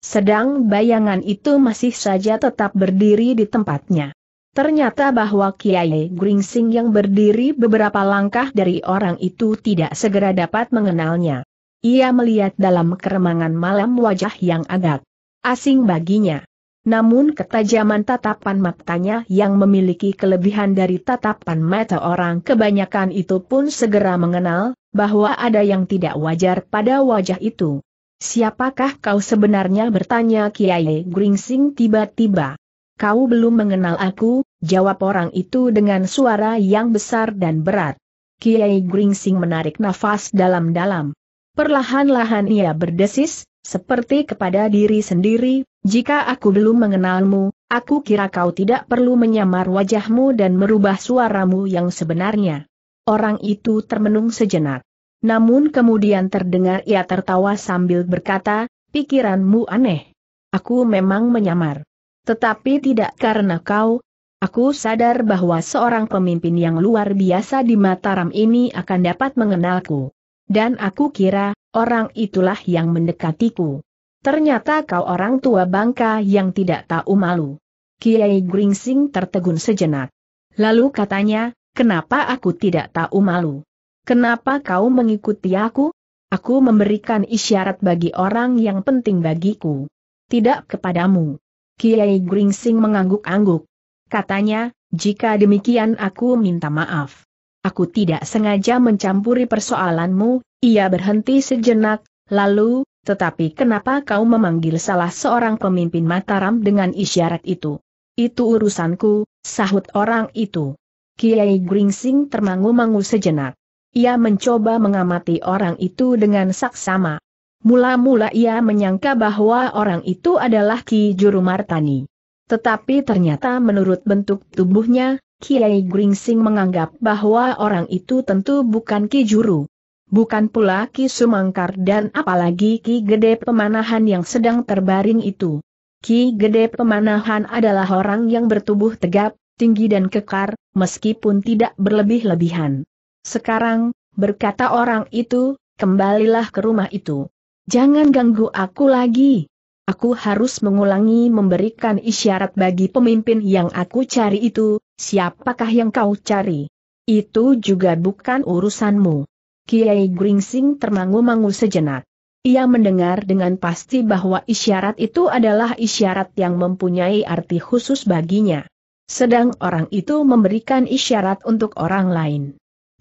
A: Sedang bayangan itu masih saja tetap berdiri di tempatnya. Ternyata bahwa Kiai Gringsing yang berdiri beberapa langkah dari orang itu tidak segera dapat mengenalnya. Ia melihat dalam keremangan malam wajah yang agak asing baginya. Namun ketajaman tatapan matanya yang memiliki kelebihan dari tatapan mata orang kebanyakan itu pun segera mengenal, bahwa ada yang tidak wajar pada wajah itu. Siapakah kau sebenarnya bertanya Kiai Gringsing tiba-tiba. Kau belum mengenal aku, jawab orang itu dengan suara yang besar dan berat. Kiai Gringsing menarik nafas dalam-dalam. Perlahan-lahan ia berdesis, seperti kepada diri sendiri, jika aku belum mengenalmu, aku kira kau tidak perlu menyamar wajahmu dan merubah suaramu yang sebenarnya. Orang itu termenung sejenak. Namun kemudian terdengar ia tertawa sambil berkata, pikiranmu aneh. Aku memang menyamar. Tetapi tidak karena kau, Aku sadar bahwa seorang pemimpin yang luar biasa di Mataram ini akan dapat mengenalku. Dan aku kira, Orang itulah yang mendekatiku. Ternyata kau orang tua bangka yang tidak tahu malu. Kiai Gringsing tertegun sejenak. Lalu katanya, kenapa aku tidak tahu malu? Kenapa kau mengikuti aku? Aku memberikan isyarat bagi orang yang penting bagiku. Tidak kepadamu. Kiai Gringsing mengangguk-angguk. Katanya, jika demikian aku minta maaf. Aku tidak sengaja mencampuri persoalanmu, ia berhenti sejenak, lalu, tetapi kenapa kau memanggil salah seorang pemimpin Mataram dengan isyarat itu? Itu urusanku, sahut orang itu. Kiai Gringsing termangu-mangu sejenak. Ia mencoba mengamati orang itu dengan saksama. Mula-mula ia menyangka bahwa orang itu adalah Ki Juru Martani. Tetapi ternyata menurut bentuk tubuhnya, Kiai Gringsing menganggap bahwa orang itu tentu bukan Ki Juru. Bukan pula Ki Sumangkar dan apalagi Ki Gede Pemanahan yang sedang terbaring itu. Ki Gede Pemanahan adalah orang yang bertubuh tegap, tinggi dan kekar, meskipun tidak berlebih-lebihan. Sekarang, berkata orang itu, kembalilah ke rumah itu. Jangan ganggu aku lagi. Aku harus mengulangi memberikan isyarat bagi pemimpin yang aku cari itu, siapakah yang kau cari? Itu juga bukan urusanmu. Kiai Gringsing termangu-mangu sejenak. Ia mendengar dengan pasti bahwa isyarat itu adalah isyarat yang mempunyai arti khusus baginya. Sedang orang itu memberikan isyarat untuk orang lain.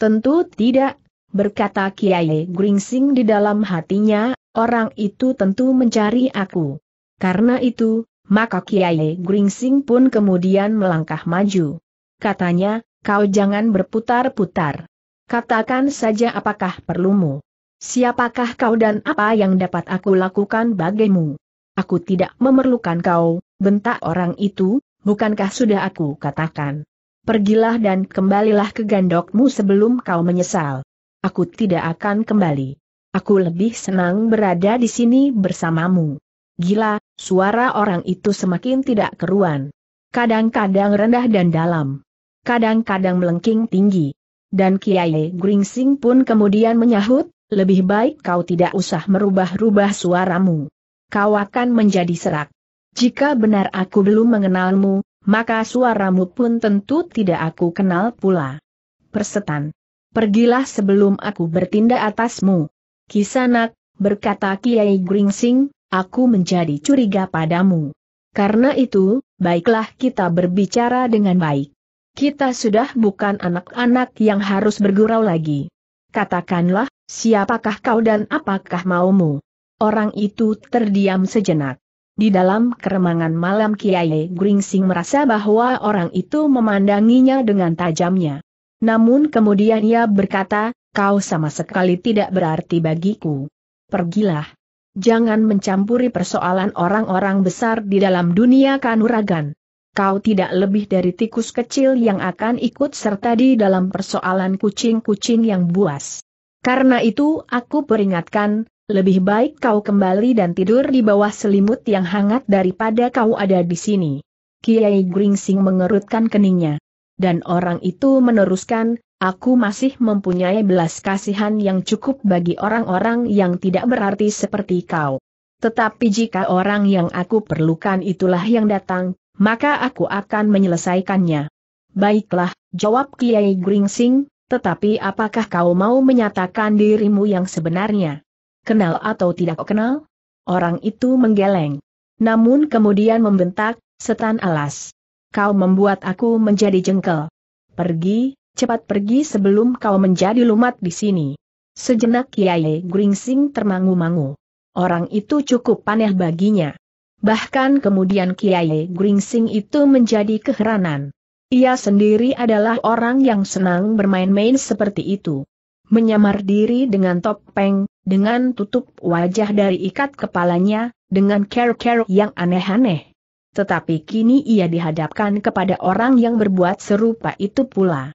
A: Tentu tidak, berkata Kiai Gringsing di dalam hatinya, orang itu tentu mencari aku. Karena itu, maka Kiai Gringsing pun kemudian melangkah maju. Katanya, kau jangan berputar-putar. Katakan saja apakah perlumu. Siapakah kau dan apa yang dapat aku lakukan bagimu? Aku tidak memerlukan kau, bentak orang itu, bukankah sudah aku katakan. Pergilah dan kembalilah ke gandokmu sebelum kau menyesal. Aku tidak akan kembali. Aku lebih senang berada di sini bersamamu. Gila, suara orang itu semakin tidak keruan. Kadang-kadang rendah dan dalam. Kadang-kadang melengking tinggi. Dan Kiai Gringsing pun kemudian menyahut, lebih baik kau tidak usah merubah-rubah suaramu. Kau akan menjadi serak. Jika benar aku belum mengenalmu, maka suaramu pun tentu tidak aku kenal pula. Persetan. Pergilah sebelum aku bertindak atasmu. Kisanak, berkata Kiai Gringsing, aku menjadi curiga padamu. Karena itu, baiklah kita berbicara dengan baik. Kita sudah bukan anak-anak yang harus bergurau lagi. Katakanlah, siapakah kau dan apakah maumu? Orang itu terdiam sejenak. Di dalam keremangan malam Kiai Gringsing merasa bahwa orang itu memandanginya dengan tajamnya. Namun kemudian ia berkata, kau sama sekali tidak berarti bagiku. Pergilah. Jangan mencampuri persoalan orang-orang besar di dalam dunia kanuragan. Kau tidak lebih dari tikus kecil yang akan ikut serta di dalam persoalan kucing-kucing yang buas. Karena itu aku peringatkan, lebih baik kau kembali dan tidur di bawah selimut yang hangat daripada kau ada di sini. Kiai Gringsing mengerutkan keningnya. Dan orang itu meneruskan, Aku masih mempunyai belas kasihan yang cukup bagi orang-orang yang tidak berarti seperti kau. Tetapi jika orang yang aku perlukan itulah yang datang, maka aku akan menyelesaikannya. Baiklah, jawab Kiai Gringsing, tetapi apakah kau mau menyatakan dirimu yang sebenarnya? Kenal atau tidak kenal? Orang itu menggeleng. Namun kemudian membentak, setan alas. Kau membuat aku menjadi jengkel. Pergi, cepat pergi sebelum kau menjadi lumat di sini. Sejenak Kiai Gringsing termangu-mangu. Orang itu cukup aneh baginya. Bahkan kemudian Kiai Gringsing itu menjadi keheranan. Ia sendiri adalah orang yang senang bermain-main seperti itu. Menyamar diri dengan topeng, dengan tutup wajah dari ikat kepalanya, dengan care-care yang aneh-aneh. Tetapi kini ia dihadapkan kepada orang yang berbuat serupa itu pula.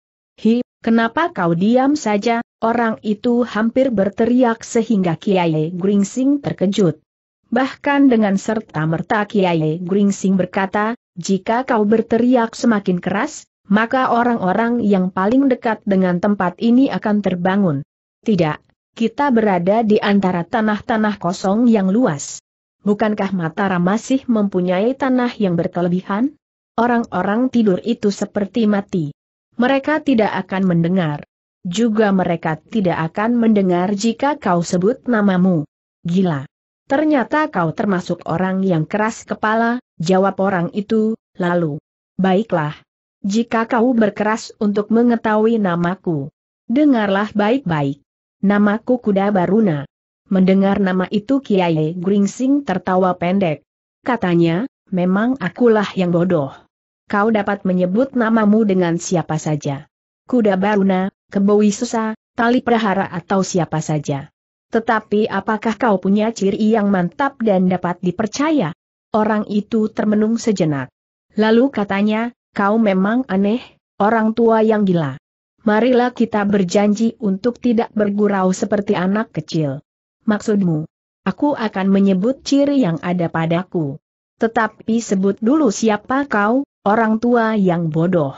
A: Kenapa kau diam saja? Orang itu hampir berteriak sehingga Kiai Gringsing terkejut. Bahkan dengan serta-merta Kiai Gringsing berkata, jika kau berteriak semakin keras, maka orang-orang yang paling dekat dengan tempat ini akan terbangun. Tidak, kita berada di antara tanah-tanah kosong yang luas. Bukankah Mataram masih mempunyai tanah yang berkelebihan? Orang-orang tidur itu seperti mati mereka tidak akan mendengar. Juga mereka tidak akan mendengar jika kau sebut namamu. Gila. Ternyata kau termasuk orang yang keras kepala, jawab orang itu, lalu. Baiklah. Jika kau berkeras untuk mengetahui namaku, dengarlah baik-baik. Namaku Kuda Baruna. Mendengar nama itu Kiai Gringsing tertawa pendek. Katanya, memang akulah yang bodoh kau dapat menyebut namamu dengan siapa saja. Kuda Baruna, Kebowi Susa, Tali Prahara atau siapa saja. Tetapi apakah kau punya ciri yang mantap dan dapat dipercaya? Orang itu termenung sejenak. Lalu katanya, kau memang aneh, orang tua yang gila. Marilah kita berjanji untuk tidak bergurau seperti anak kecil. Maksudmu, aku akan menyebut ciri yang ada padaku. Tetapi sebut dulu siapa kau, Orang tua yang bodoh.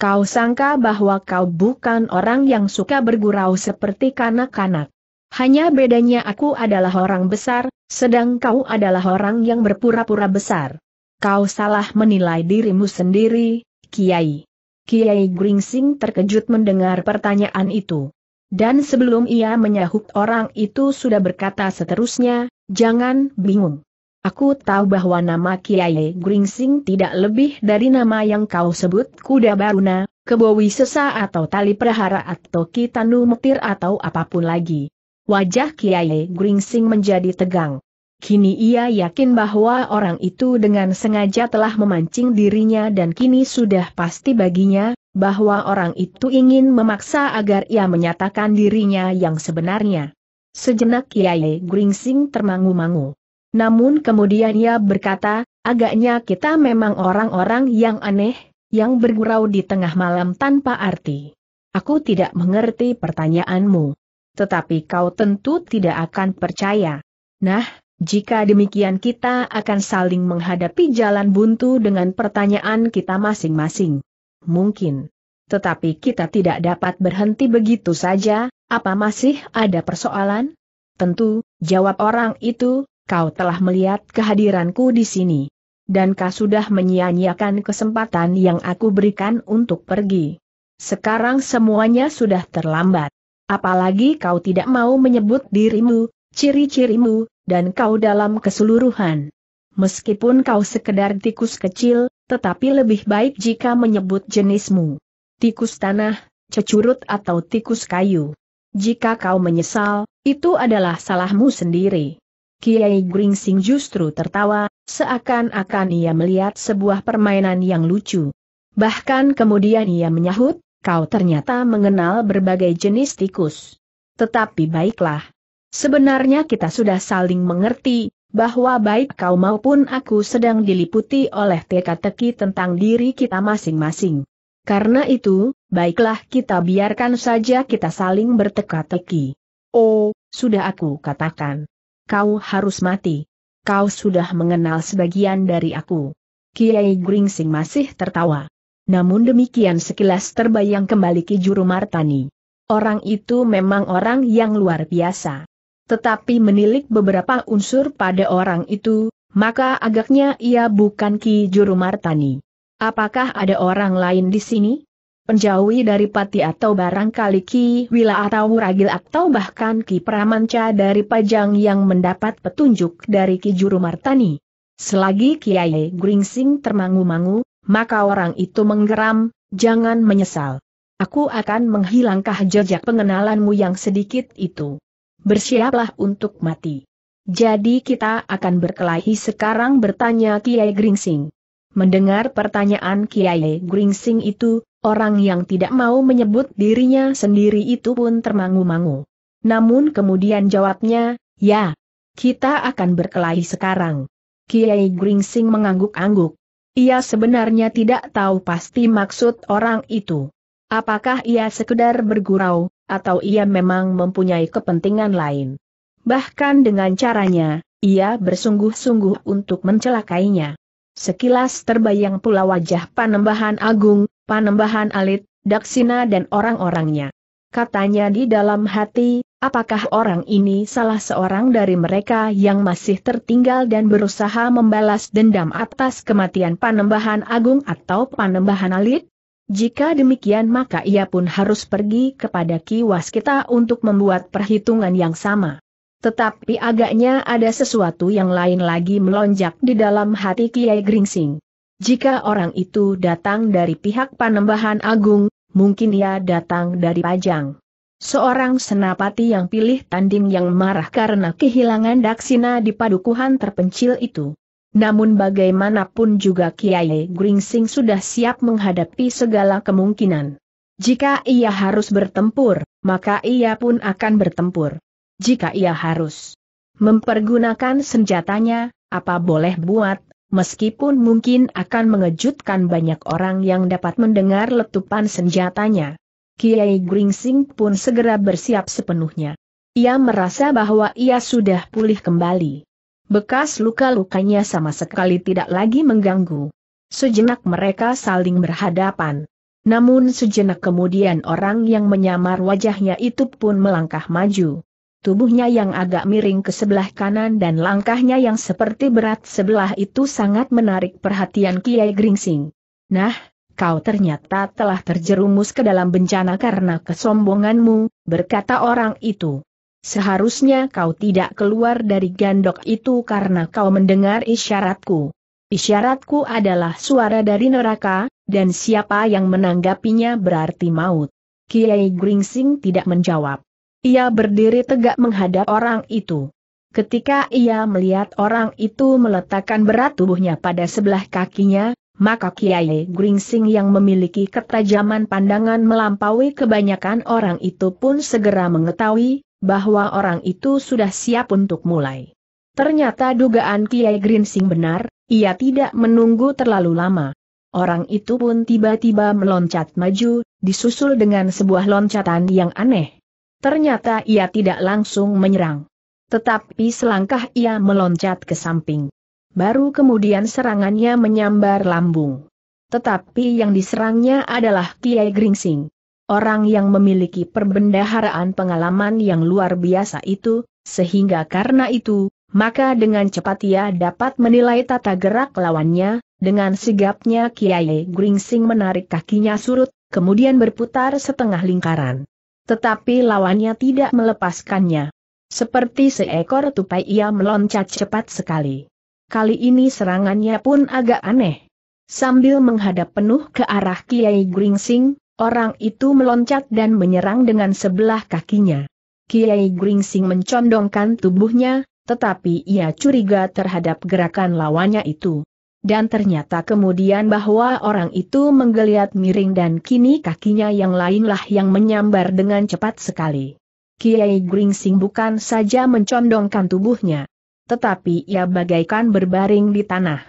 A: Kau sangka bahwa kau bukan orang yang suka bergurau seperti kanak-kanak. Hanya bedanya aku adalah orang besar, sedang kau adalah orang yang berpura-pura besar. Kau salah menilai dirimu sendiri, Kiai. Kiai Gringsing terkejut mendengar pertanyaan itu. Dan sebelum ia menyahut orang itu sudah berkata seterusnya, jangan bingung. Aku tahu bahwa nama Kiai Gringsing tidak lebih dari nama yang kau sebut kuda baruna, kebowi sesa atau tali perhara atau kitanu metir atau apapun lagi. Wajah Kiai Gringsing menjadi tegang. Kini ia yakin bahwa orang itu dengan sengaja telah memancing dirinya dan kini sudah pasti baginya, bahwa orang itu ingin memaksa agar ia menyatakan dirinya yang sebenarnya. Sejenak Kiai Gringsing termangu-mangu. Namun kemudian ia berkata, agaknya kita memang orang-orang yang aneh, yang bergurau di tengah malam tanpa arti. Aku tidak mengerti pertanyaanmu. Tetapi kau tentu tidak akan percaya. Nah, jika demikian kita akan saling menghadapi jalan buntu dengan pertanyaan kita masing-masing. Mungkin. Tetapi kita tidak dapat berhenti begitu saja, apa masih ada persoalan? Tentu, jawab orang itu, kau telah melihat kehadiranku di sini. Dan kau sudah menyia-nyiakan kesempatan yang aku berikan untuk pergi. Sekarang semuanya sudah terlambat. Apalagi kau tidak mau menyebut dirimu, ciri-cirimu, dan kau dalam keseluruhan. Meskipun kau sekedar tikus kecil, tetapi lebih baik jika menyebut jenismu. Tikus tanah, cecurut atau tikus kayu. Jika kau menyesal, itu adalah salahmu sendiri. Kiai Gringsing justru tertawa, seakan-akan ia melihat sebuah permainan yang lucu. Bahkan kemudian ia menyahut, kau ternyata mengenal berbagai jenis tikus. Tetapi baiklah. Sebenarnya kita sudah saling mengerti, bahwa baik kau maupun aku sedang diliputi oleh teka-teki tentang diri kita masing-masing. Karena itu, baiklah kita biarkan saja kita saling berteka-teki. Oh, sudah aku katakan kau harus mati. Kau sudah mengenal sebagian dari aku. Kiai Gringsing masih tertawa. Namun demikian sekilas terbayang kembali Ki Juru Martani. Orang itu memang orang yang luar biasa. Tetapi menilik beberapa unsur pada orang itu, maka agaknya ia bukan Ki Juru Martani. Apakah ada orang lain di sini? penjauhi dari pati atau barangkali ki wila atau ragil atau bahkan ki pramanca dari pajang yang mendapat petunjuk dari ki juru martani. Selagi Kiai Gringsing termangu-mangu, maka orang itu menggeram, jangan menyesal. Aku akan menghilangkan jejak pengenalanmu yang sedikit itu. Bersiaplah untuk mati. Jadi kita akan berkelahi sekarang bertanya Kiai Gringsing. Mendengar pertanyaan Kiai Gringsing itu, Orang yang tidak mau menyebut dirinya sendiri itu pun termangu-mangu. Namun kemudian jawabnya, ya, kita akan berkelahi sekarang. Kiai Gringsing mengangguk-angguk. Ia sebenarnya tidak tahu pasti maksud orang itu. Apakah ia sekedar bergurau, atau ia memang mempunyai kepentingan lain. Bahkan dengan caranya, ia bersungguh-sungguh untuk mencelakainya. Sekilas terbayang pula wajah Panembahan Agung, Panembahan Alit, Daksina dan orang-orangnya. Katanya di dalam hati, apakah orang ini salah seorang dari mereka yang masih tertinggal dan berusaha membalas dendam atas kematian Panembahan Agung atau Panembahan Alit? Jika demikian maka ia pun harus pergi kepada Kiwas kita untuk membuat perhitungan yang sama. Tetapi agaknya ada sesuatu yang lain lagi melonjak di dalam hati Kiai Gringsing. Jika orang itu datang dari pihak Panembahan Agung, mungkin ia datang dari Pajang. Seorang senapati yang pilih tanding yang marah karena kehilangan daksina di padukuhan terpencil itu. Namun bagaimanapun juga Kiai Gringsing sudah siap menghadapi segala kemungkinan. Jika ia harus bertempur, maka ia pun akan bertempur. Jika ia harus mempergunakan senjatanya, apa boleh buat, meskipun mungkin akan mengejutkan banyak orang yang dapat mendengar letupan senjatanya. Kiai Gringsing pun segera bersiap sepenuhnya. Ia merasa bahwa ia sudah pulih kembali. Bekas luka-lukanya sama sekali tidak lagi mengganggu. Sejenak mereka saling berhadapan. Namun sejenak kemudian orang yang menyamar wajahnya itu pun melangkah maju tubuhnya yang agak miring ke sebelah kanan dan langkahnya yang seperti berat sebelah itu sangat menarik perhatian Kiai Gringsing. Nah, kau ternyata telah terjerumus ke dalam bencana karena kesombonganmu, berkata orang itu. Seharusnya kau tidak keluar dari gandok itu karena kau mendengar isyaratku. Isyaratku adalah suara dari neraka, dan siapa yang menanggapinya berarti maut. Kiai Gringsing tidak menjawab. Ia berdiri tegak menghadap orang itu. Ketika ia melihat orang itu meletakkan berat tubuhnya pada sebelah kakinya, maka Kiai Gringsing yang memiliki ketajaman pandangan melampaui kebanyakan orang itu pun segera mengetahui bahwa orang itu sudah siap untuk mulai. Ternyata dugaan Kiai Gringsing benar, ia tidak menunggu terlalu lama. Orang itu pun tiba-tiba meloncat maju, disusul dengan sebuah loncatan yang aneh. Ternyata ia tidak langsung menyerang. Tetapi selangkah ia meloncat ke samping. Baru kemudian serangannya menyambar lambung. Tetapi yang diserangnya adalah Kiai Gringsing. Orang yang memiliki perbendaharaan pengalaman yang luar biasa itu, sehingga karena itu, maka dengan cepat ia dapat menilai tata gerak lawannya, dengan sigapnya Kiai Gringsing menarik kakinya surut, kemudian berputar setengah lingkaran. Tetapi lawannya tidak melepaskannya. Seperti seekor tupai ia meloncat cepat sekali. Kali ini serangannya pun agak aneh. Sambil menghadap penuh ke arah Kiai Gringsing, orang itu meloncat dan menyerang dengan sebelah kakinya. Kiai Gringsing mencondongkan tubuhnya, tetapi ia curiga terhadap gerakan lawannya itu dan ternyata kemudian bahwa orang itu menggeliat miring dan kini kakinya yang lainlah yang menyambar dengan cepat sekali. Kiai Gringsing bukan saja mencondongkan tubuhnya, tetapi ia bagaikan berbaring di tanah.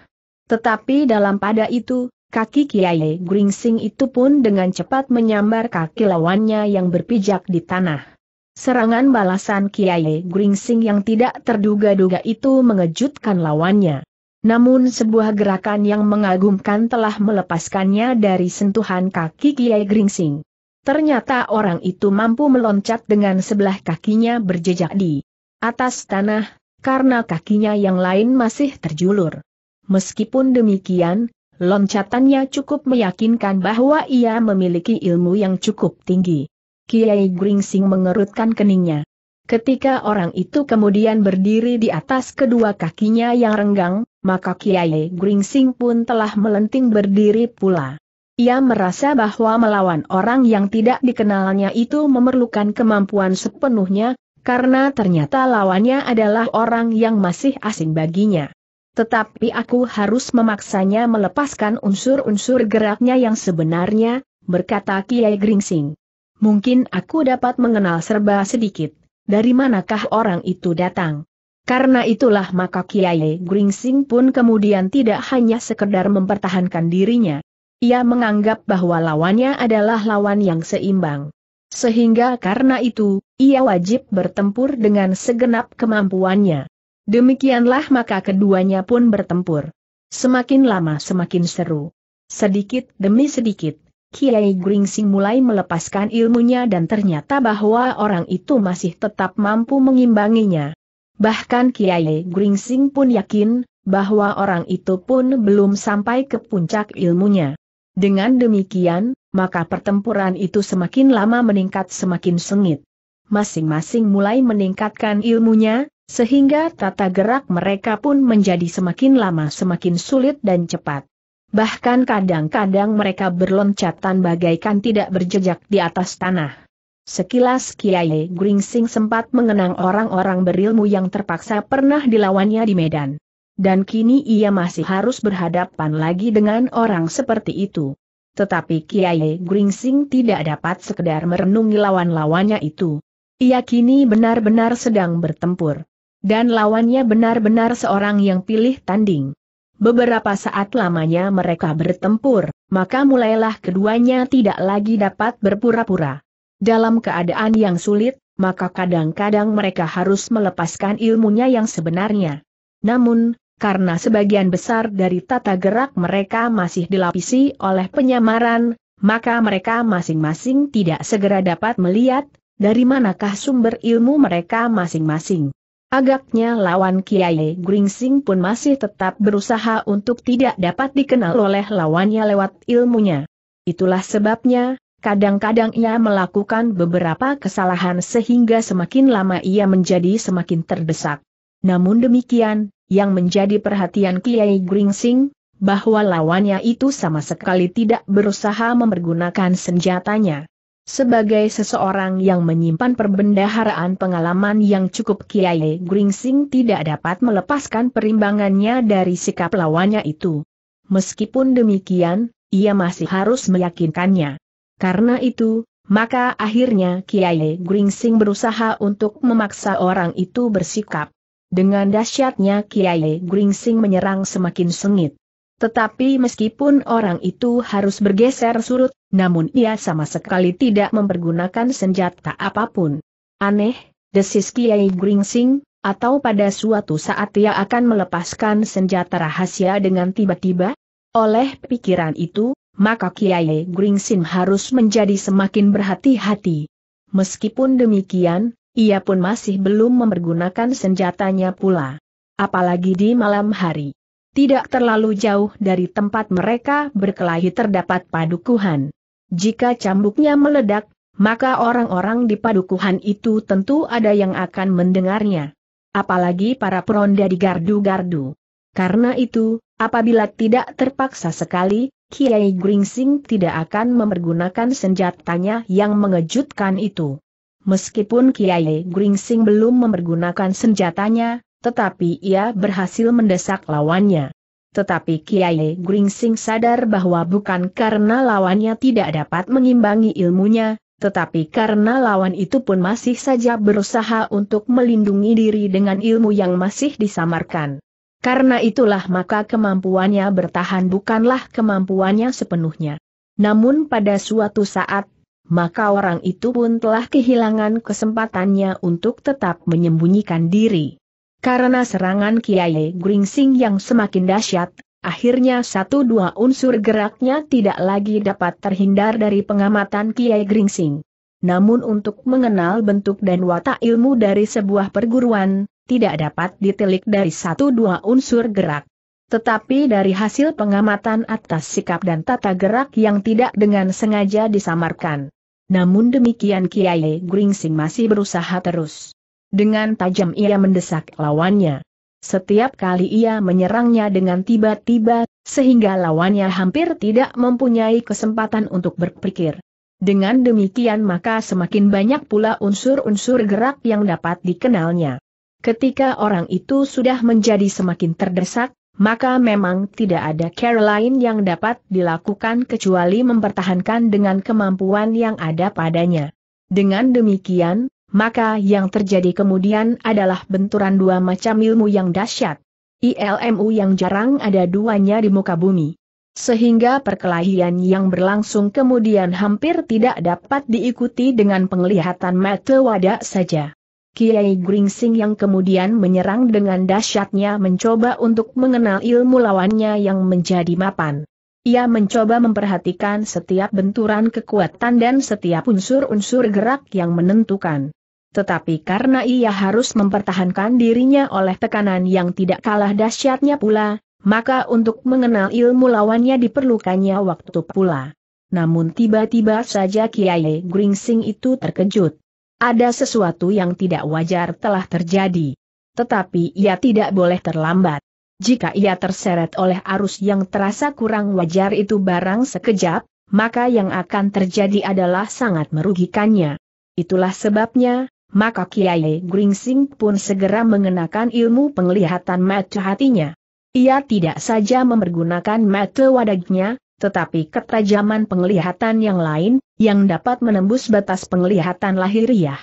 A: Tetapi dalam pada itu, kaki Kiai Gringsing itu pun dengan cepat menyambar kaki lawannya yang berpijak di tanah. Serangan balasan Kiai Gringsing yang tidak terduga-duga itu mengejutkan lawannya. Namun sebuah gerakan yang mengagumkan telah melepaskannya dari sentuhan kaki Kiai Gringsing. Ternyata orang itu mampu meloncat dengan sebelah kakinya berjejak di atas tanah, karena kakinya yang lain masih terjulur. Meskipun demikian, loncatannya cukup meyakinkan bahwa ia memiliki ilmu yang cukup tinggi. Kiai Gringsing mengerutkan keningnya. Ketika orang itu kemudian berdiri di atas kedua kakinya yang renggang, maka Kiai Gringsing pun telah melenting berdiri pula. Ia merasa bahwa melawan orang yang tidak dikenalnya itu memerlukan kemampuan sepenuhnya, karena ternyata lawannya adalah orang yang masih asing baginya. Tetapi aku harus memaksanya melepaskan unsur-unsur geraknya yang sebenarnya, berkata Kiai Gringsing. Mungkin aku dapat mengenal serba sedikit dari manakah orang itu datang. Karena itulah maka Kiai Gringsing pun kemudian tidak hanya sekedar mempertahankan dirinya. Ia menganggap bahwa lawannya adalah lawan yang seimbang. Sehingga karena itu, ia wajib bertempur dengan segenap kemampuannya. Demikianlah maka keduanya pun bertempur. Semakin lama semakin seru. Sedikit demi sedikit, Kiai Gringsing mulai melepaskan ilmunya dan ternyata bahwa orang itu masih tetap mampu mengimbanginya. Bahkan Kiai Gringsing pun yakin, bahwa orang itu pun belum sampai ke puncak ilmunya. Dengan demikian, maka pertempuran itu semakin lama meningkat semakin sengit. Masing-masing mulai meningkatkan ilmunya, sehingga tata gerak mereka pun menjadi semakin lama semakin sulit dan cepat. Bahkan kadang-kadang mereka berloncatan bagaikan tidak berjejak di atas tanah. Sekilas Kiai Gringsing sempat mengenang orang-orang berilmu yang terpaksa pernah dilawannya di Medan. Dan kini ia masih harus berhadapan lagi dengan orang seperti itu. Tetapi Kiai Gringsing tidak dapat sekedar merenungi lawan-lawannya itu. Ia kini benar-benar sedang bertempur. Dan lawannya benar-benar seorang yang pilih tanding. Beberapa saat lamanya mereka bertempur, maka mulailah keduanya tidak lagi dapat berpura-pura. Dalam keadaan yang sulit, maka kadang-kadang mereka harus melepaskan ilmunya yang sebenarnya. Namun, karena sebagian besar dari tata gerak mereka masih dilapisi oleh penyamaran, maka mereka masing-masing tidak segera dapat melihat dari manakah sumber ilmu mereka masing-masing. Agaknya lawan Kiai Gringsing pun masih tetap berusaha untuk tidak dapat dikenal oleh lawannya lewat ilmunya. Itulah sebabnya, kadang-kadang ia melakukan beberapa kesalahan sehingga semakin lama ia menjadi semakin terdesak. Namun demikian, yang menjadi perhatian Kiai Gringsing, bahwa lawannya itu sama sekali tidak berusaha mempergunakan senjatanya. Sebagai seseorang yang menyimpan perbendaharaan pengalaman yang cukup Kiai Gringsing tidak dapat melepaskan perimbangannya dari sikap lawannya itu. Meskipun demikian, ia masih harus meyakinkannya. Karena itu, maka akhirnya Kiai Gringsing berusaha untuk memaksa orang itu bersikap. Dengan dahsyatnya Kiai Gringsing menyerang semakin sengit. Tetapi meskipun orang itu harus bergeser surut, namun ia sama sekali tidak mempergunakan senjata apapun. Aneh, desis Kiai Gringsing, atau pada suatu saat ia akan melepaskan senjata rahasia dengan tiba-tiba? Oleh pikiran itu, maka Kiai Gringsing harus menjadi semakin berhati-hati. Meskipun demikian, ia pun masih belum mempergunakan senjatanya pula. Apalagi di malam hari. Tidak terlalu jauh dari tempat mereka berkelahi terdapat padukuhan. Jika cambuknya meledak, maka orang-orang di padukuhan itu tentu ada yang akan mendengarnya. Apalagi para peronda di gardu-gardu. Karena itu, apabila tidak terpaksa sekali, Kiai Gringsing tidak akan memergunakan senjatanya yang mengejutkan itu. Meskipun Kiai Gringsing belum memergunakan senjatanya, tetapi ia berhasil mendesak lawannya. Tetapi Kiai Gringsing sadar bahwa bukan karena lawannya tidak dapat mengimbangi ilmunya, tetapi karena lawan itu pun masih saja berusaha untuk melindungi diri dengan ilmu yang masih disamarkan. Karena itulah maka kemampuannya bertahan bukanlah kemampuannya sepenuhnya. Namun pada suatu saat, maka orang itu pun telah kehilangan kesempatannya untuk tetap menyembunyikan diri. Karena serangan Kiai Gringsing yang semakin dahsyat, akhirnya satu dua unsur geraknya tidak lagi dapat terhindar dari pengamatan Kiai Gringsing. Namun untuk mengenal bentuk dan watak ilmu dari sebuah perguruan, tidak dapat ditelik dari satu dua unsur gerak. Tetapi dari hasil pengamatan atas sikap dan tata gerak yang tidak dengan sengaja disamarkan. Namun demikian Kiai Gringsing masih berusaha terus. Dengan tajam ia mendesak lawannya. Setiap kali ia menyerangnya dengan tiba-tiba, sehingga lawannya hampir tidak mempunyai kesempatan untuk berpikir. Dengan demikian maka semakin banyak pula unsur-unsur gerak yang dapat dikenalnya. Ketika orang itu sudah menjadi semakin terdesak, maka memang tidak ada cara lain yang dapat dilakukan kecuali mempertahankan dengan kemampuan yang ada padanya. Dengan demikian, maka yang terjadi kemudian adalah benturan dua macam ilmu yang dahsyat. ILMU yang jarang ada duanya di muka bumi. Sehingga perkelahian yang berlangsung kemudian hampir tidak dapat diikuti dengan penglihatan mata wadah saja. Kiai Gringsing yang kemudian menyerang dengan dahsyatnya mencoba untuk mengenal ilmu lawannya yang menjadi mapan. Ia mencoba memperhatikan setiap benturan kekuatan dan setiap unsur-unsur gerak yang menentukan. Tetapi karena ia harus mempertahankan dirinya oleh tekanan yang tidak kalah dahsyatnya pula, maka untuk mengenal ilmu lawannya diperlukannya waktu pula. Namun tiba-tiba saja Kiai Gringsing itu terkejut. Ada sesuatu yang tidak wajar telah terjadi. Tetapi ia tidak boleh terlambat. Jika ia terseret oleh arus yang terasa kurang wajar itu barang sekejap, maka yang akan terjadi adalah sangat merugikannya. Itulah sebabnya, maka Kiai Gringsing pun segera mengenakan ilmu penglihatan mata hatinya. Ia tidak saja mempergunakan mata wadagnya, tetapi ketajaman penglihatan yang lain, yang dapat menembus batas penglihatan lahiriah.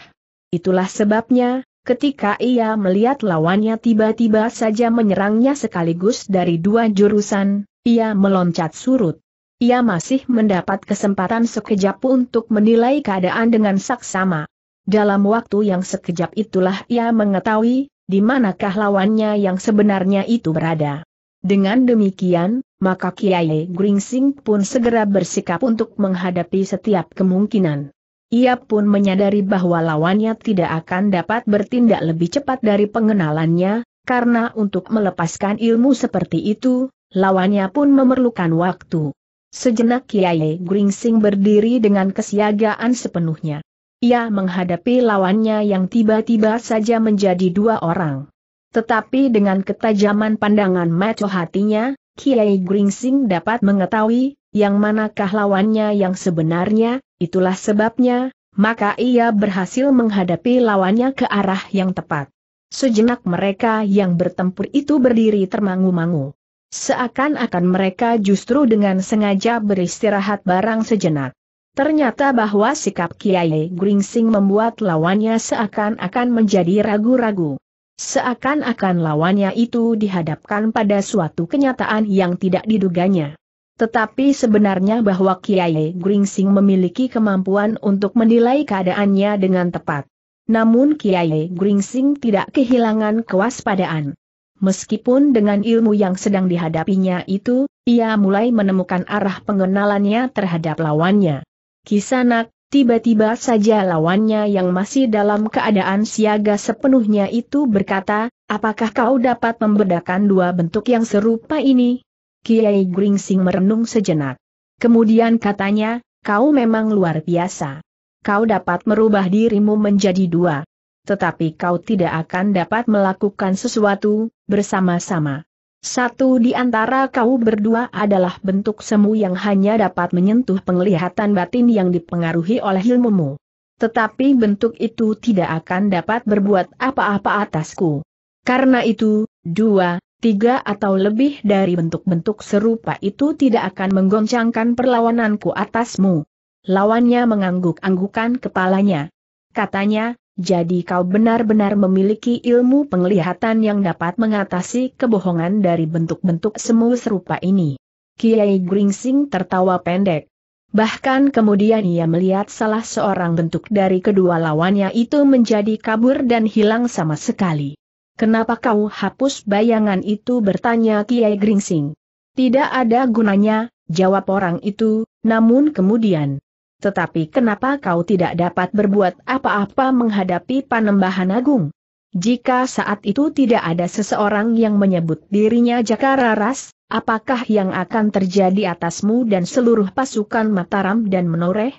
A: Itulah sebabnya, ketika ia melihat lawannya tiba-tiba saja menyerangnya sekaligus dari dua jurusan, ia meloncat surut. Ia masih mendapat kesempatan sekejap untuk menilai keadaan dengan saksama. Dalam waktu yang sekejap itulah ia mengetahui, di manakah lawannya yang sebenarnya itu berada. Dengan demikian, maka Kiai Gringsing pun segera bersikap untuk menghadapi setiap kemungkinan. Ia pun menyadari bahwa lawannya tidak akan dapat bertindak lebih cepat dari pengenalannya, karena untuk melepaskan ilmu seperti itu, lawannya pun memerlukan waktu. Sejenak Kiai Gringsing berdiri dengan kesiagaan sepenuhnya. Ia menghadapi lawannya yang tiba-tiba saja menjadi dua orang. Tetapi dengan ketajaman pandangan mata hatinya, Kiai Gringsing dapat mengetahui, yang manakah lawannya yang sebenarnya, itulah sebabnya, maka ia berhasil menghadapi lawannya ke arah yang tepat. Sejenak mereka yang bertempur itu berdiri termangu-mangu. Seakan-akan mereka justru dengan sengaja beristirahat barang sejenak. Ternyata bahwa sikap Kiai Gringsing membuat lawannya seakan-akan menjadi ragu-ragu. Seakan-akan lawannya itu dihadapkan pada suatu kenyataan yang tidak diduganya. Tetapi sebenarnya bahwa Kiai Gringsing memiliki kemampuan untuk menilai keadaannya dengan tepat. Namun Kiai Gringsing tidak kehilangan kewaspadaan. Meskipun dengan ilmu yang sedang dihadapinya itu, ia mulai menemukan arah pengenalannya terhadap lawannya. Kisanak, tiba-tiba saja lawannya yang masih dalam keadaan siaga sepenuhnya itu berkata, apakah kau dapat membedakan dua bentuk yang serupa ini? Kiai Gringsing merenung sejenak. Kemudian katanya, kau memang luar biasa. Kau dapat merubah dirimu menjadi dua. Tetapi kau tidak akan dapat melakukan sesuatu, bersama-sama. Satu di antara kau berdua adalah bentuk semu yang hanya dapat menyentuh penglihatan batin yang dipengaruhi oleh ilmumu. Tetapi bentuk itu tidak akan dapat berbuat apa-apa atasku. Karena itu, dua, tiga atau lebih dari bentuk-bentuk serupa itu tidak akan menggoncangkan perlawananku atasmu. Lawannya mengangguk-anggukan kepalanya. Katanya, jadi kau benar-benar memiliki ilmu penglihatan yang dapat mengatasi kebohongan dari bentuk-bentuk semu serupa ini. Kiai Gringsing tertawa pendek. Bahkan kemudian ia melihat salah seorang bentuk dari kedua lawannya itu menjadi kabur dan hilang sama sekali. Kenapa kau hapus bayangan itu bertanya Kiai Gringsing. Tidak ada gunanya, jawab orang itu, namun kemudian, tetapi kenapa kau tidak dapat berbuat apa-apa menghadapi panembahan agung? Jika saat itu tidak ada seseorang yang menyebut dirinya Jakararas, Ras, apakah yang akan terjadi atasmu dan seluruh pasukan Mataram dan Menoreh?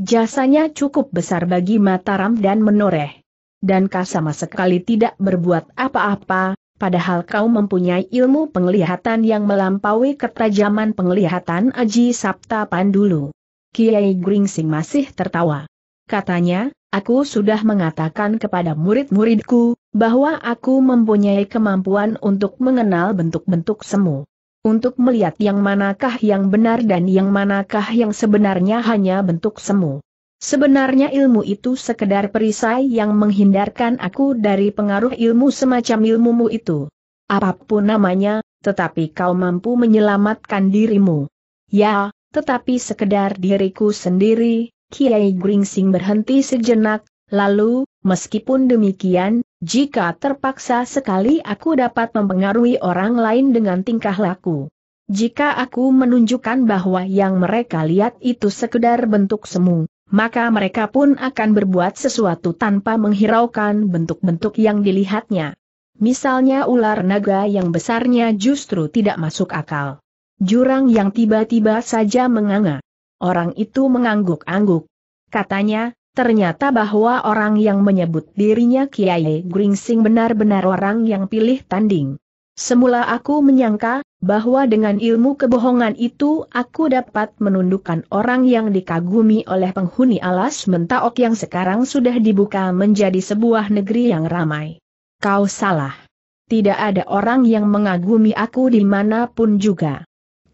A: Jasanya cukup besar bagi Mataram dan Menoreh. Dan kau sama sekali tidak berbuat apa-apa, padahal kau mempunyai ilmu penglihatan yang melampaui ketajaman penglihatan Aji Sapta Pandulu. Kiai Gringsing masih tertawa. Katanya, aku sudah mengatakan kepada murid-muridku, bahwa aku mempunyai kemampuan untuk mengenal bentuk-bentuk semu. Untuk melihat yang manakah yang benar dan yang manakah yang sebenarnya hanya bentuk semu. Sebenarnya ilmu itu sekedar perisai yang menghindarkan aku dari pengaruh ilmu semacam ilmumu itu. Apapun namanya, tetapi kau mampu menyelamatkan dirimu. Ya, tetapi sekedar diriku sendiri, Kiai Gringsing berhenti sejenak, lalu, meskipun demikian, jika terpaksa sekali aku dapat mempengaruhi orang lain dengan tingkah laku. Jika aku menunjukkan bahwa yang mereka lihat itu sekedar bentuk semu, maka mereka pun akan berbuat sesuatu tanpa menghiraukan bentuk-bentuk yang dilihatnya. Misalnya ular naga yang besarnya justru tidak masuk akal. Jurang yang tiba-tiba saja menganga. Orang itu mengangguk-angguk. Katanya, ternyata bahwa orang yang menyebut dirinya Kiai Gringsing benar-benar orang yang pilih tanding. Semula aku menyangka, bahwa dengan ilmu kebohongan itu aku dapat menundukkan orang yang dikagumi oleh penghuni alas mentaok yang sekarang sudah dibuka menjadi sebuah negeri yang ramai. Kau salah. Tidak ada orang yang mengagumi aku dimanapun juga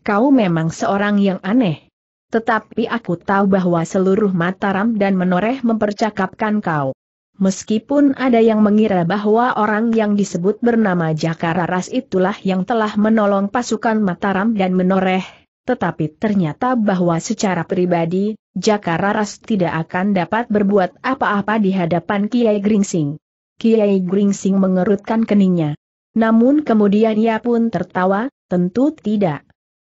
A: kau memang seorang yang aneh. Tetapi aku tahu bahwa seluruh Mataram dan Menoreh mempercakapkan kau. Meskipun ada yang mengira bahwa orang yang disebut bernama Jakara Ras itulah yang telah menolong pasukan Mataram dan Menoreh, tetapi ternyata bahwa secara pribadi, Jakara Ras tidak akan dapat berbuat apa-apa di hadapan Kiai Gringsing. Kiai Gringsing mengerutkan keningnya. Namun kemudian ia pun tertawa, tentu tidak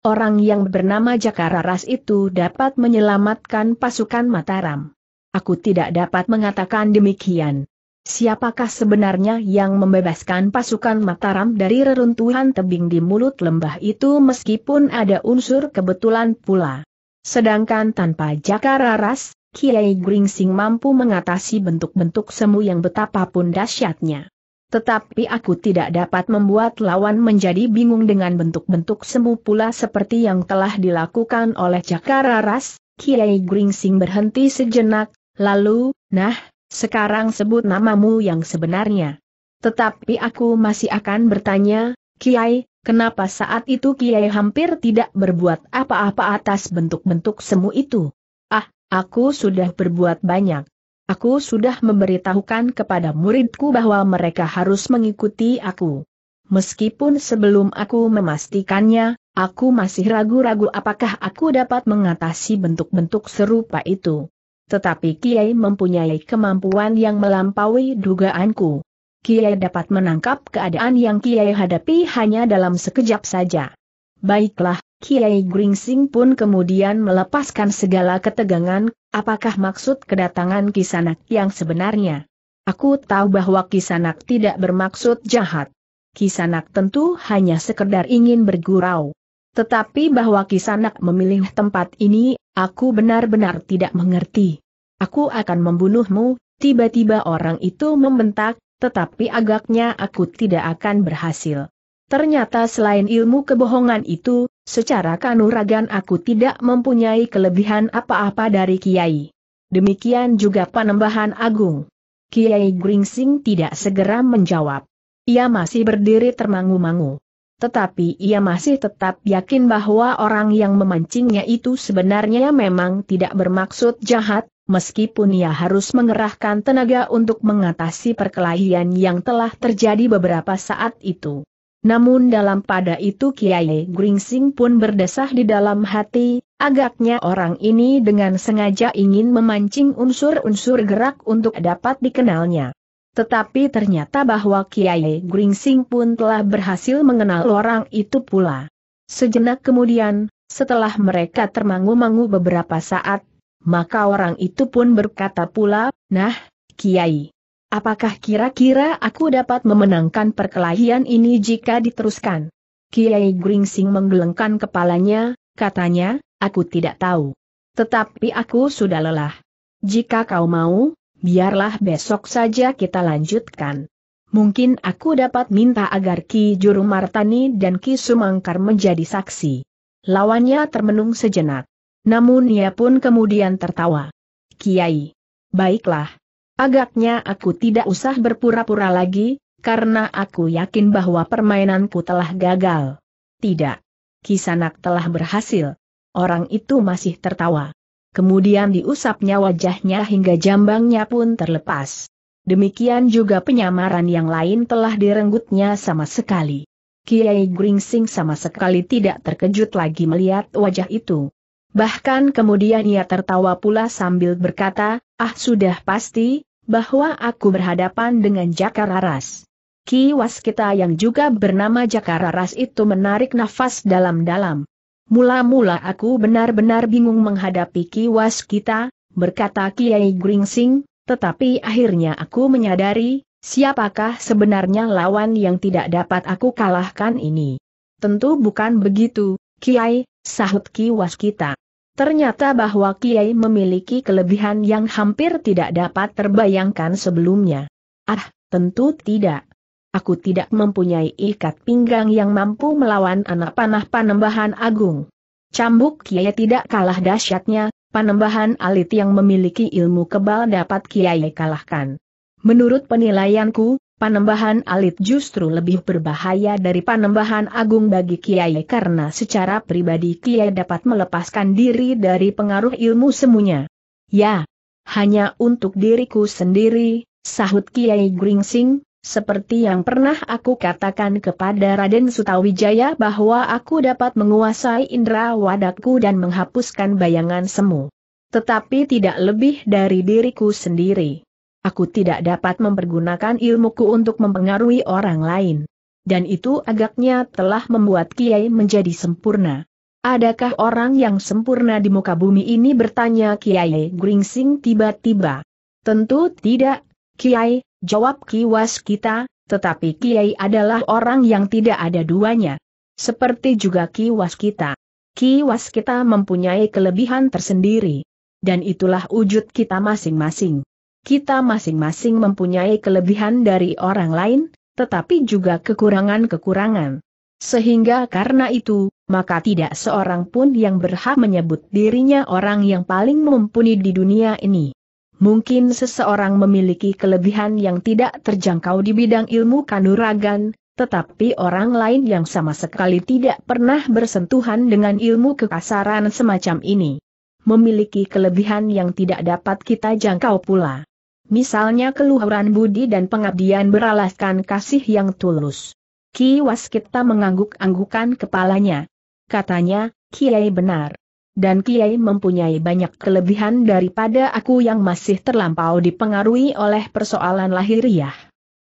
A: orang yang bernama Jakararas Ras itu dapat menyelamatkan pasukan Mataram. Aku tidak dapat mengatakan demikian. Siapakah sebenarnya yang membebaskan pasukan Mataram dari reruntuhan tebing di mulut lembah itu meskipun ada unsur kebetulan pula. Sedangkan tanpa Jakararas, Ras, Kiai Gringsing mampu mengatasi bentuk-bentuk semu yang betapapun dahsyatnya. Tetapi aku tidak dapat membuat lawan menjadi bingung dengan bentuk-bentuk semu pula seperti yang telah dilakukan oleh Cakara Ras, Kiai Gringsing berhenti sejenak, lalu, nah, sekarang sebut namamu yang sebenarnya. Tetapi aku masih akan bertanya, Kiai, kenapa saat itu Kiai hampir tidak berbuat apa-apa atas bentuk-bentuk semu itu? Ah, aku sudah berbuat banyak. Aku sudah memberitahukan kepada muridku bahwa mereka harus mengikuti aku. Meskipun sebelum aku memastikannya, aku masih ragu-ragu apakah aku dapat mengatasi bentuk-bentuk serupa itu. Tetapi Kiai mempunyai kemampuan yang melampaui dugaanku. Kiai dapat menangkap keadaan yang Kiai hadapi hanya dalam sekejap saja. Baiklah, Kiai Gringsing pun kemudian melepaskan segala ketegangan, apakah maksud kedatangan Kisanak yang sebenarnya? Aku tahu bahwa Kisanak tidak bermaksud jahat. Kisanak tentu hanya sekedar ingin bergurau. Tetapi bahwa Kisanak memilih tempat ini, aku benar-benar tidak mengerti. Aku akan membunuhmu, tiba-tiba orang itu membentak, tetapi agaknya aku tidak akan berhasil. Ternyata selain ilmu kebohongan itu, Secara kanuragan aku tidak mempunyai kelebihan apa-apa dari Kiai. Demikian juga Panembahan Agung. Kiai Gringsing tidak segera menjawab. Ia masih berdiri termangu-mangu. Tetapi ia masih tetap yakin bahwa orang yang memancingnya itu sebenarnya memang tidak bermaksud jahat, meskipun ia harus mengerahkan tenaga untuk mengatasi perkelahian yang telah terjadi beberapa saat itu. Namun dalam pada itu Kiai Gringsing pun berdesah di dalam hati, agaknya orang ini dengan sengaja ingin memancing unsur-unsur gerak untuk dapat dikenalnya. Tetapi ternyata bahwa Kiai Gringsing pun telah berhasil mengenal orang itu pula. Sejenak kemudian, setelah mereka termangu-mangu beberapa saat, maka orang itu pun berkata pula, Nah, Kiai. Apakah kira-kira aku dapat memenangkan perkelahian ini jika diteruskan? Kiai Gringsing menggelengkan kepalanya, katanya, aku tidak tahu. Tetapi aku sudah lelah. Jika kau mau, biarlah besok saja kita lanjutkan. Mungkin aku dapat minta agar Ki Juru Martani dan Ki Sumangkar menjadi saksi. Lawannya termenung sejenak. Namun ia pun kemudian tertawa. Kiai. Baiklah, Agaknya aku tidak usah berpura-pura lagi, karena aku yakin bahwa permainanku telah gagal. Tidak. Kisanak telah berhasil. Orang itu masih tertawa. Kemudian diusapnya wajahnya hingga jambangnya pun terlepas. Demikian juga penyamaran yang lain telah direnggutnya sama sekali. Kiai Gringsing sama sekali tidak terkejut lagi melihat wajah itu. Bahkan kemudian ia tertawa pula sambil berkata, ah sudah pasti, bahwa aku berhadapan dengan Jakar Ras. Ki Waskita yang juga bernama Jakar Ras itu menarik nafas dalam-dalam. Mula-mula aku benar-benar bingung menghadapi Ki Waskita, berkata Kiai Gringsing, tetapi akhirnya aku menyadari, siapakah sebenarnya lawan yang tidak dapat aku kalahkan ini? Tentu bukan begitu, Kiai, sahut Ki Waskita. Ternyata bahwa Kiai memiliki kelebihan yang hampir tidak dapat terbayangkan sebelumnya. Ah, tentu tidak. Aku tidak mempunyai ikat pinggang yang mampu melawan anak panah panembahan agung. Cambuk Kiai tidak kalah dahsyatnya, panembahan alit yang memiliki ilmu kebal dapat Kiai kalahkan. Menurut penilaianku, Panembahan alit justru lebih berbahaya dari panembahan agung bagi Kiai karena secara pribadi Kiai dapat melepaskan diri dari pengaruh ilmu semuanya. Ya, hanya untuk diriku sendiri, sahut Kiai Gringsing, seperti yang pernah aku katakan kepada Raden Sutawijaya bahwa aku dapat menguasai indera wadaku dan menghapuskan bayangan semu. Tetapi tidak lebih dari diriku sendiri. Aku tidak dapat mempergunakan ilmuku untuk mempengaruhi orang lain. Dan itu agaknya telah membuat Kiai menjadi sempurna. Adakah orang yang sempurna di muka bumi ini bertanya Kiai Gringsing tiba-tiba? Tentu tidak, Kiai, jawab kiwas kita, tetapi Kiai adalah orang yang tidak ada duanya. Seperti juga kiwas kita. Kiwas kita mempunyai kelebihan tersendiri. Dan itulah wujud kita masing-masing kita masing-masing mempunyai kelebihan dari orang lain, tetapi juga kekurangan-kekurangan. Sehingga karena itu, maka tidak seorang pun yang berhak menyebut dirinya orang yang paling mumpuni di dunia ini. Mungkin seseorang memiliki kelebihan yang tidak terjangkau di bidang ilmu kanuragan, tetapi orang lain yang sama sekali tidak pernah bersentuhan dengan ilmu kekasaran semacam ini. Memiliki kelebihan yang tidak dapat kita jangkau pula misalnya keluhuran budi dan pengabdian beralaskan kasih yang tulus. Ki Waskita mengangguk-anggukan kepalanya. Katanya, Kiai benar. Dan Kiai mempunyai banyak kelebihan daripada aku yang masih terlampau dipengaruhi oleh persoalan lahiriah.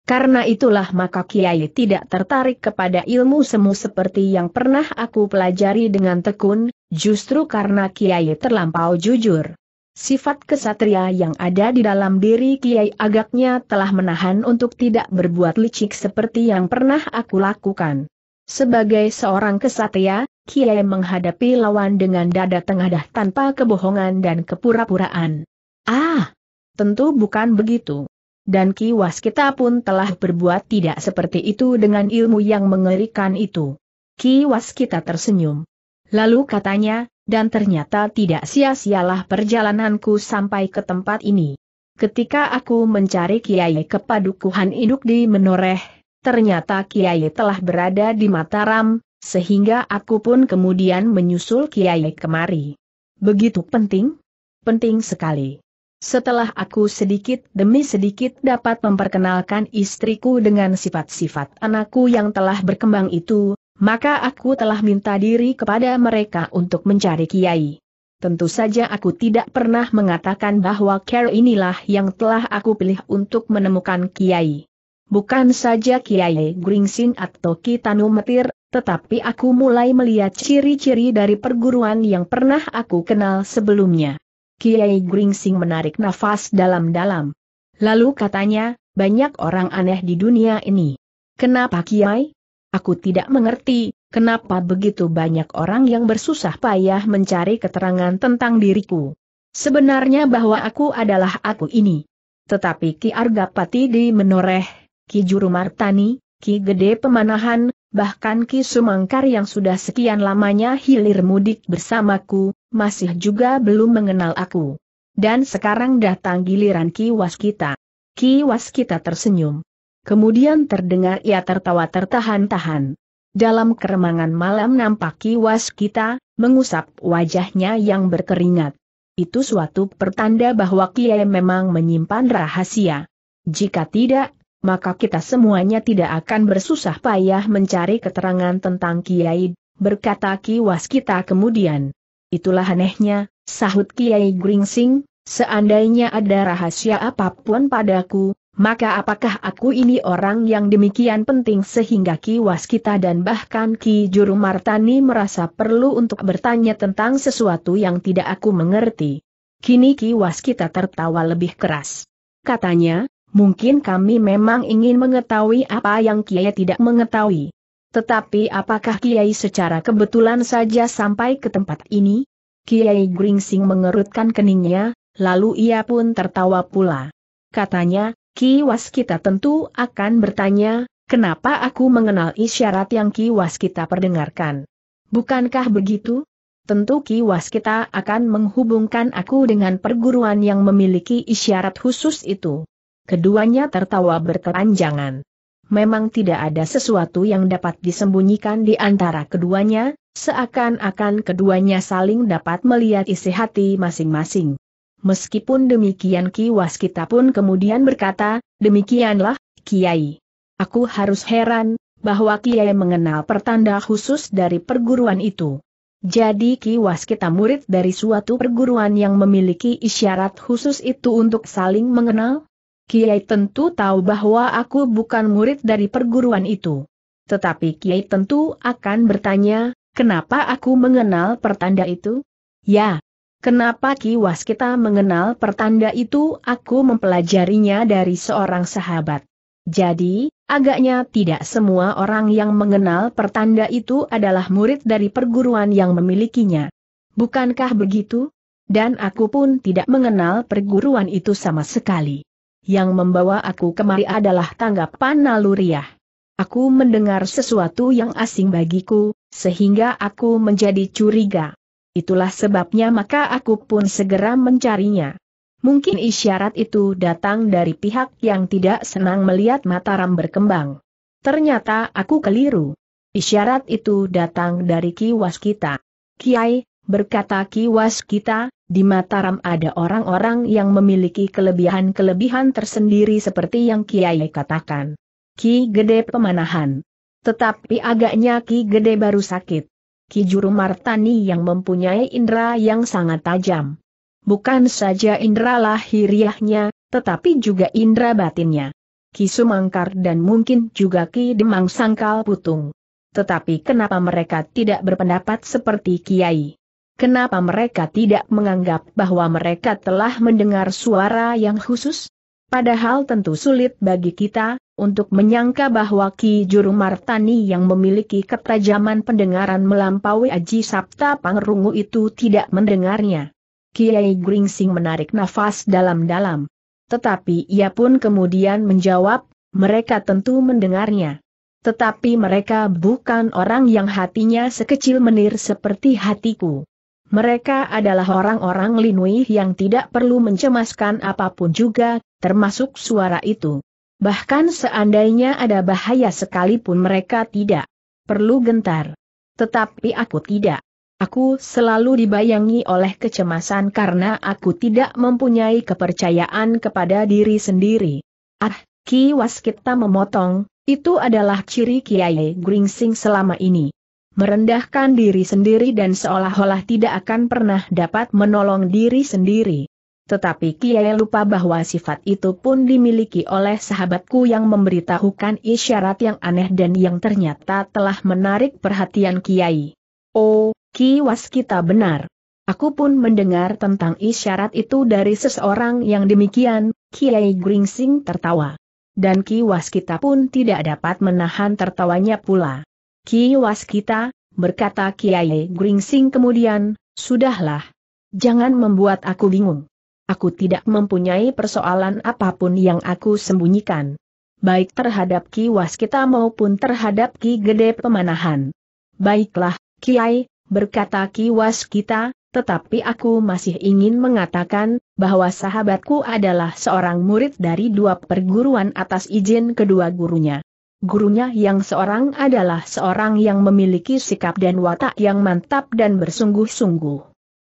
A: Karena itulah maka Kiai tidak tertarik kepada ilmu semu seperti yang pernah aku pelajari dengan tekun, justru karena Kiai terlampau jujur. Sifat kesatria yang ada di dalam diri Kiai agaknya telah menahan untuk tidak berbuat licik seperti yang pernah aku lakukan. Sebagai seorang kesatria, Kiai menghadapi lawan dengan dada tengadah tanpa kebohongan dan kepura-puraan. Ah, tentu bukan begitu. Dan kiwas kita pun telah berbuat tidak seperti itu dengan ilmu yang mengerikan itu. Kiwas kita tersenyum. Lalu katanya, dan ternyata tidak sia-sialah perjalananku sampai ke tempat ini. Ketika aku mencari Kiai Kepadukuhan Induk di Menoreh, ternyata Kiai telah berada di Mataram, sehingga aku pun kemudian menyusul Kiai kemari. Begitu penting? Penting sekali. Setelah aku sedikit demi sedikit dapat memperkenalkan istriku dengan sifat-sifat anakku yang telah berkembang itu, maka aku telah minta diri kepada mereka untuk mencari kiai. Tentu saja aku tidak pernah mengatakan bahwa care inilah yang telah aku pilih untuk menemukan kiai. Bukan saja kiai Gringsing atau Kitanu Metir, tetapi aku mulai melihat ciri-ciri dari perguruan yang pernah aku kenal sebelumnya. Kiai Gringsing menarik nafas dalam-dalam. Lalu katanya, banyak orang aneh di dunia ini. Kenapa Kiai? Aku tidak mengerti, kenapa begitu banyak orang yang bersusah payah mencari keterangan tentang diriku. Sebenarnya bahwa aku adalah aku ini. Tetapi Ki Argapati di Menoreh, Ki Juru Martani, Ki Gede Pemanahan, bahkan Ki Sumangkar yang sudah sekian lamanya hilir mudik bersamaku, masih juga belum mengenal aku. Dan sekarang datang giliran Ki Waskita. Ki Waskita tersenyum. Kemudian terdengar ia tertawa tertahan-tahan. Dalam keremangan malam nampak kiwas kita, mengusap wajahnya yang berkeringat. Itu suatu pertanda bahwa Kiai memang menyimpan rahasia. Jika tidak, maka kita semuanya tidak akan bersusah payah mencari keterangan tentang Kiai, berkata kiwas kita kemudian. Itulah anehnya, sahut Kiai Gringsing, seandainya ada rahasia apapun padaku, maka apakah aku ini orang yang demikian penting sehingga Ki Waskita dan bahkan Ki Juru Martani merasa perlu untuk bertanya tentang sesuatu yang tidak aku mengerti. Kini Ki Waskita tertawa lebih keras. Katanya, mungkin kami memang ingin mengetahui apa yang Kiai tidak mengetahui. Tetapi apakah Kiai secara kebetulan saja sampai ke tempat ini? Kiai Gringsing mengerutkan keningnya, lalu ia pun tertawa pula. Katanya, Ki kita tentu akan bertanya, kenapa aku mengenal isyarat yang Ki kita perdengarkan? Bukankah begitu? Tentu Ki kita akan menghubungkan aku dengan perguruan yang memiliki isyarat khusus itu. Keduanya tertawa berkepanjangan. Memang tidak ada sesuatu yang dapat disembunyikan di antara keduanya, seakan-akan keduanya saling dapat melihat isi hati masing-masing. Meskipun demikian Ki Waskita pun kemudian berkata, demikianlah, Kiai. Aku harus heran, bahwa Kiai mengenal pertanda khusus dari perguruan itu. Jadi Ki Waskita murid dari suatu perguruan yang memiliki isyarat khusus itu untuk saling mengenal? Kiai tentu tahu bahwa aku bukan murid dari perguruan itu. Tetapi Kiai tentu akan bertanya, kenapa aku mengenal pertanda itu? Ya, Kenapa kiwas kita mengenal pertanda itu aku mempelajarinya dari seorang sahabat. Jadi, agaknya tidak semua orang yang mengenal pertanda itu adalah murid dari perguruan yang memilikinya. Bukankah begitu? Dan aku pun tidak mengenal perguruan itu sama sekali. Yang membawa aku kemari adalah tanggapan naluriah. Aku mendengar sesuatu yang asing bagiku, sehingga aku menjadi curiga. Itulah sebabnya maka aku pun segera mencarinya. Mungkin isyarat itu datang dari pihak yang tidak senang melihat Mataram berkembang. Ternyata aku keliru. Isyarat itu datang dari kiwas kita. Kiai, berkata kiwas kita, di Mataram ada orang-orang yang memiliki kelebihan-kelebihan tersendiri seperti yang Kiai katakan. Ki Gede Pemanahan. Tetapi agaknya Ki Gede baru sakit. Kijuru Martani yang mempunyai indera yang sangat tajam. Bukan saja indera lahiriahnya, tetapi juga indera batinnya. Ki Sumangkar dan mungkin juga Ki Demang Sangkal Putung. Tetapi kenapa mereka tidak berpendapat seperti Kiai? Kenapa mereka tidak menganggap bahwa mereka telah mendengar suara yang khusus? Padahal tentu sulit bagi kita, untuk menyangka bahwa Ki Juru Martani yang memiliki ketajaman pendengaran melampaui Aji Sabta Pangrungu itu tidak mendengarnya. Kiai Gringsing menarik nafas dalam-dalam. Tetapi ia pun kemudian menjawab, mereka tentu mendengarnya. Tetapi mereka bukan orang yang hatinya sekecil menir seperti hatiku. Mereka adalah orang-orang Linui yang tidak perlu mencemaskan apapun juga, termasuk suara itu. Bahkan seandainya ada bahaya sekalipun mereka tidak perlu gentar. Tetapi aku tidak. Aku selalu dibayangi oleh kecemasan karena aku tidak mempunyai kepercayaan kepada diri sendiri. Ah, kiwas kita memotong, itu adalah ciri Kiai Gringsing selama ini merendahkan diri sendiri dan seolah-olah tidak akan pernah dapat menolong diri sendiri. Tetapi Kiai lupa bahwa sifat itu pun dimiliki oleh sahabatku yang memberitahukan isyarat yang aneh dan yang ternyata telah menarik perhatian Kiai. Oh, Kiwas kita benar. Aku pun mendengar tentang isyarat itu dari seseorang yang demikian, Kiai Gringsing tertawa. Dan Kiwas kita pun tidak dapat menahan tertawanya pula. Ki Waskita berkata Kiai Gringsing kemudian, sudahlah. Jangan membuat aku bingung. Aku tidak mempunyai persoalan apapun yang aku sembunyikan. Baik terhadap Ki Waskita maupun terhadap Ki Gede Pemanahan. Baiklah, Kiai, berkata Ki Waskita, tetapi aku masih ingin mengatakan, bahwa sahabatku adalah seorang murid dari dua perguruan atas izin kedua gurunya gurunya yang seorang adalah seorang yang memiliki sikap dan watak yang mantap dan bersungguh-sungguh.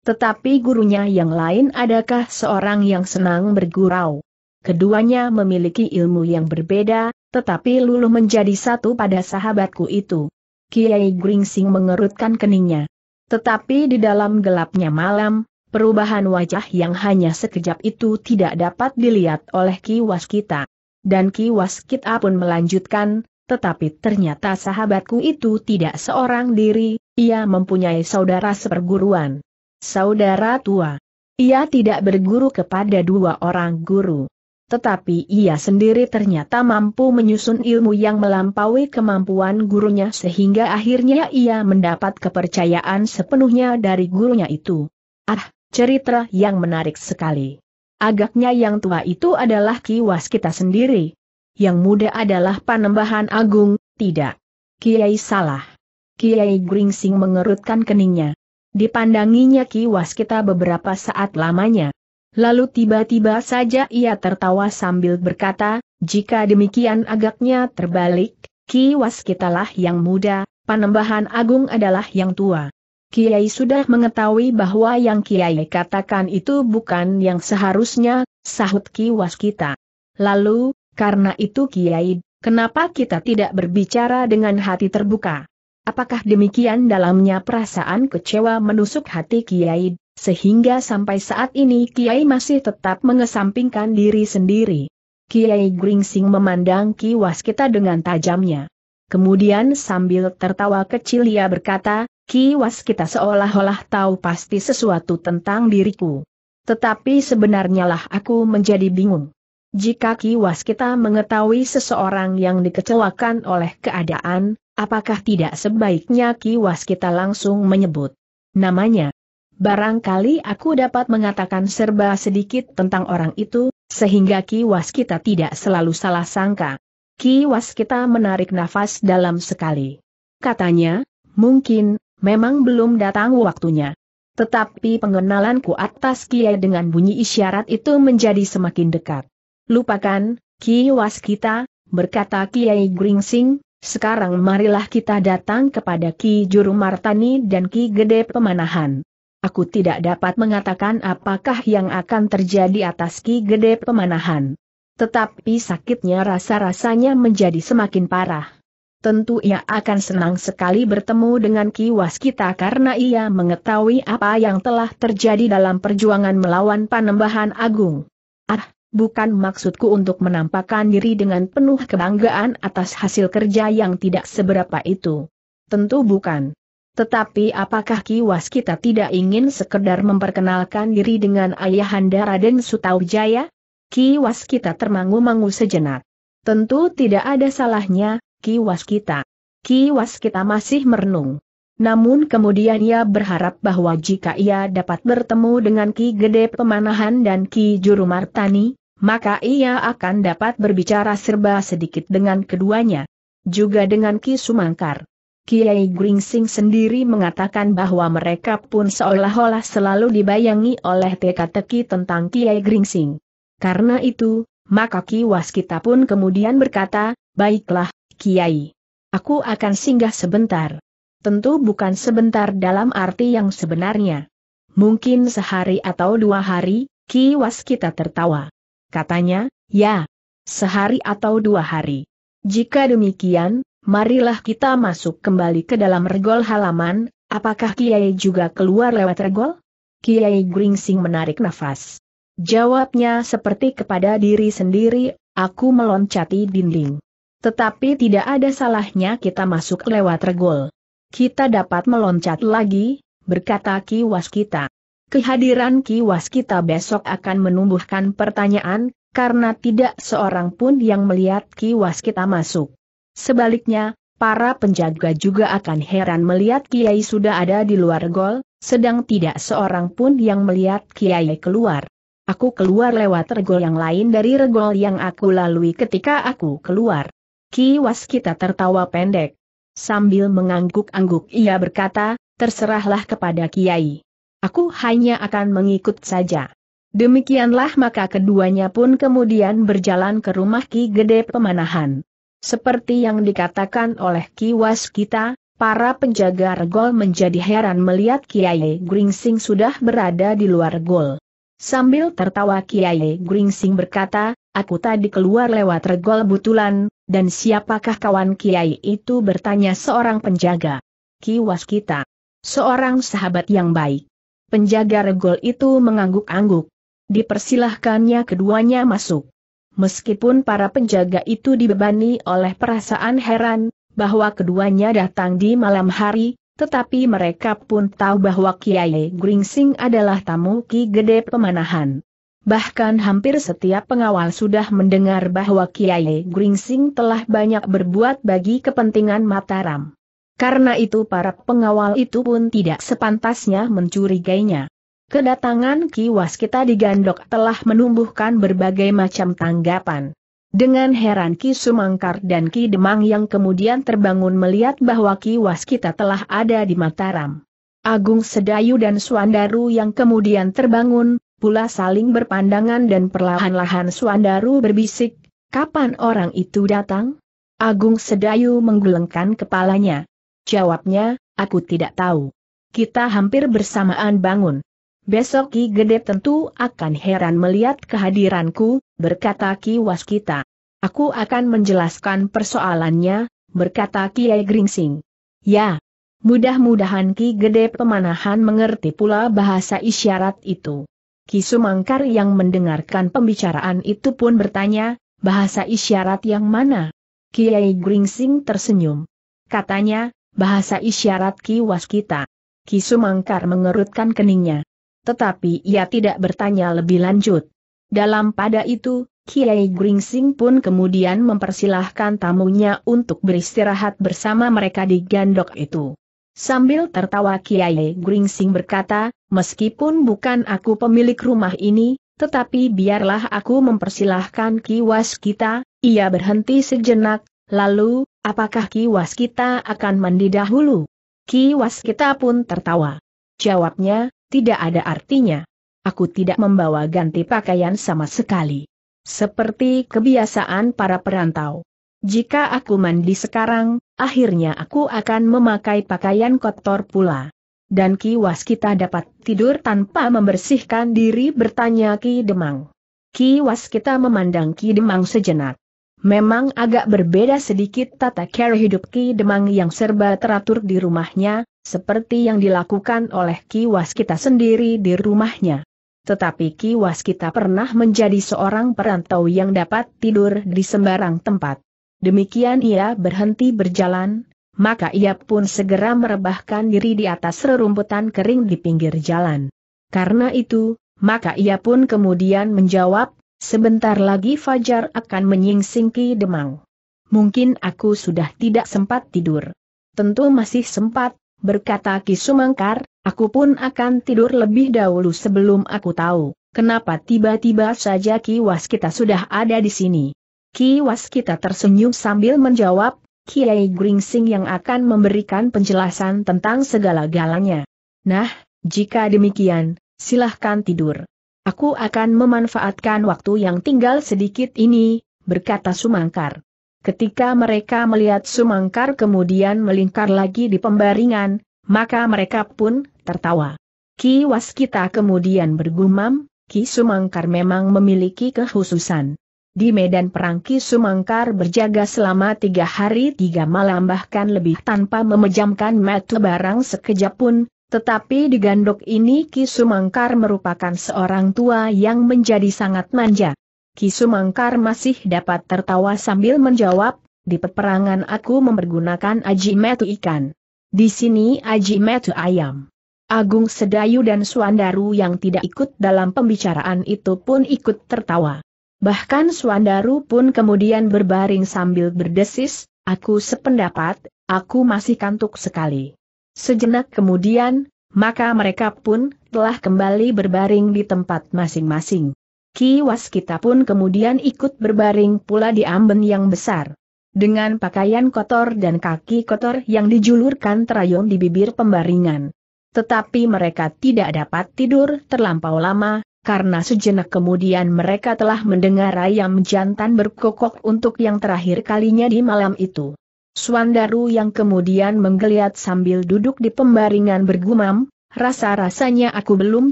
A: Tetapi gurunya yang lain adakah seorang yang senang bergurau? Keduanya memiliki ilmu yang berbeda, tetapi luluh menjadi satu pada sahabatku itu. Kiai Gringsing mengerutkan keningnya. Tetapi di dalam gelapnya malam, perubahan wajah yang hanya sekejap itu tidak dapat dilihat oleh kiwas kita dan Ki Waskita pun melanjutkan, tetapi ternyata sahabatku itu tidak seorang diri, ia mempunyai saudara seperguruan. Saudara tua. Ia tidak berguru kepada dua orang guru. Tetapi ia sendiri ternyata mampu menyusun ilmu yang melampaui kemampuan gurunya sehingga akhirnya ia mendapat kepercayaan sepenuhnya dari gurunya itu. Ah, cerita yang menarik sekali. Agaknya yang tua itu adalah kiwas kita sendiri. Yang muda adalah panembahan agung, tidak. Kiai salah. Kiai Gringsing mengerutkan keningnya. Dipandanginya kiwas kita beberapa saat lamanya. Lalu tiba-tiba saja ia tertawa sambil berkata, jika demikian agaknya terbalik, kiwas kitalah yang muda, Panembahan Agung adalah yang tua. Kiai sudah mengetahui bahwa yang Kiai katakan itu bukan yang seharusnya, sahut kiwas Waskita. Lalu, karena itu Kiai, kenapa kita tidak berbicara dengan hati terbuka? Apakah demikian dalamnya perasaan kecewa menusuk hati Kiai, sehingga sampai saat ini Kiai masih tetap mengesampingkan diri sendiri? Kiai Gringsing memandang kiwas Waskita dengan tajamnya. Kemudian sambil tertawa kecil ia berkata, Kiwas kita seolah-olah tahu pasti sesuatu tentang diriku. Tetapi sebenarnya lah aku menjadi bingung. Jika kiwas kita mengetahui seseorang yang dikecewakan oleh keadaan, apakah tidak sebaiknya kiwas kita langsung menyebut namanya? Barangkali aku dapat mengatakan serba sedikit tentang orang itu, sehingga kiwas kita tidak selalu salah sangka. Kiwas kita menarik nafas dalam sekali. Katanya, mungkin, memang belum datang waktunya. Tetapi pengenalanku atas Kiai dengan bunyi isyarat itu menjadi semakin dekat. Lupakan, Ki Waskita berkata Kiai Gringsing, sekarang marilah kita datang kepada Ki Juru Martani dan Ki Gede Pemanahan. Aku tidak dapat mengatakan apakah yang akan terjadi atas Ki Gede Pemanahan. Tetapi sakitnya rasa-rasanya menjadi semakin parah tentu ia akan senang sekali bertemu dengan kiwas kita karena ia mengetahui apa yang telah terjadi dalam perjuangan melawan Panembahan Agung. Ah, bukan maksudku untuk menampakkan diri dengan penuh kebanggaan atas hasil kerja yang tidak seberapa itu. Tentu bukan. Tetapi apakah kiwas kita tidak ingin sekedar memperkenalkan diri dengan ayahanda Raden Sutawijaya? Kiwas kita termangu-mangu sejenak. Tentu tidak ada salahnya, Ki Waskita, Ki Waskita masih merenung. Namun kemudian ia berharap bahwa jika ia dapat bertemu dengan Ki Gede Pemanahan dan Ki Jurumartani, maka ia akan dapat berbicara serba sedikit dengan keduanya. Juga dengan Ki Sumangkar. Kiai Gringsing sendiri mengatakan bahwa mereka pun seolah-olah selalu dibayangi oleh teka-teki tentang Kiai Gringsing. Karena itu, maka Ki Waskita pun kemudian berkata, baiklah, Kiai. Aku akan singgah sebentar. Tentu bukan sebentar dalam arti yang sebenarnya. Mungkin sehari atau dua hari, Kiwas kita tertawa. Katanya, ya, sehari atau dua hari. Jika demikian, marilah kita masuk kembali ke dalam regol halaman, apakah Kiai juga keluar lewat regol? Kiai Gringsing menarik nafas. Jawabnya seperti kepada diri sendiri, aku meloncati dinding. Tetapi tidak ada salahnya kita masuk lewat regol. Kita dapat meloncat lagi, berkata kiwas kita. Kehadiran kiwas kita besok akan menumbuhkan pertanyaan, karena tidak seorang pun yang melihat kiwas kita masuk. Sebaliknya, para penjaga juga akan heran melihat kiai sudah ada di luar gol, sedang tidak seorang pun yang melihat kiai keluar. Aku keluar lewat regol yang lain dari regol yang aku lalui ketika aku keluar. Ki kita tertawa pendek. Sambil mengangguk-angguk ia berkata, terserahlah kepada Kiai. Aku hanya akan mengikut saja. Demikianlah maka keduanya pun kemudian berjalan ke rumah Ki Gede Pemanahan. Seperti yang dikatakan oleh Ki kita, para penjaga regol menjadi heran melihat Kiai Gringsing sudah berada di luar gol. Sambil tertawa Kiai Gringsing berkata, aku tadi keluar lewat regol butulan, dan siapakah kawan Kiai itu bertanya seorang penjaga. Kiwas kita. Seorang sahabat yang baik. Penjaga regol itu mengangguk-angguk. Dipersilahkannya keduanya masuk. Meskipun para penjaga itu dibebani oleh perasaan heran, bahwa keduanya datang di malam hari, tetapi mereka pun tahu bahwa Kiai Gringsing adalah tamu Ki Gede Pemanahan. Bahkan hampir setiap pengawal sudah mendengar bahwa Kiai Gringsing telah banyak berbuat bagi kepentingan Mataram. Karena itu para pengawal itu pun tidak sepantasnya mencurigainya. Kedatangan Ki Waskita di Gandok telah menumbuhkan berbagai macam tanggapan. Dengan heran Ki Sumangkar dan Ki Demang yang kemudian terbangun melihat bahwa Ki Waskita telah ada di Mataram. Agung Sedayu dan Suandaru yang kemudian terbangun, pula saling berpandangan dan perlahan-lahan Suandaru berbisik, kapan orang itu datang? Agung Sedayu menggelengkan kepalanya. Jawabnya, aku tidak tahu. Kita hampir bersamaan bangun. Besok Ki Gede tentu akan heran melihat kehadiranku, berkata Ki Waskita. Aku akan menjelaskan persoalannya, berkata Kiai Gringsing. Ya, mudah-mudahan Ki Gede Pemanahan mengerti pula bahasa isyarat itu. Kisumangkar yang mendengarkan pembicaraan itu pun bertanya, bahasa isyarat yang mana? Kiai Gringsing tersenyum. Katanya, bahasa isyarat kiwas kita. Kisumangkar mengerutkan keningnya. Tetapi ia tidak bertanya lebih lanjut. Dalam pada itu, Kiai Gringsing pun kemudian mempersilahkan tamunya untuk beristirahat bersama mereka di gandok itu. Sambil tertawa Kiai Gringsing berkata, meskipun bukan aku pemilik rumah ini, tetapi biarlah aku mempersilahkan kiwas kita, ia berhenti sejenak, lalu, apakah kiwas kita akan mandi dahulu? Kiwas kita pun tertawa. Jawabnya, tidak ada artinya. Aku tidak membawa ganti pakaian sama sekali. Seperti kebiasaan para perantau. Jika aku mandi sekarang, akhirnya aku akan memakai pakaian kotor pula. Dan Ki Waskita dapat tidur tanpa membersihkan diri bertanya Ki Demang. Ki Waskita memandang Ki Demang sejenak. Memang agak berbeda sedikit tata cara hidup Ki Demang yang serba teratur di rumahnya, seperti yang dilakukan oleh Ki Waskita sendiri di rumahnya. Tetapi Ki Waskita pernah menjadi seorang perantau yang dapat tidur di sembarang tempat. Demikian ia berhenti berjalan, maka ia pun segera merebahkan diri di atas rerumputan kering di pinggir jalan. Karena itu, maka ia pun kemudian menjawab, sebentar lagi Fajar akan menyingsing Ki Demang. Mungkin aku sudah tidak sempat tidur. Tentu masih sempat, berkata Ki Sumangkar, aku pun akan tidur lebih dahulu sebelum aku tahu, kenapa tiba-tiba saja Ki kita sudah ada di sini. Ki Waskita tersenyum sambil menjawab, Kiai Gringsing yang akan memberikan penjelasan tentang segala galanya. Nah, jika demikian, silahkan tidur. Aku akan memanfaatkan waktu yang tinggal sedikit ini, berkata Sumangkar. Ketika mereka melihat Sumangkar kemudian melingkar lagi di pembaringan, maka mereka pun tertawa. Ki Waskita kemudian bergumam, Ki Sumangkar memang memiliki kehususan di medan perang Ki Sumangkar berjaga selama tiga hari tiga malam bahkan lebih tanpa memejamkan mata barang sekejap pun, tetapi di gandok ini Ki Sumangkar merupakan seorang tua yang menjadi sangat manja. Ki Sumangkar masih dapat tertawa sambil menjawab, di peperangan aku mempergunakan aji metu ikan. Di sini aji metu ayam. Agung Sedayu dan Suandaru yang tidak ikut dalam pembicaraan itu pun ikut tertawa. Bahkan Swandaru pun kemudian berbaring sambil berdesis, aku sependapat, aku masih kantuk sekali. Sejenak kemudian, maka mereka pun telah kembali berbaring di tempat masing-masing. Kiwas kita pun kemudian ikut berbaring pula di amben yang besar. Dengan pakaian kotor dan kaki kotor yang dijulurkan terayun di bibir pembaringan. Tetapi mereka tidak dapat tidur terlampau lama, karena sejenak kemudian mereka telah mendengar ayam jantan berkokok untuk yang terakhir kalinya di malam itu. Suandaru yang kemudian menggeliat sambil duduk di pembaringan bergumam, rasa-rasanya aku belum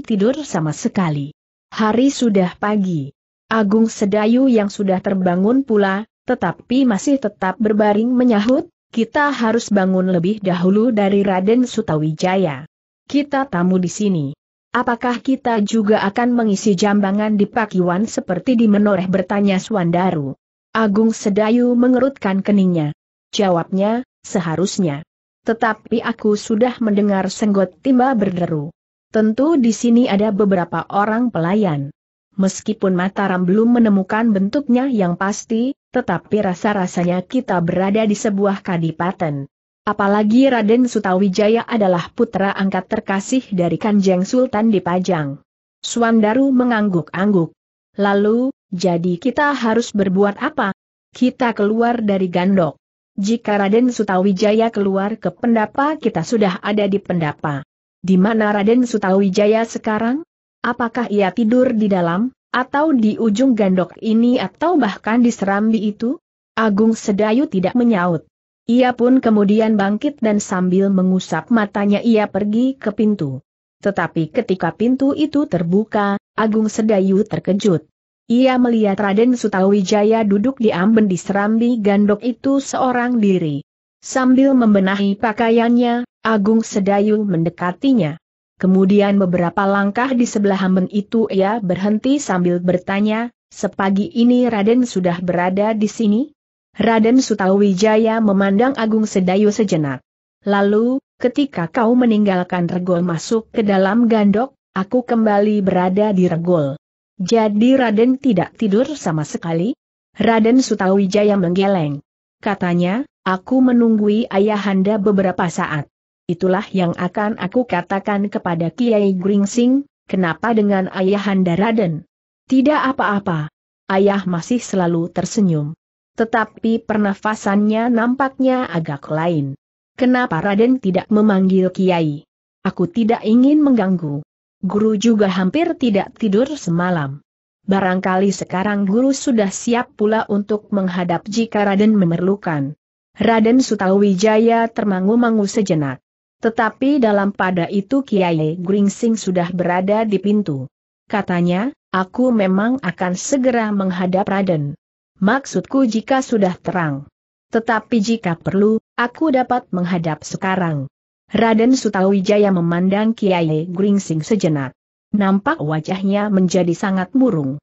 A: tidur sama sekali. Hari sudah pagi. Agung Sedayu yang sudah terbangun pula, tetapi masih tetap berbaring menyahut, kita harus bangun lebih dahulu dari Raden Sutawijaya. Kita tamu di sini. Apakah kita juga akan mengisi jambangan di Pakiwan seperti di Menoreh bertanya Suandaru? Agung Sedayu mengerutkan keningnya. Jawabnya, seharusnya. Tetapi aku sudah mendengar senggot timba berderu. Tentu di sini ada beberapa orang pelayan. Meskipun Mataram belum menemukan bentuknya yang pasti, tetapi rasa-rasanya kita berada di sebuah kadipaten. Apalagi Raden Sutawijaya adalah putra angkat terkasih dari Kanjeng Sultan di Pajang. Suandaru mengangguk-angguk. Lalu, jadi kita harus berbuat apa? Kita keluar dari gandok. Jika Raden Sutawijaya keluar ke pendapa kita sudah ada di pendapa. Di mana Raden Sutawijaya sekarang? Apakah ia tidur di dalam, atau di ujung gandok ini atau bahkan di serambi itu? Agung Sedayu tidak menyaut. Ia pun kemudian bangkit dan sambil mengusap matanya ia pergi ke pintu. Tetapi ketika pintu itu terbuka, Agung Sedayu terkejut. Ia melihat Raden Sutawijaya duduk di amben di serambi gandok itu seorang diri. Sambil membenahi pakaiannya, Agung Sedayu mendekatinya. Kemudian beberapa langkah di sebelah amben itu ia berhenti sambil bertanya, sepagi ini Raden sudah berada di sini? Raden Sutawijaya memandang Agung Sedayu sejenak. Lalu, ketika kau meninggalkan regol masuk ke dalam gandok, aku kembali berada di regol. Jadi Raden tidak tidur sama sekali? Raden Sutawijaya menggeleng. Katanya, aku menunggui ayahanda beberapa saat. Itulah yang akan aku katakan kepada Kiai Gringsing, kenapa dengan ayahanda Raden? Tidak apa-apa. Ayah masih selalu tersenyum. Tetapi pernafasannya nampaknya agak lain. Kenapa Raden tidak memanggil Kiai? Aku tidak ingin mengganggu. Guru juga hampir tidak tidur semalam. Barangkali sekarang guru sudah siap pula untuk menghadap jika Raden memerlukan. Raden Sutawijaya termangu-mangu sejenak. Tetapi dalam pada itu Kiai Gringsing sudah berada di pintu. Katanya, aku memang akan segera menghadap Raden maksudku jika sudah terang. Tetapi jika perlu, aku dapat menghadap sekarang. Raden Sutawijaya memandang Kiai Gringsing sejenak. Nampak wajahnya menjadi sangat murung.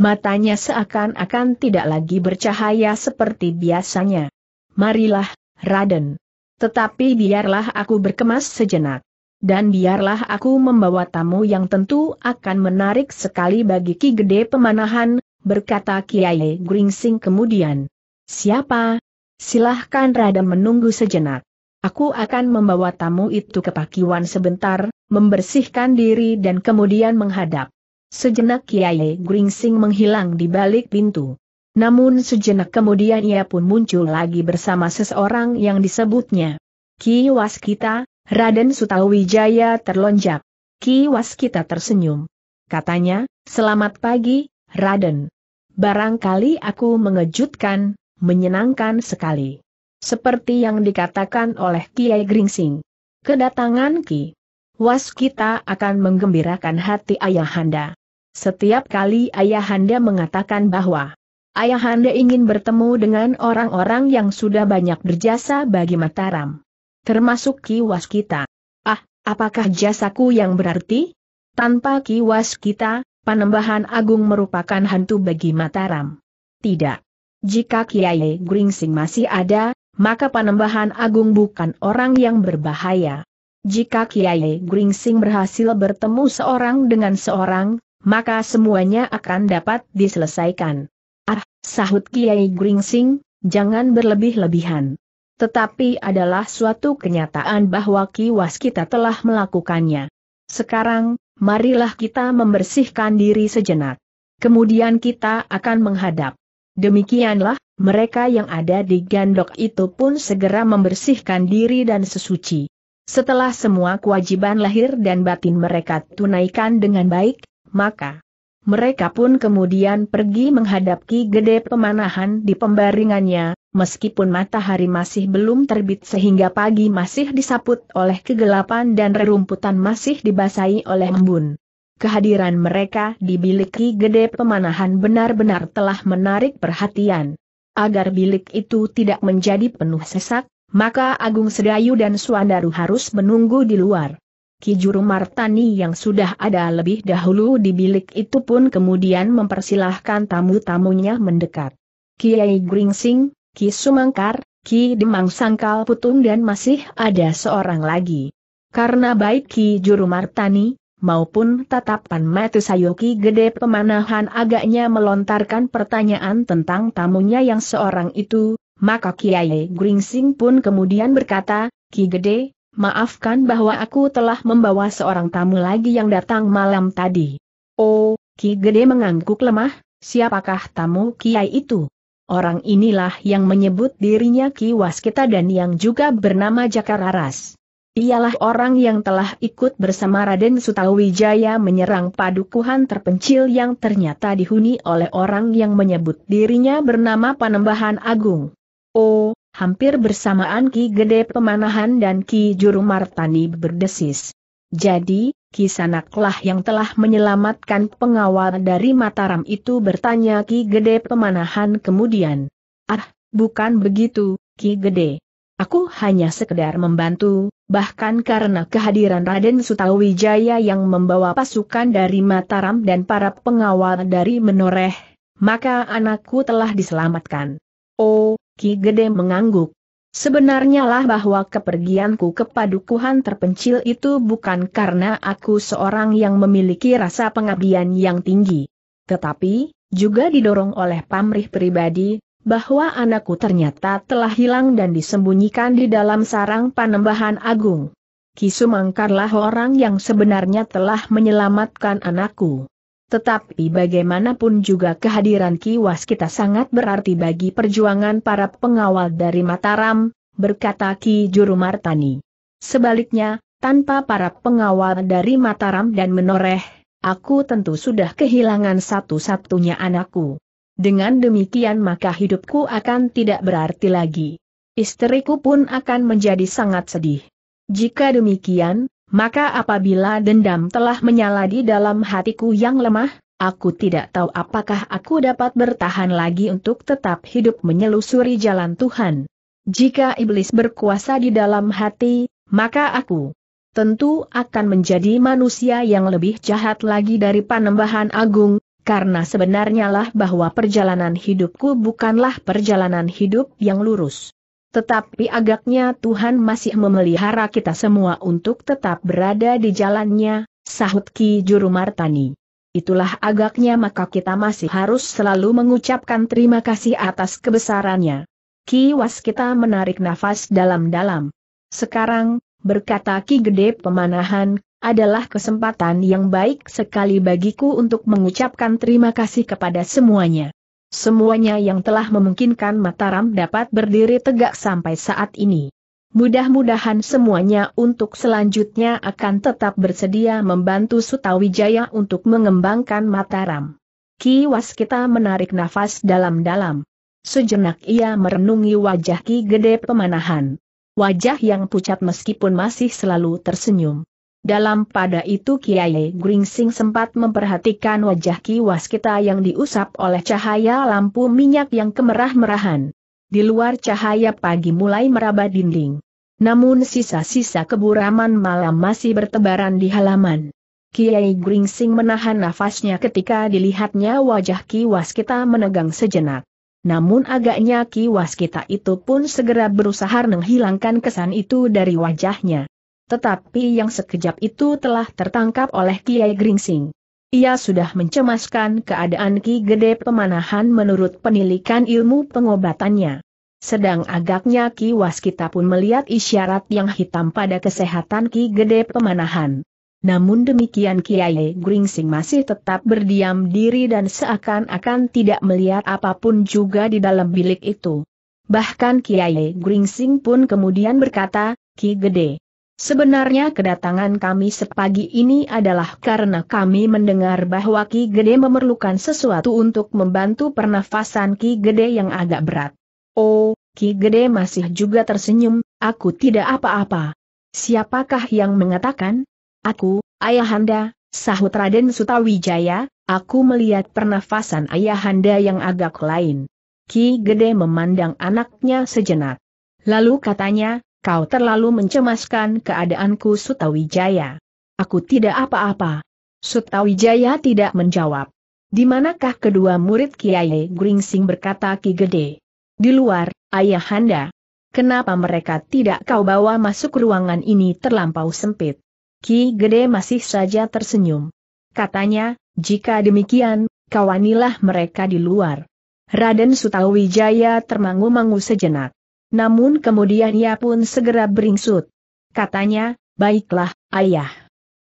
A: Matanya seakan-akan tidak lagi bercahaya seperti biasanya. Marilah, Raden. Tetapi biarlah aku berkemas sejenak. Dan biarlah aku membawa tamu yang tentu akan menarik sekali bagi Ki Gede Pemanahan, berkata Kiai Gringsing kemudian. Siapa? Silahkan Raden menunggu sejenak. Aku akan membawa tamu itu ke pakiwan sebentar, membersihkan diri dan kemudian menghadap. Sejenak Kiai Gringsing menghilang di balik pintu. Namun sejenak kemudian ia pun muncul lagi bersama seseorang yang disebutnya. Ki Waskita, Raden Sutawijaya terlonjak. Ki Waskita tersenyum. Katanya, selamat pagi, Raden. Barangkali aku mengejutkan, menyenangkan sekali. Seperti yang dikatakan oleh Kiai Gringsing. Kedatangan Ki. Was kita akan menggembirakan hati Ayahanda. Setiap kali Ayahanda mengatakan bahwa Ayahanda ingin bertemu dengan orang-orang yang sudah banyak berjasa bagi Mataram. Termasuk Ki Waskita. Ah, apakah jasaku yang berarti? Tanpa Ki Waskita? Panembahan Agung merupakan hantu bagi Mataram. Tidak. Jika Kiai Gringsing masih ada, maka Panembahan Agung bukan orang yang berbahaya. Jika Kiai Gringsing berhasil bertemu seorang dengan seorang, maka semuanya akan dapat diselesaikan. Ah, sahut Kiai Gringsing, jangan berlebih-lebihan. Tetapi adalah suatu kenyataan bahwa kiwas kita telah melakukannya. Sekarang, marilah kita membersihkan diri sejenak. Kemudian kita akan menghadap. Demikianlah, mereka yang ada di gandok itu pun segera membersihkan diri dan sesuci. Setelah semua kewajiban lahir dan batin mereka tunaikan dengan baik, maka mereka pun kemudian pergi menghadapi Gede Pemanahan di pembaringannya, Meskipun matahari masih belum terbit sehingga pagi masih disaput oleh kegelapan dan rerumputan masih dibasahi oleh embun. Kehadiran mereka di bilik Ki Gede Pemanahan benar-benar telah menarik perhatian. Agar bilik itu tidak menjadi penuh sesak, maka Agung Sedayu dan Suandaru harus menunggu di luar. Ki Juru Martani yang sudah ada lebih dahulu di bilik itu pun kemudian mempersilahkan tamu-tamunya mendekat. Kiai Gringsing, Ki Sumangkar, Ki Demang Sangkal Putun dan masih ada seorang lagi. Karena baik Ki Juru Martani, maupun tatapan mata Sayuki Gede Pemanahan agaknya melontarkan pertanyaan tentang tamunya yang seorang itu, maka Kiai Gringsing pun kemudian berkata, Ki Gede, maafkan bahwa aku telah membawa seorang tamu lagi yang datang malam tadi. Oh, Ki Gede mengangguk lemah, siapakah tamu Kiai itu? Orang inilah yang menyebut dirinya Ki Waskita dan yang juga bernama Jakararas. Ialah orang yang telah ikut bersama Raden Sutawijaya menyerang padukuhan terpencil yang ternyata dihuni oleh orang yang menyebut dirinya bernama Panembahan Agung. Oh, hampir bersamaan Ki Gede Pemanahan dan Ki Jurumartani berdesis. Jadi, Kisanaklah yang telah menyelamatkan pengawal dari Mataram itu bertanya Ki Gede pemanahan kemudian. Ah, bukan begitu, Ki Gede. Aku hanya sekedar membantu, bahkan karena kehadiran Raden Sutawijaya yang membawa pasukan dari Mataram dan para pengawal dari Menoreh, maka anakku telah diselamatkan. Oh, Ki Gede mengangguk. Sebenarnya lah bahwa kepergianku ke padukuhan terpencil itu bukan karena aku seorang yang memiliki rasa pengabdian yang tinggi. Tetapi, juga didorong oleh pamrih pribadi, bahwa anakku ternyata telah hilang dan disembunyikan di dalam sarang panembahan agung. Kisumangkarlah orang yang sebenarnya telah menyelamatkan anakku. Tetapi bagaimanapun juga kehadiran Kiwas kita sangat berarti bagi perjuangan para pengawal dari Mataram, berkata Ki Juru Martani. Sebaliknya, tanpa para pengawal dari Mataram dan Menoreh, aku tentu sudah kehilangan satu-satunya anakku. Dengan demikian maka hidupku akan tidak berarti lagi. Istriku pun akan menjadi sangat sedih. Jika demikian, maka apabila dendam telah menyala di dalam hatiku yang lemah, aku tidak tahu apakah aku dapat bertahan lagi untuk tetap hidup menyelusuri jalan Tuhan. Jika iblis berkuasa di dalam hati, maka aku tentu akan menjadi manusia yang lebih jahat lagi dari panembahan agung, karena sebenarnya lah bahwa perjalanan hidupku bukanlah perjalanan hidup yang lurus. Tetapi agaknya Tuhan masih memelihara kita semua untuk tetap berada di jalannya, sahut Ki Juru Martani. Itulah agaknya maka kita masih harus selalu mengucapkan terima kasih atas kebesarannya. Ki kita menarik nafas dalam-dalam. Sekarang, berkata Ki Gede Pemanahan, adalah kesempatan yang baik sekali bagiku untuk mengucapkan terima kasih kepada semuanya. Semuanya yang telah memungkinkan Mataram dapat berdiri tegak sampai saat ini. Mudah-mudahan semuanya untuk selanjutnya akan tetap bersedia membantu Sutawijaya untuk mengembangkan Mataram. Ki Waskita menarik nafas dalam-dalam. Sejenak ia merenungi wajah Ki Gede Pemanahan. Wajah yang pucat meskipun masih selalu tersenyum. Dalam pada itu Kiai Gringsing sempat memperhatikan wajah Ki Waskita yang diusap oleh cahaya lampu minyak yang kemerah-merahan. Di luar cahaya pagi mulai meraba dinding. Namun sisa-sisa keburaman malam masih bertebaran di halaman. Kiai Gringsing menahan nafasnya ketika dilihatnya wajah Ki Waskita menegang sejenak. Namun agaknya Ki Waskita itu pun segera berusaha menghilangkan kesan itu dari wajahnya. Tetapi yang sekejap itu telah tertangkap oleh Kiai Gringsing. Ia sudah mencemaskan keadaan Ki Gede Pemanahan menurut penilikan ilmu pengobatannya. Sedang agaknya Ki Waskita pun melihat isyarat yang hitam pada kesehatan Ki Gede Pemanahan. Namun demikian Kiai Gringsing masih tetap berdiam diri dan seakan-akan tidak melihat apapun juga di dalam bilik itu. Bahkan Kiai Gringsing pun kemudian berkata, Ki Gede, Sebenarnya kedatangan kami sepagi ini adalah karena kami mendengar bahwa Ki Gede memerlukan sesuatu untuk membantu pernafasan Ki Gede yang agak berat. Oh, Ki Gede masih juga tersenyum, aku tidak apa-apa. Siapakah yang mengatakan? Aku, Ayahanda, sahut Raden Sutawijaya, aku melihat pernafasan Ayahanda yang agak lain. Ki Gede memandang anaknya sejenak. Lalu katanya, Kau terlalu mencemaskan keadaanku Sutawijaya. Aku tidak apa-apa. Sutawijaya tidak menjawab. Di manakah kedua murid Kiai Gringsing berkata Ki Gede? Di luar, ayahanda. Kenapa mereka tidak kau bawa masuk ruangan ini terlampau sempit? Ki Gede masih saja tersenyum. Katanya, jika demikian, kawanilah mereka di luar. Raden Sutawijaya termangu-mangu sejenak. Namun kemudian ia pun segera beringsut. Katanya, baiklah, ayah.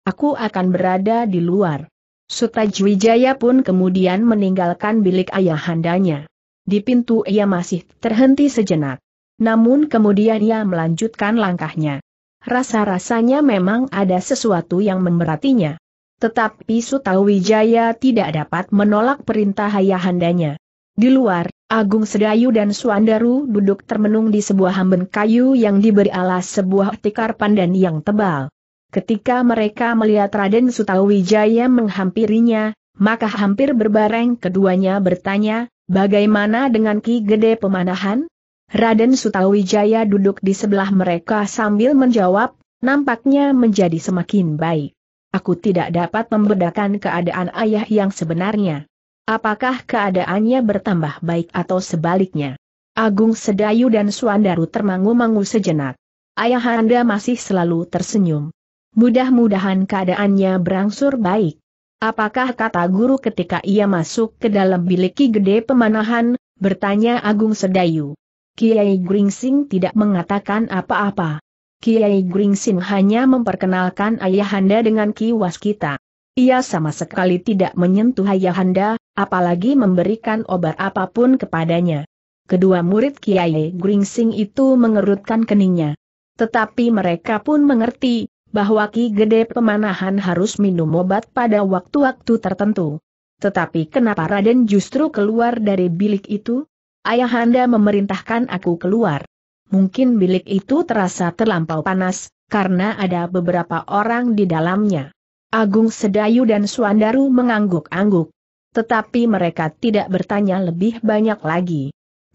A: Aku akan berada di luar. Sutajwijaya pun kemudian meninggalkan bilik ayahandanya. Di pintu ia masih terhenti sejenak. Namun kemudian ia melanjutkan langkahnya. Rasa-rasanya memang ada sesuatu yang memberatinya. Tetapi Sutawijaya tidak dapat menolak perintah ayahandanya. Di luar, Agung Sedayu dan Suandaru duduk termenung di sebuah hamben kayu yang diberi alas sebuah tikar pandan yang tebal. Ketika mereka melihat Raden Sutawijaya menghampirinya, maka hampir berbareng keduanya bertanya, bagaimana dengan Ki Gede Pemanahan? Raden Sutawijaya duduk di sebelah mereka sambil menjawab, nampaknya menjadi semakin baik. Aku tidak dapat membedakan keadaan ayah yang sebenarnya. Apakah keadaannya bertambah baik atau sebaliknya? Agung Sedayu dan Suandaru termangu-mangu sejenak. Ayahanda masih selalu tersenyum. Mudah-mudahan keadaannya berangsur baik. Apakah kata guru ketika ia masuk ke dalam bilik Ki Gede Pemanahan, bertanya Agung Sedayu. Kiai Gringsing tidak mengatakan apa-apa. Kiai Gringsing hanya memperkenalkan ayahanda dengan Ki Waskita. Ia sama sekali tidak menyentuh Ayahanda, apalagi memberikan obat apapun kepadanya. Kedua murid Kiai Gringsing itu mengerutkan keningnya. Tetapi mereka pun mengerti, bahwa Ki Gede Pemanahan harus minum obat pada waktu-waktu tertentu. Tetapi kenapa Raden justru keluar dari bilik itu? Ayahanda memerintahkan aku keluar. Mungkin bilik itu terasa terlampau panas, karena ada beberapa orang di dalamnya. Agung Sedayu dan Suandaru mengangguk-angguk. Tetapi mereka tidak bertanya lebih banyak lagi.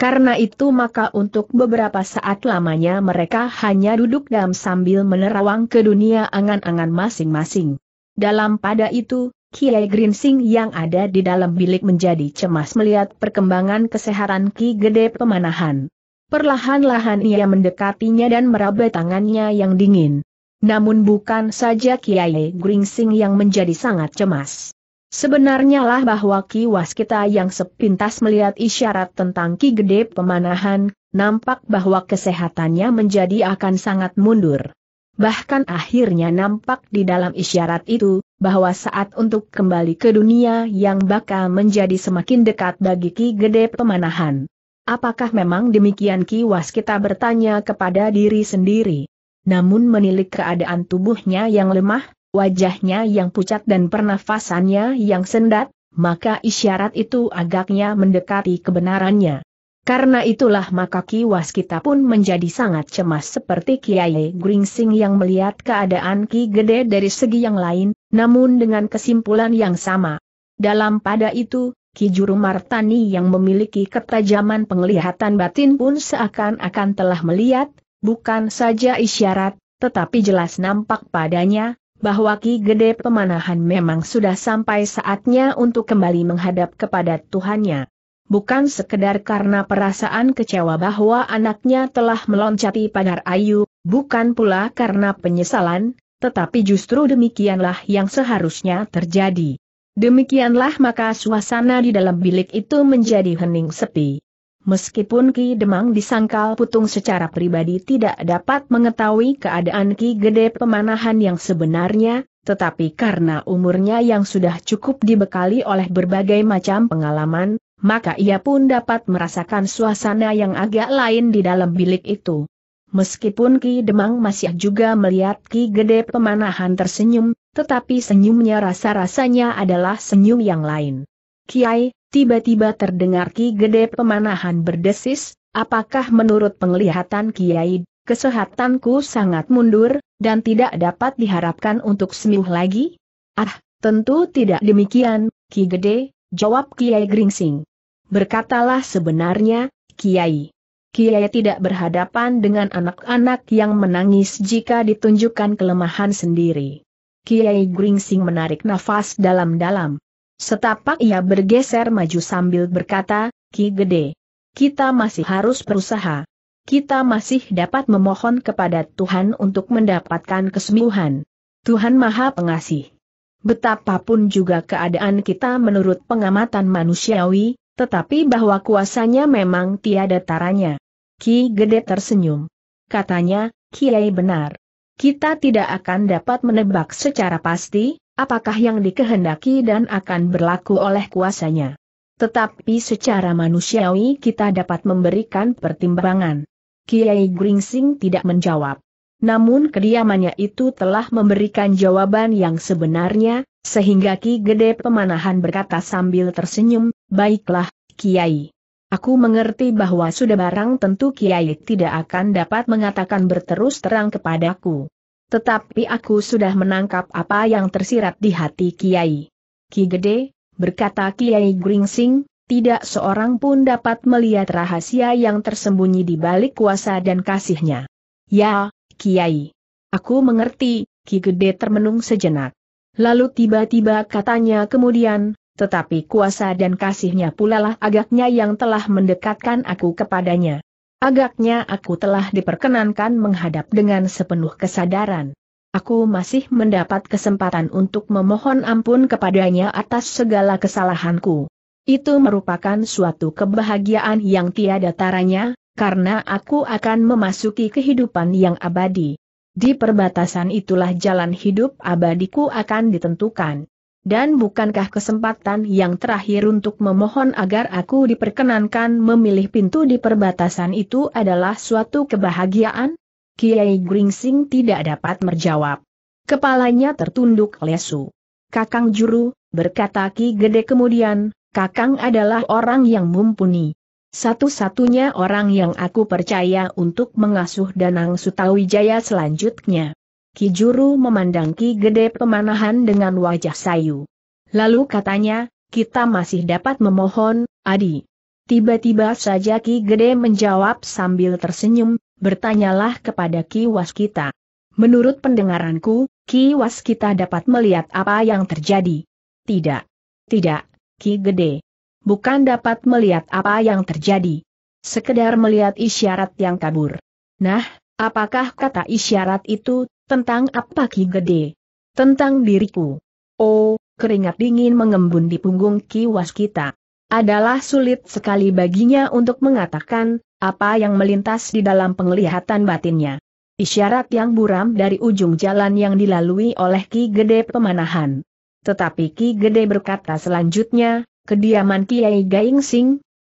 A: Karena itu maka untuk beberapa saat lamanya mereka hanya duduk dalam sambil menerawang ke dunia angan-angan masing-masing. Dalam pada itu, Kiai Grinsing yang ada di dalam bilik menjadi cemas melihat perkembangan kesehatan Ki Gede Pemanahan. Perlahan-lahan ia mendekatinya dan meraba tangannya yang dingin. Namun bukan saja Kiai Gringsing yang menjadi sangat cemas. Sebenarnya lah bahwa Ki Waskita yang sepintas melihat isyarat tentang Ki Gede pemanahan, nampak bahwa kesehatannya menjadi akan sangat mundur. Bahkan akhirnya nampak di dalam isyarat itu, bahwa saat untuk kembali ke dunia yang bakal menjadi semakin dekat bagi Ki Gede pemanahan. Apakah memang demikian Ki Waskita bertanya kepada diri sendiri? namun menilik keadaan tubuhnya yang lemah, wajahnya yang pucat dan pernafasannya yang sendat, maka isyarat itu agaknya mendekati kebenarannya. Karena itulah maka Ki Waskita pun menjadi sangat cemas seperti Kiai Gringsing yang melihat keadaan Ki Gede dari segi yang lain, namun dengan kesimpulan yang sama. Dalam pada itu, Ki Juru Martani yang memiliki ketajaman penglihatan batin pun seakan-akan telah melihat, Bukan saja isyarat, tetapi jelas nampak padanya, bahwa Ki Gede Pemanahan memang sudah sampai saatnya untuk kembali menghadap kepada Tuhannya. Bukan sekedar karena perasaan kecewa bahwa anaknya telah meloncati pagar ayu, bukan pula karena penyesalan, tetapi justru demikianlah yang seharusnya terjadi. Demikianlah maka suasana di dalam bilik itu menjadi hening sepi. Meskipun Ki Demang disangkal putung secara pribadi tidak dapat mengetahui keadaan Ki Gede pemanahan yang sebenarnya, tetapi karena umurnya yang sudah cukup dibekali oleh berbagai macam pengalaman, maka ia pun dapat merasakan suasana yang agak lain di dalam bilik itu. Meskipun Ki Demang masih juga melihat Ki Gede pemanahan tersenyum, tetapi senyumnya rasa-rasanya adalah senyum yang lain. Kiai, tiba-tiba terdengar Ki Gede Pemanahan berdesis, apakah menurut penglihatan Kiai, kesehatanku sangat mundur, dan tidak dapat diharapkan untuk sembuh lagi? Ah, tentu tidak demikian, Ki Gede, jawab Kiai Gringsing. Berkatalah sebenarnya, Kiai. Kiai tidak berhadapan dengan anak-anak yang menangis jika ditunjukkan kelemahan sendiri. Kiai Gringsing menarik nafas dalam-dalam, Setapak ia bergeser maju sambil berkata, Ki Gede, kita masih harus berusaha. Kita masih dapat memohon kepada Tuhan untuk mendapatkan kesembuhan. Tuhan Maha Pengasih. Betapapun juga keadaan kita menurut pengamatan manusiawi, tetapi bahwa kuasanya memang tiada taranya. Ki Gede tersenyum. Katanya, Kiai benar. Kita tidak akan dapat menebak secara pasti, apakah yang dikehendaki dan akan berlaku oleh kuasanya. Tetapi secara manusiawi kita dapat memberikan pertimbangan. Kiai Gringsing tidak menjawab. Namun kediamannya itu telah memberikan jawaban yang sebenarnya, sehingga Ki Gede Pemanahan berkata sambil tersenyum, Baiklah, Kiai. Aku mengerti bahwa sudah barang tentu Kiai tidak akan dapat mengatakan berterus terang kepadaku. Tetapi aku sudah menangkap apa yang tersirat di hati Kiai. Ki Gede, berkata Kiai Gringsing, tidak seorang pun dapat melihat rahasia yang tersembunyi di balik kuasa dan kasihnya. Ya, Kiai. Aku mengerti, Ki Gede termenung sejenak. Lalu tiba-tiba katanya kemudian, tetapi kuasa dan kasihnya pula lah agaknya yang telah mendekatkan aku kepadanya. Agaknya aku telah diperkenankan menghadap dengan sepenuh kesadaran. Aku masih mendapat kesempatan untuk memohon ampun kepadanya atas segala kesalahanku. Itu merupakan suatu kebahagiaan yang tiada taranya, karena aku akan memasuki kehidupan yang abadi. Di perbatasan itulah jalan hidup abadiku akan ditentukan dan bukankah kesempatan yang terakhir untuk memohon agar aku diperkenankan memilih pintu di perbatasan itu adalah suatu kebahagiaan? Kiai Gringsing tidak dapat menjawab. Kepalanya tertunduk lesu. Kakang Juru, berkata Ki Gede kemudian, Kakang adalah orang yang mumpuni. Satu-satunya orang yang aku percaya untuk mengasuh Danang Sutawijaya selanjutnya. Ki Juru memandang Ki Gede Pemanahan dengan wajah sayu. Lalu katanya, kita masih dapat memohon, Adi. Tiba-tiba saja Ki Gede menjawab sambil tersenyum, bertanyalah kepada Ki Waskita. Menurut pendengaranku, Ki Waskita dapat melihat apa yang terjadi. Tidak. Tidak, Ki Gede. Bukan dapat melihat apa yang terjadi. Sekedar melihat isyarat yang kabur. Nah, apakah kata isyarat itu tentang apa Ki Gede? Tentang diriku. Oh, keringat dingin mengembun di punggung Ki Waskita. Adalah sulit sekali baginya untuk mengatakan, apa yang melintas di dalam penglihatan batinnya. Isyarat yang buram dari ujung jalan yang dilalui oleh Ki Gede Pemanahan. Tetapi Ki Gede berkata selanjutnya, kediaman Kiai Gaing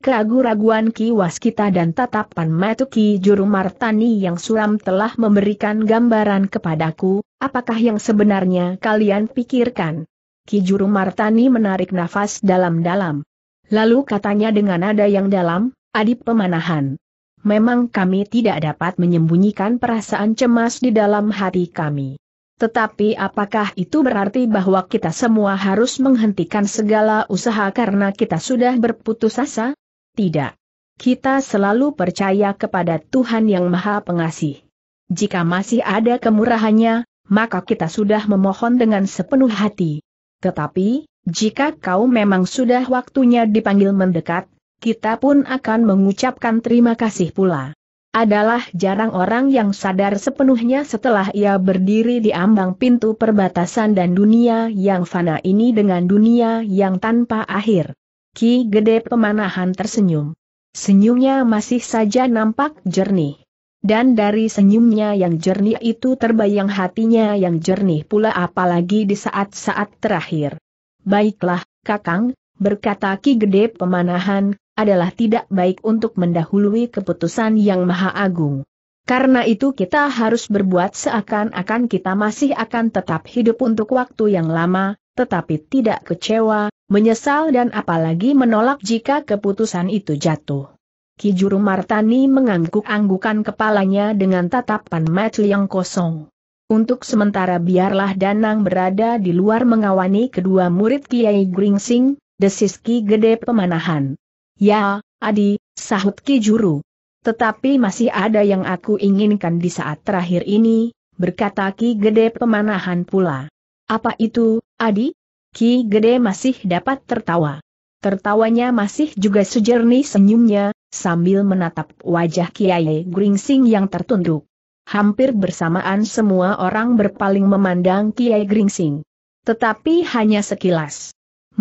A: Keragu-raguan Ki Waskita dan tatapan Matuki Juru Martani yang suram telah memberikan gambaran kepadaku, apakah yang sebenarnya kalian pikirkan. Ki Juru Martani menarik nafas dalam-dalam. Lalu katanya dengan nada yang dalam, adip pemanahan. Memang kami tidak dapat menyembunyikan perasaan cemas di dalam hati kami. Tetapi apakah itu berarti bahwa kita semua harus menghentikan segala usaha karena kita sudah berputus asa? Tidak. Kita selalu percaya kepada Tuhan Yang Maha Pengasih. Jika masih ada kemurahannya, maka kita sudah memohon dengan sepenuh hati. Tetapi, jika kau memang sudah waktunya dipanggil mendekat, kita pun akan mengucapkan terima kasih pula. Adalah jarang orang yang sadar sepenuhnya setelah ia berdiri di ambang pintu perbatasan dan dunia yang fana ini dengan dunia yang tanpa akhir. Ki Gede Pemanahan tersenyum. Senyumnya masih saja nampak jernih. Dan dari senyumnya yang jernih itu terbayang hatinya yang jernih pula apalagi di saat-saat terakhir. Baiklah, Kakang, berkata Ki Gede Pemanahan, adalah tidak baik untuk mendahului keputusan yang maha agung. Karena itu kita harus berbuat seakan-akan kita masih akan tetap hidup untuk waktu yang lama, tetapi tidak kecewa, menyesal dan apalagi menolak jika keputusan itu jatuh. Kijuru Martani mengangguk-anggukan kepalanya dengan tatapan mata yang kosong. Untuk sementara biarlah Danang berada di luar mengawani kedua murid Kiai Gringsing, desis Ki Gede Pemanahan. Ya, Adi, sahut Ki Juru. Tetapi masih ada yang aku inginkan di saat terakhir ini, berkata Ki Gede Pemanahan pula. Apa itu, Adi? Ki Gede masih dapat tertawa. Tertawanya masih juga sejernih senyumnya, sambil menatap wajah Kiai Gringsing yang tertunduk. Hampir bersamaan semua orang berpaling memandang Kiai Gringsing. Tetapi hanya sekilas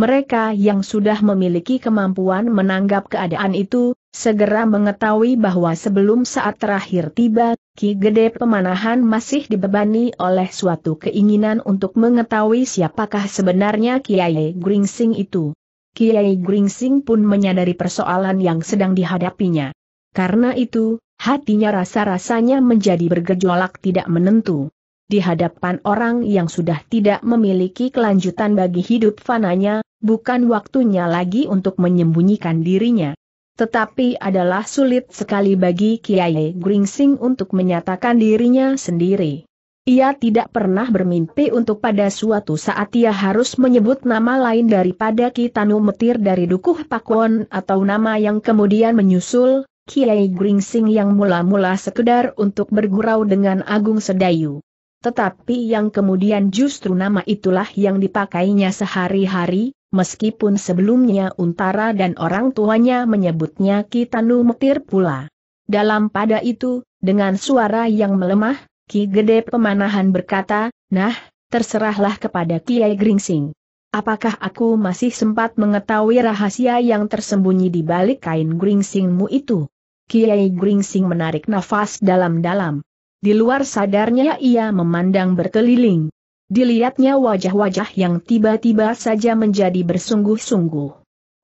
A: mereka yang sudah memiliki kemampuan menanggap keadaan itu, segera mengetahui bahwa sebelum saat terakhir tiba, Ki Gede Pemanahan masih dibebani oleh suatu keinginan untuk mengetahui siapakah sebenarnya Kiai Gringsing itu. Kiai Gringsing pun menyadari persoalan yang sedang dihadapinya. Karena itu, hatinya rasa-rasanya menjadi bergejolak tidak menentu di hadapan orang yang sudah tidak memiliki kelanjutan bagi hidup fananya, bukan waktunya lagi untuk menyembunyikan dirinya. Tetapi adalah sulit sekali bagi Kiai Gringsing untuk menyatakan dirinya sendiri. Ia tidak pernah bermimpi untuk pada suatu saat ia harus menyebut nama lain daripada Kitanu Metir dari Dukuh Pakwon atau nama yang kemudian menyusul, Kiai Gringsing yang mula-mula sekedar untuk bergurau dengan Agung Sedayu. Tetapi yang kemudian justru nama itulah yang dipakainya sehari-hari, meskipun sebelumnya Untara dan orang tuanya menyebutnya Kitanu Metir pula. Dalam pada itu, dengan suara yang melemah, Ki Gede Pemanahan berkata, Nah, terserahlah kepada Kiai Gringsing. Apakah aku masih sempat mengetahui rahasia yang tersembunyi di balik kain gringsingmu itu? Kiai Gringsing menarik nafas dalam-dalam. Di luar sadarnya ia memandang berkeliling. Dilihatnya wajah-wajah yang tiba-tiba saja menjadi bersungguh-sungguh.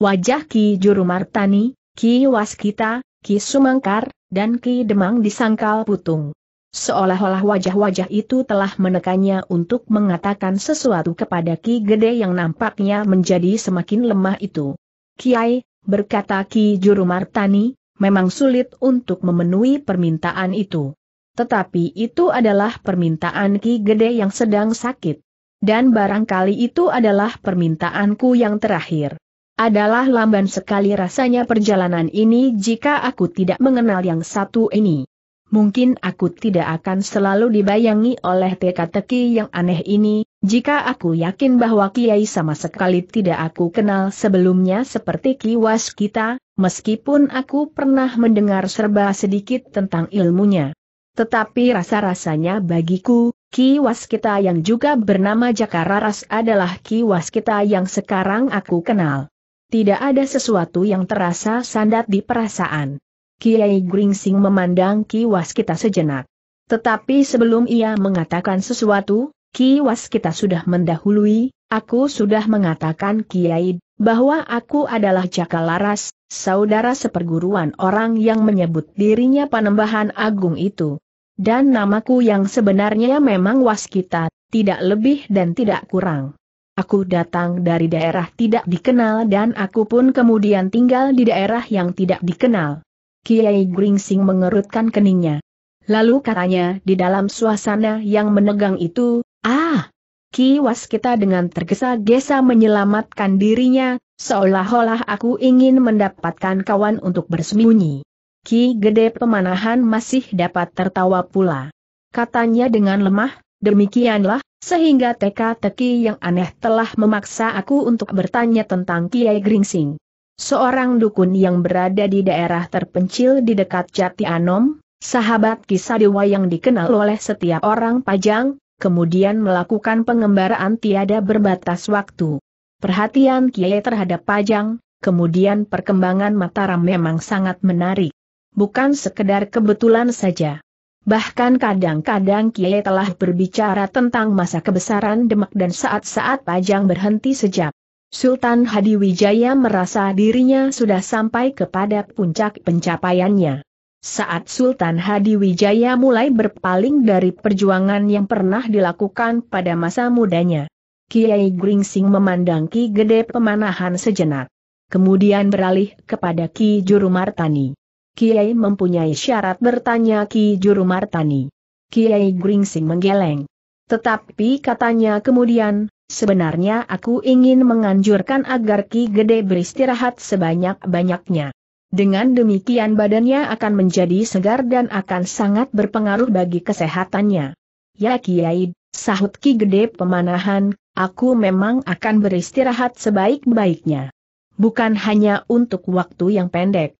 A: Wajah Ki Juru Martani, Ki Waskita, Ki Sumangkar, dan Ki Demang disangkal putung. Seolah-olah wajah-wajah itu telah menekannya untuk mengatakan sesuatu kepada Ki Gede yang nampaknya menjadi semakin lemah itu. Kiai, berkata Ki Juru Martani, memang sulit untuk memenuhi permintaan itu. Tetapi itu adalah permintaan Ki Gede yang sedang sakit. Dan barangkali itu adalah permintaanku yang terakhir. Adalah lamban sekali rasanya perjalanan ini jika aku tidak mengenal yang satu ini. Mungkin aku tidak akan selalu dibayangi oleh teka-teki yang aneh ini, jika aku yakin bahwa Kiai sama sekali tidak aku kenal sebelumnya seperti kiwas kita, meskipun aku pernah mendengar serba sedikit tentang ilmunya. Tetapi rasa-rasanya bagiku, Ki Waskita yang juga bernama Jakararas adalah Ki Waskita yang sekarang aku kenal. Tidak ada sesuatu yang terasa sandat di perasaan. Kiai Gringsing memandang Ki Waskita sejenak. Tetapi sebelum ia mengatakan sesuatu, Ki Waskita sudah mendahului, aku sudah mengatakan Kiai bahwa aku adalah Jakalaras, saudara seperguruan orang yang menyebut dirinya Panembahan Agung itu dan namaku yang sebenarnya memang Waskita, tidak lebih dan tidak kurang. Aku datang dari daerah tidak dikenal dan aku pun kemudian tinggal di daerah yang tidak dikenal. Kiai Gringsing mengerutkan keningnya. Lalu katanya di dalam suasana yang menegang itu, ah, Ki Waskita dengan tergesa-gesa menyelamatkan dirinya, seolah-olah aku ingin mendapatkan kawan untuk bersembunyi. Ki Gede Pemanahan masih dapat tertawa pula. Katanya dengan lemah, demikianlah, sehingga teka-teki yang aneh telah memaksa aku untuk bertanya tentang Kiai Gringsing. Seorang dukun yang berada di daerah terpencil di dekat Jati Anom, sahabat dewa yang dikenal oleh setiap orang Pajang, kemudian melakukan pengembaraan tiada berbatas waktu. Perhatian Kiai terhadap Pajang, kemudian perkembangan Mataram memang sangat menarik bukan sekedar kebetulan saja. Bahkan kadang-kadang Kiai telah berbicara tentang masa kebesaran Demak dan saat-saat Pajang berhenti sejak. Sultan Hadiwijaya merasa dirinya sudah sampai kepada puncak pencapaiannya. Saat Sultan Hadiwijaya mulai berpaling dari perjuangan yang pernah dilakukan pada masa mudanya. Kiai Gringsing memandang Ki Gede Pemanahan sejenak. Kemudian beralih kepada Ki Juru Martani. Kiai mempunyai syarat bertanya Ki Juru Martani. Kiai Gringsing menggeleng. Tetapi katanya kemudian, sebenarnya aku ingin menganjurkan agar Ki Gede beristirahat sebanyak-banyaknya. Dengan demikian badannya akan menjadi segar dan akan sangat berpengaruh bagi kesehatannya. Ya Kiai, sahut Ki Gede pemanahan, aku memang akan beristirahat sebaik-baiknya. Bukan hanya untuk waktu yang pendek,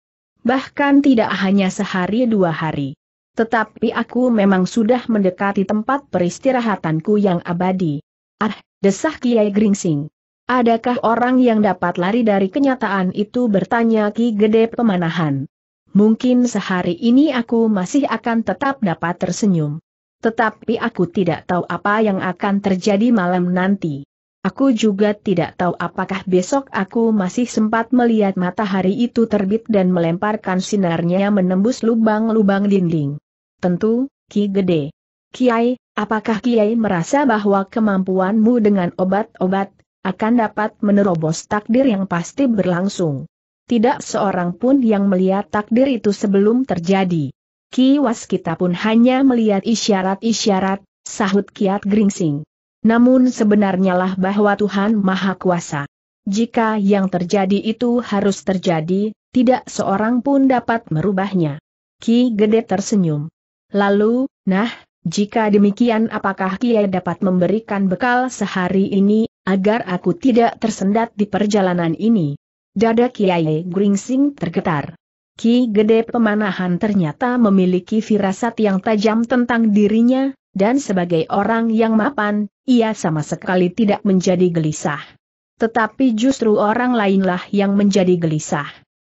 A: bahkan tidak hanya sehari dua hari. Tetapi aku memang sudah mendekati tempat peristirahatanku yang abadi. Ah, desah Kiai Gringsing. Adakah orang yang dapat lari dari kenyataan itu bertanya Ki Gede Pemanahan. Mungkin sehari ini aku masih akan tetap dapat tersenyum. Tetapi aku tidak tahu apa yang akan terjadi malam nanti. Aku juga tidak tahu apakah besok aku masih sempat melihat matahari itu terbit dan melemparkan sinarnya menembus lubang-lubang dinding. Tentu, Ki Gede. Kiai, apakah Kiai merasa bahwa kemampuanmu dengan obat-obat akan dapat menerobos takdir yang pasti berlangsung? Tidak seorang pun yang melihat takdir itu sebelum terjadi. Ki Waskita pun hanya melihat isyarat-isyarat, sahut kiat Gringsing. Namun sebenarnya lah bahwa Tuhan Maha Kuasa. Jika yang terjadi itu harus terjadi, tidak seorang pun dapat merubahnya. Ki Gede tersenyum. Lalu, nah, jika demikian apakah Kiai dapat memberikan bekal sehari ini, agar aku tidak tersendat di perjalanan ini? Dada Kiai Gringsing tergetar. Ki Gede Pemanahan ternyata memiliki firasat yang tajam tentang dirinya, dan sebagai orang yang mapan, ia sama sekali tidak menjadi gelisah. Tetapi justru orang lainlah yang menjadi gelisah.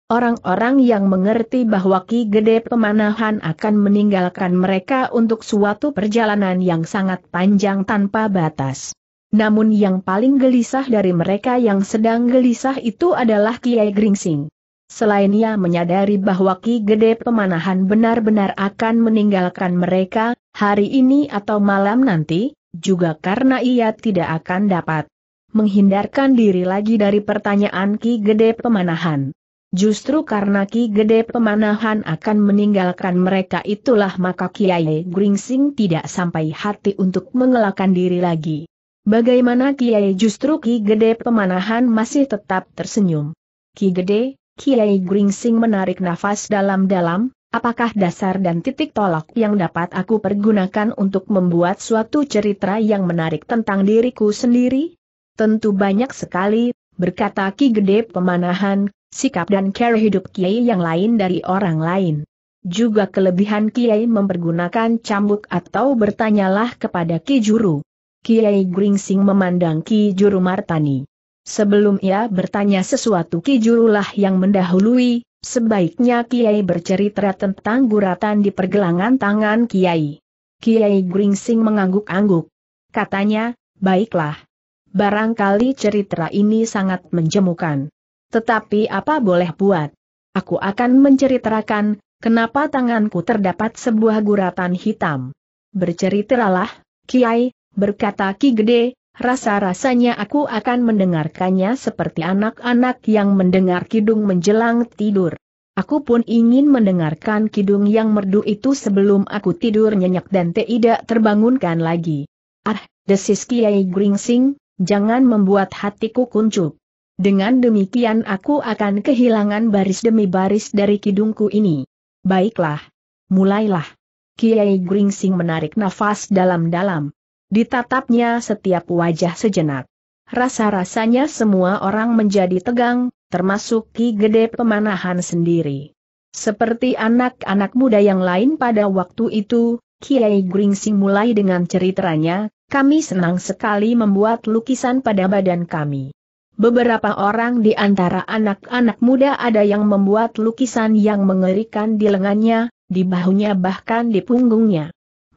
A: Orang-orang yang mengerti bahwa Ki Gede Pemanahan akan meninggalkan mereka untuk suatu perjalanan yang sangat panjang tanpa batas. Namun yang paling gelisah dari mereka yang sedang gelisah itu adalah Kiai Gringsing. Selain ia menyadari bahwa Ki Gede Pemanahan benar-benar akan meninggalkan mereka, hari ini atau malam nanti, juga karena ia tidak akan dapat menghindarkan diri lagi dari pertanyaan Ki Gede Pemanahan. Justru karena Ki Gede Pemanahan akan meninggalkan mereka itulah maka Kiai Gringsing tidak sampai hati untuk mengelakkan diri lagi. Bagaimana Kiai justru Ki Gede Pemanahan masih tetap tersenyum. Ki Gede, Kiai Gringsing menarik nafas dalam-dalam, apakah dasar dan titik tolak yang dapat aku pergunakan untuk membuat suatu cerita yang menarik tentang diriku sendiri? Tentu banyak sekali, berkata Ki Gede pemanahan, sikap dan cara hidup Kiai yang lain dari orang lain. Juga kelebihan Kiai mempergunakan cambuk atau bertanyalah kepada Ki Juru. Kiai Gringsing memandang Ki Juru Martani. Sebelum ia bertanya sesuatu Jurulah yang mendahului, sebaiknya Kiai bercerita tentang guratan di pergelangan tangan Kiai. Kiai Gringsing mengangguk-angguk. Katanya, baiklah. Barangkali cerita ini sangat menjemukan. Tetapi apa boleh buat? Aku akan menceritakan, kenapa tanganku terdapat sebuah guratan hitam. Berceritalah, Kiai, berkata Ki Gede, Rasa-rasanya aku akan mendengarkannya seperti anak-anak yang mendengar kidung menjelang tidur. Aku pun ingin mendengarkan kidung yang merdu itu sebelum aku tidur nyenyak dan tidak terbangunkan lagi. Ah, desis Kiai Gringsing, jangan membuat hatiku kuncup. Dengan demikian aku akan kehilangan baris demi baris dari kidungku ini. Baiklah. Mulailah. Kiai Gringsing menarik nafas dalam-dalam. Ditatapnya setiap wajah sejenak. Rasa-rasanya semua orang menjadi tegang, termasuk Ki Gede Pemanahan sendiri. Seperti anak-anak muda yang lain pada waktu itu, Kiai Gringsing mulai dengan ceritanya, kami senang sekali membuat lukisan pada badan kami. Beberapa orang di antara anak-anak muda ada yang membuat lukisan yang mengerikan di lengannya, di bahunya bahkan di punggungnya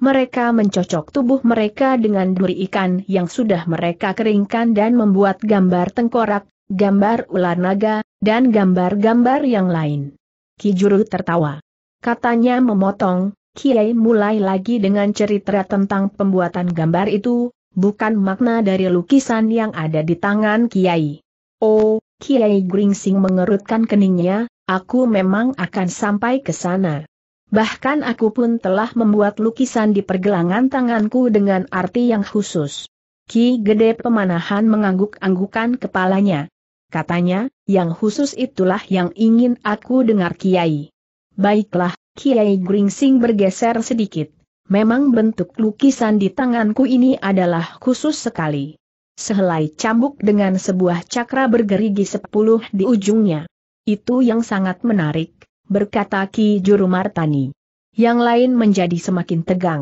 A: mereka mencocok tubuh mereka dengan duri ikan yang sudah mereka keringkan dan membuat gambar tengkorak, gambar ular naga, dan gambar-gambar yang lain. Kijuru tertawa. Katanya memotong, Kiai mulai lagi dengan cerita tentang pembuatan gambar itu, bukan makna dari lukisan yang ada di tangan Kiai. Oh, Kiai Gringsing mengerutkan keningnya, aku memang akan sampai ke sana bahkan aku pun telah membuat lukisan di pergelangan tanganku dengan arti yang khusus. Ki Gede Pemanahan mengangguk-anggukan kepalanya. Katanya, yang khusus itulah yang ingin aku dengar Kiai. Baiklah, Kiai Gringsing bergeser sedikit. Memang bentuk lukisan di tanganku ini adalah khusus sekali. Sehelai cambuk dengan sebuah cakra bergerigi sepuluh di ujungnya. Itu yang sangat menarik, berkata Ki Juru Martani. Yang lain menjadi semakin tegang.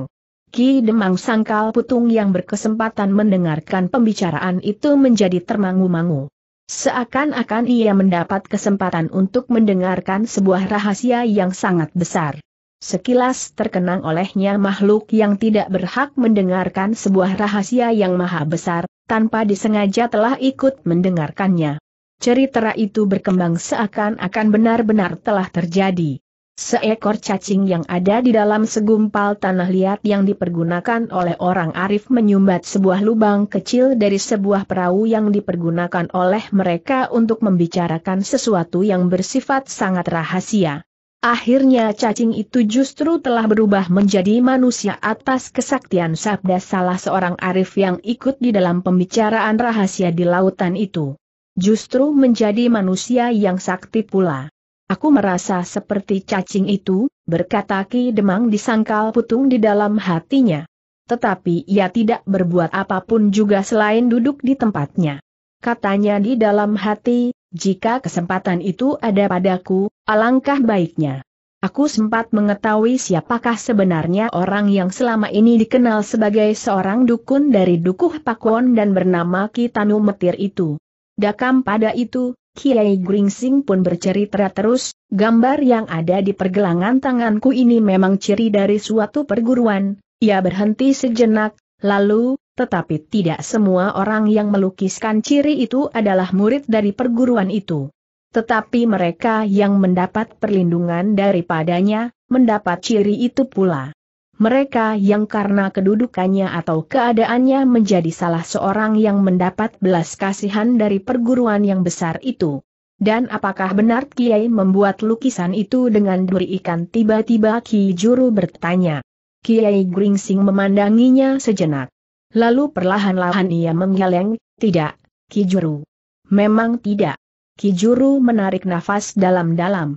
A: Ki Demang Sangkal Putung yang berkesempatan mendengarkan pembicaraan itu menjadi termangu-mangu. Seakan-akan ia mendapat kesempatan untuk mendengarkan sebuah rahasia yang sangat besar. Sekilas terkenang olehnya makhluk yang tidak berhak mendengarkan sebuah rahasia yang maha besar, tanpa disengaja telah ikut mendengarkannya cerita itu berkembang seakan-akan benar-benar telah terjadi. Seekor cacing yang ada di dalam segumpal tanah liat yang dipergunakan oleh orang arif menyumbat sebuah lubang kecil dari sebuah perahu yang dipergunakan oleh mereka untuk membicarakan sesuatu yang bersifat sangat rahasia. Akhirnya cacing itu justru telah berubah menjadi manusia atas kesaktian sabda salah seorang arif yang ikut di dalam pembicaraan rahasia di lautan itu justru menjadi manusia yang sakti pula. Aku merasa seperti cacing itu, berkata Ki Demang disangkal putung di dalam hatinya. Tetapi ia tidak berbuat apapun juga selain duduk di tempatnya. Katanya di dalam hati, jika kesempatan itu ada padaku, alangkah baiknya. Aku sempat mengetahui siapakah sebenarnya orang yang selama ini dikenal sebagai seorang dukun dari Dukuh Pakwon dan bernama Kitanu Metir itu. Dakam pada itu, Kiai Gringsing pun bercerita terus, gambar yang ada di pergelangan tanganku ini memang ciri dari suatu perguruan, ia berhenti sejenak, lalu, tetapi tidak semua orang yang melukiskan ciri itu adalah murid dari perguruan itu. Tetapi mereka yang mendapat perlindungan daripadanya, mendapat ciri itu pula mereka yang karena kedudukannya atau keadaannya menjadi salah seorang yang mendapat belas kasihan dari perguruan yang besar itu. Dan apakah benar Kiai membuat lukisan itu dengan duri ikan tiba-tiba Ki Juru bertanya. Kiai Gringsing memandanginya sejenak. Lalu perlahan-lahan ia menggeleng, tidak, Ki Juru. Memang tidak. Ki Juru menarik nafas dalam-dalam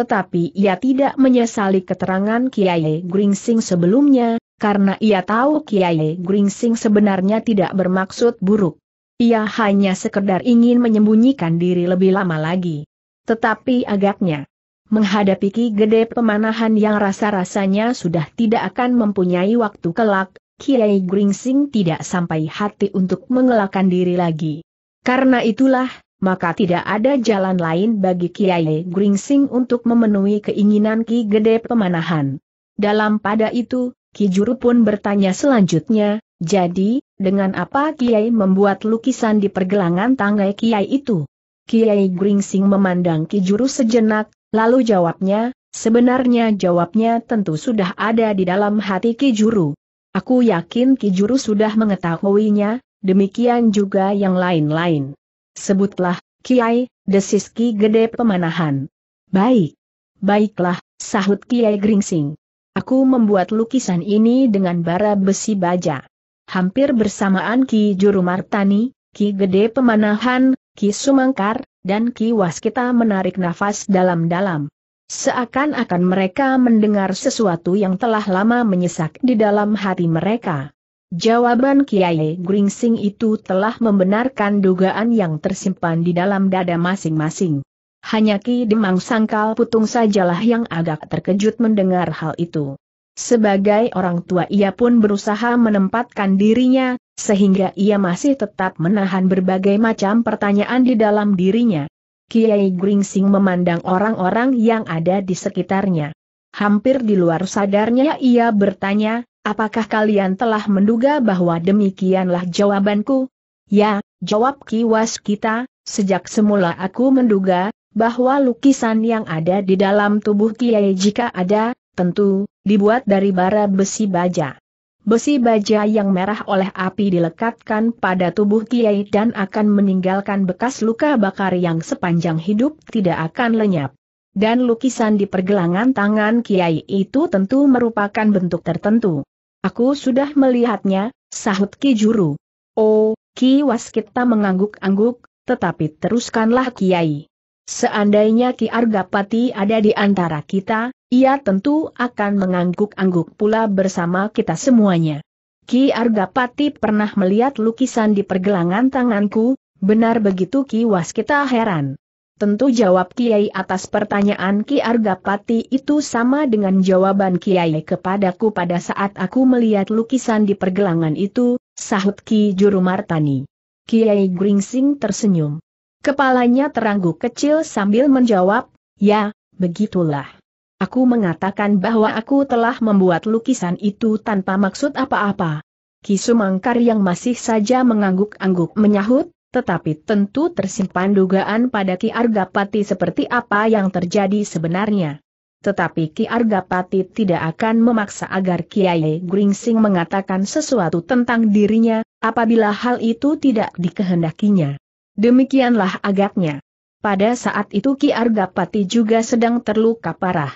A: tetapi ia tidak menyesali keterangan Kiai Gringsing sebelumnya, karena ia tahu Kiai Gringsing sebenarnya tidak bermaksud buruk. Ia hanya sekedar ingin menyembunyikan diri lebih lama lagi. Tetapi agaknya, menghadapi Ki Gede pemanahan yang rasa-rasanya sudah tidak akan mempunyai waktu kelak, Kiai Gringsing tidak sampai hati untuk mengelakkan diri lagi. Karena itulah, maka tidak ada jalan lain bagi Kiai Gringsing untuk memenuhi keinginan Ki Gede Pemanahan. Dalam pada itu, Ki Juru pun bertanya selanjutnya, jadi, dengan apa Kiai membuat lukisan di pergelangan tangai Kiai itu? Kiai Gringsing memandang Ki Juru sejenak, lalu jawabnya, sebenarnya jawabnya tentu sudah ada di dalam hati Ki Juru. Aku yakin Ki Juru sudah mengetahuinya, demikian juga yang lain-lain. Sebutlah, Kiai, desis Ki Gede Pemanahan. Baik. Baiklah, sahut Kiai Gringsing. Aku membuat lukisan ini dengan bara besi baja. Hampir bersamaan Ki Juru Martani, Ki Gede Pemanahan, Ki Sumangkar, dan Ki Waskita menarik nafas dalam-dalam. Seakan-akan mereka mendengar sesuatu yang telah lama menyesak di dalam hati mereka. Jawaban Kiai Gringsing itu telah membenarkan dugaan yang tersimpan di dalam dada masing-masing. Hanya Ki Demang Sangkal Putung sajalah yang agak terkejut mendengar hal itu. Sebagai orang tua ia pun berusaha menempatkan dirinya, sehingga ia masih tetap menahan berbagai macam pertanyaan di dalam dirinya. Kiai Gringsing memandang orang-orang yang ada di sekitarnya. Hampir di luar sadarnya ia bertanya, Apakah kalian telah menduga bahwa demikianlah jawabanku? Ya, jawab kiwas kita, sejak semula aku menduga, bahwa lukisan yang ada di dalam tubuh Kiai jika ada, tentu, dibuat dari bara besi baja. Besi baja yang merah oleh api dilekatkan pada tubuh Kiai dan akan meninggalkan bekas luka bakar yang sepanjang hidup tidak akan lenyap. Dan lukisan di pergelangan tangan Kiai itu tentu merupakan bentuk tertentu. Aku sudah melihatnya, sahut Ki Juru. Oh, Ki Waskita mengangguk-angguk, tetapi teruskanlah Kiai. Seandainya Ki Argapati ada di antara kita, ia tentu akan mengangguk-angguk pula bersama kita semuanya. Ki Argapati pernah melihat lukisan di pergelangan tanganku, benar begitu Ki Waskita heran. Tentu jawab Kiai atas pertanyaan Ki Argapati itu sama dengan jawaban Kiai kepadaku pada saat aku melihat lukisan di pergelangan itu, sahut Ki Juru Martani. Kiai Gringsing tersenyum. Kepalanya terangguk kecil sambil menjawab, ya, begitulah. Aku mengatakan bahwa aku telah membuat lukisan itu tanpa maksud apa-apa. Ki Sumangkar yang masih saja mengangguk-angguk menyahut, tetapi tentu tersimpan dugaan pada Ki Argapati seperti apa yang terjadi sebenarnya. Tetapi Ki Argapati tidak akan memaksa agar Kiai Gringsing mengatakan sesuatu tentang dirinya, apabila hal itu tidak dikehendakinya. Demikianlah agaknya. Pada saat itu Ki Argapati juga sedang terluka parah.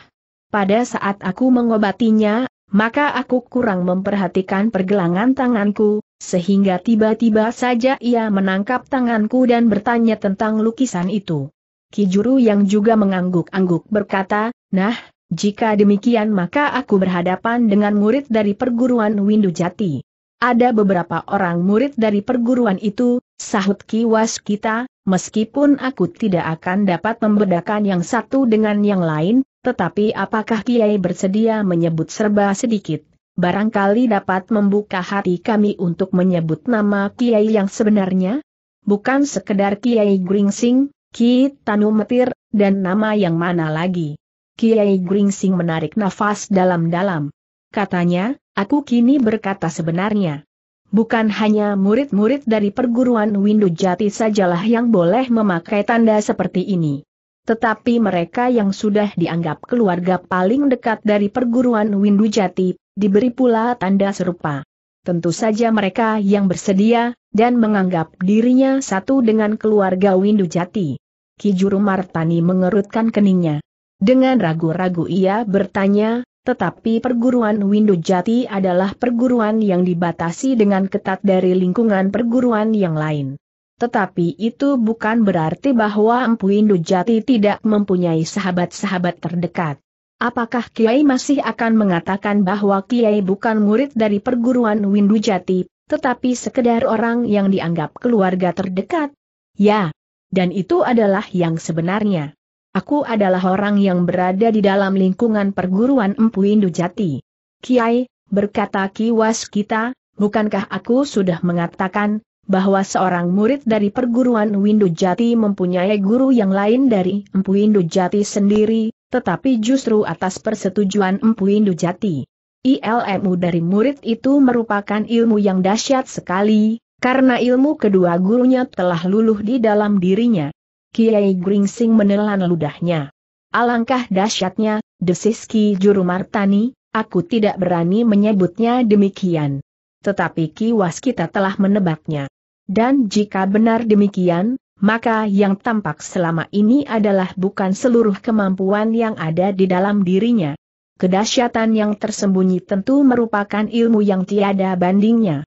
A: Pada saat aku mengobatinya, maka aku kurang memperhatikan pergelangan tanganku, sehingga tiba-tiba saja ia menangkap tanganku dan bertanya tentang lukisan itu. Kijuru yang juga mengangguk-angguk berkata, nah, jika demikian maka aku berhadapan dengan murid dari perguruan Windu Jati. Ada beberapa orang murid dari perguruan itu, sahut kiwas kita, meskipun aku tidak akan dapat membedakan yang satu dengan yang lain, tetapi apakah Kiai bersedia menyebut serba sedikit? barangkali dapat membuka hati kami untuk menyebut nama Kiai yang sebenarnya? Bukan sekedar Kiai Gringsing, Ki Tanu Metir, dan nama yang mana lagi? Kiai Gringsing menarik nafas dalam-dalam. Katanya, aku kini berkata sebenarnya. Bukan hanya murid-murid dari perguruan Windu Jati sajalah yang boleh memakai tanda seperti ini. Tetapi mereka yang sudah dianggap keluarga paling dekat dari perguruan Windu Jati diberi pula tanda serupa. Tentu saja mereka yang bersedia, dan menganggap dirinya satu dengan keluarga Windu Jati. Kijuru Martani mengerutkan keningnya. Dengan ragu-ragu ia bertanya, tetapi perguruan Windu Jati adalah perguruan yang dibatasi dengan ketat dari lingkungan perguruan yang lain. Tetapi itu bukan berarti bahwa Empu Windu Jati tidak mempunyai sahabat-sahabat terdekat. Apakah Kiai masih akan mengatakan bahwa Kiai bukan murid dari perguruan Windu Jati, tetapi sekedar orang yang dianggap keluarga terdekat? Ya. Dan itu adalah yang sebenarnya. Aku adalah orang yang berada di dalam lingkungan perguruan Empu Windu Jati. Kiai, berkata Kiwas kita, bukankah aku sudah mengatakan, bahwa seorang murid dari perguruan Windu Jati mempunyai guru yang lain dari Empu Windu Jati sendiri, tetapi justru atas persetujuan Empu Jati. Ilmu dari murid itu merupakan ilmu yang dahsyat sekali, karena ilmu kedua gurunya telah luluh di dalam dirinya. Kiai Gringsing menelan ludahnya. Alangkah dahsyatnya, desiski juru martani, aku tidak berani menyebutnya demikian. Tetapi kiwas kita telah menebaknya. Dan jika benar demikian, maka yang tampak selama ini adalah bukan seluruh kemampuan yang ada di dalam dirinya. Kedahsyatan yang tersembunyi tentu merupakan ilmu yang tiada bandingnya.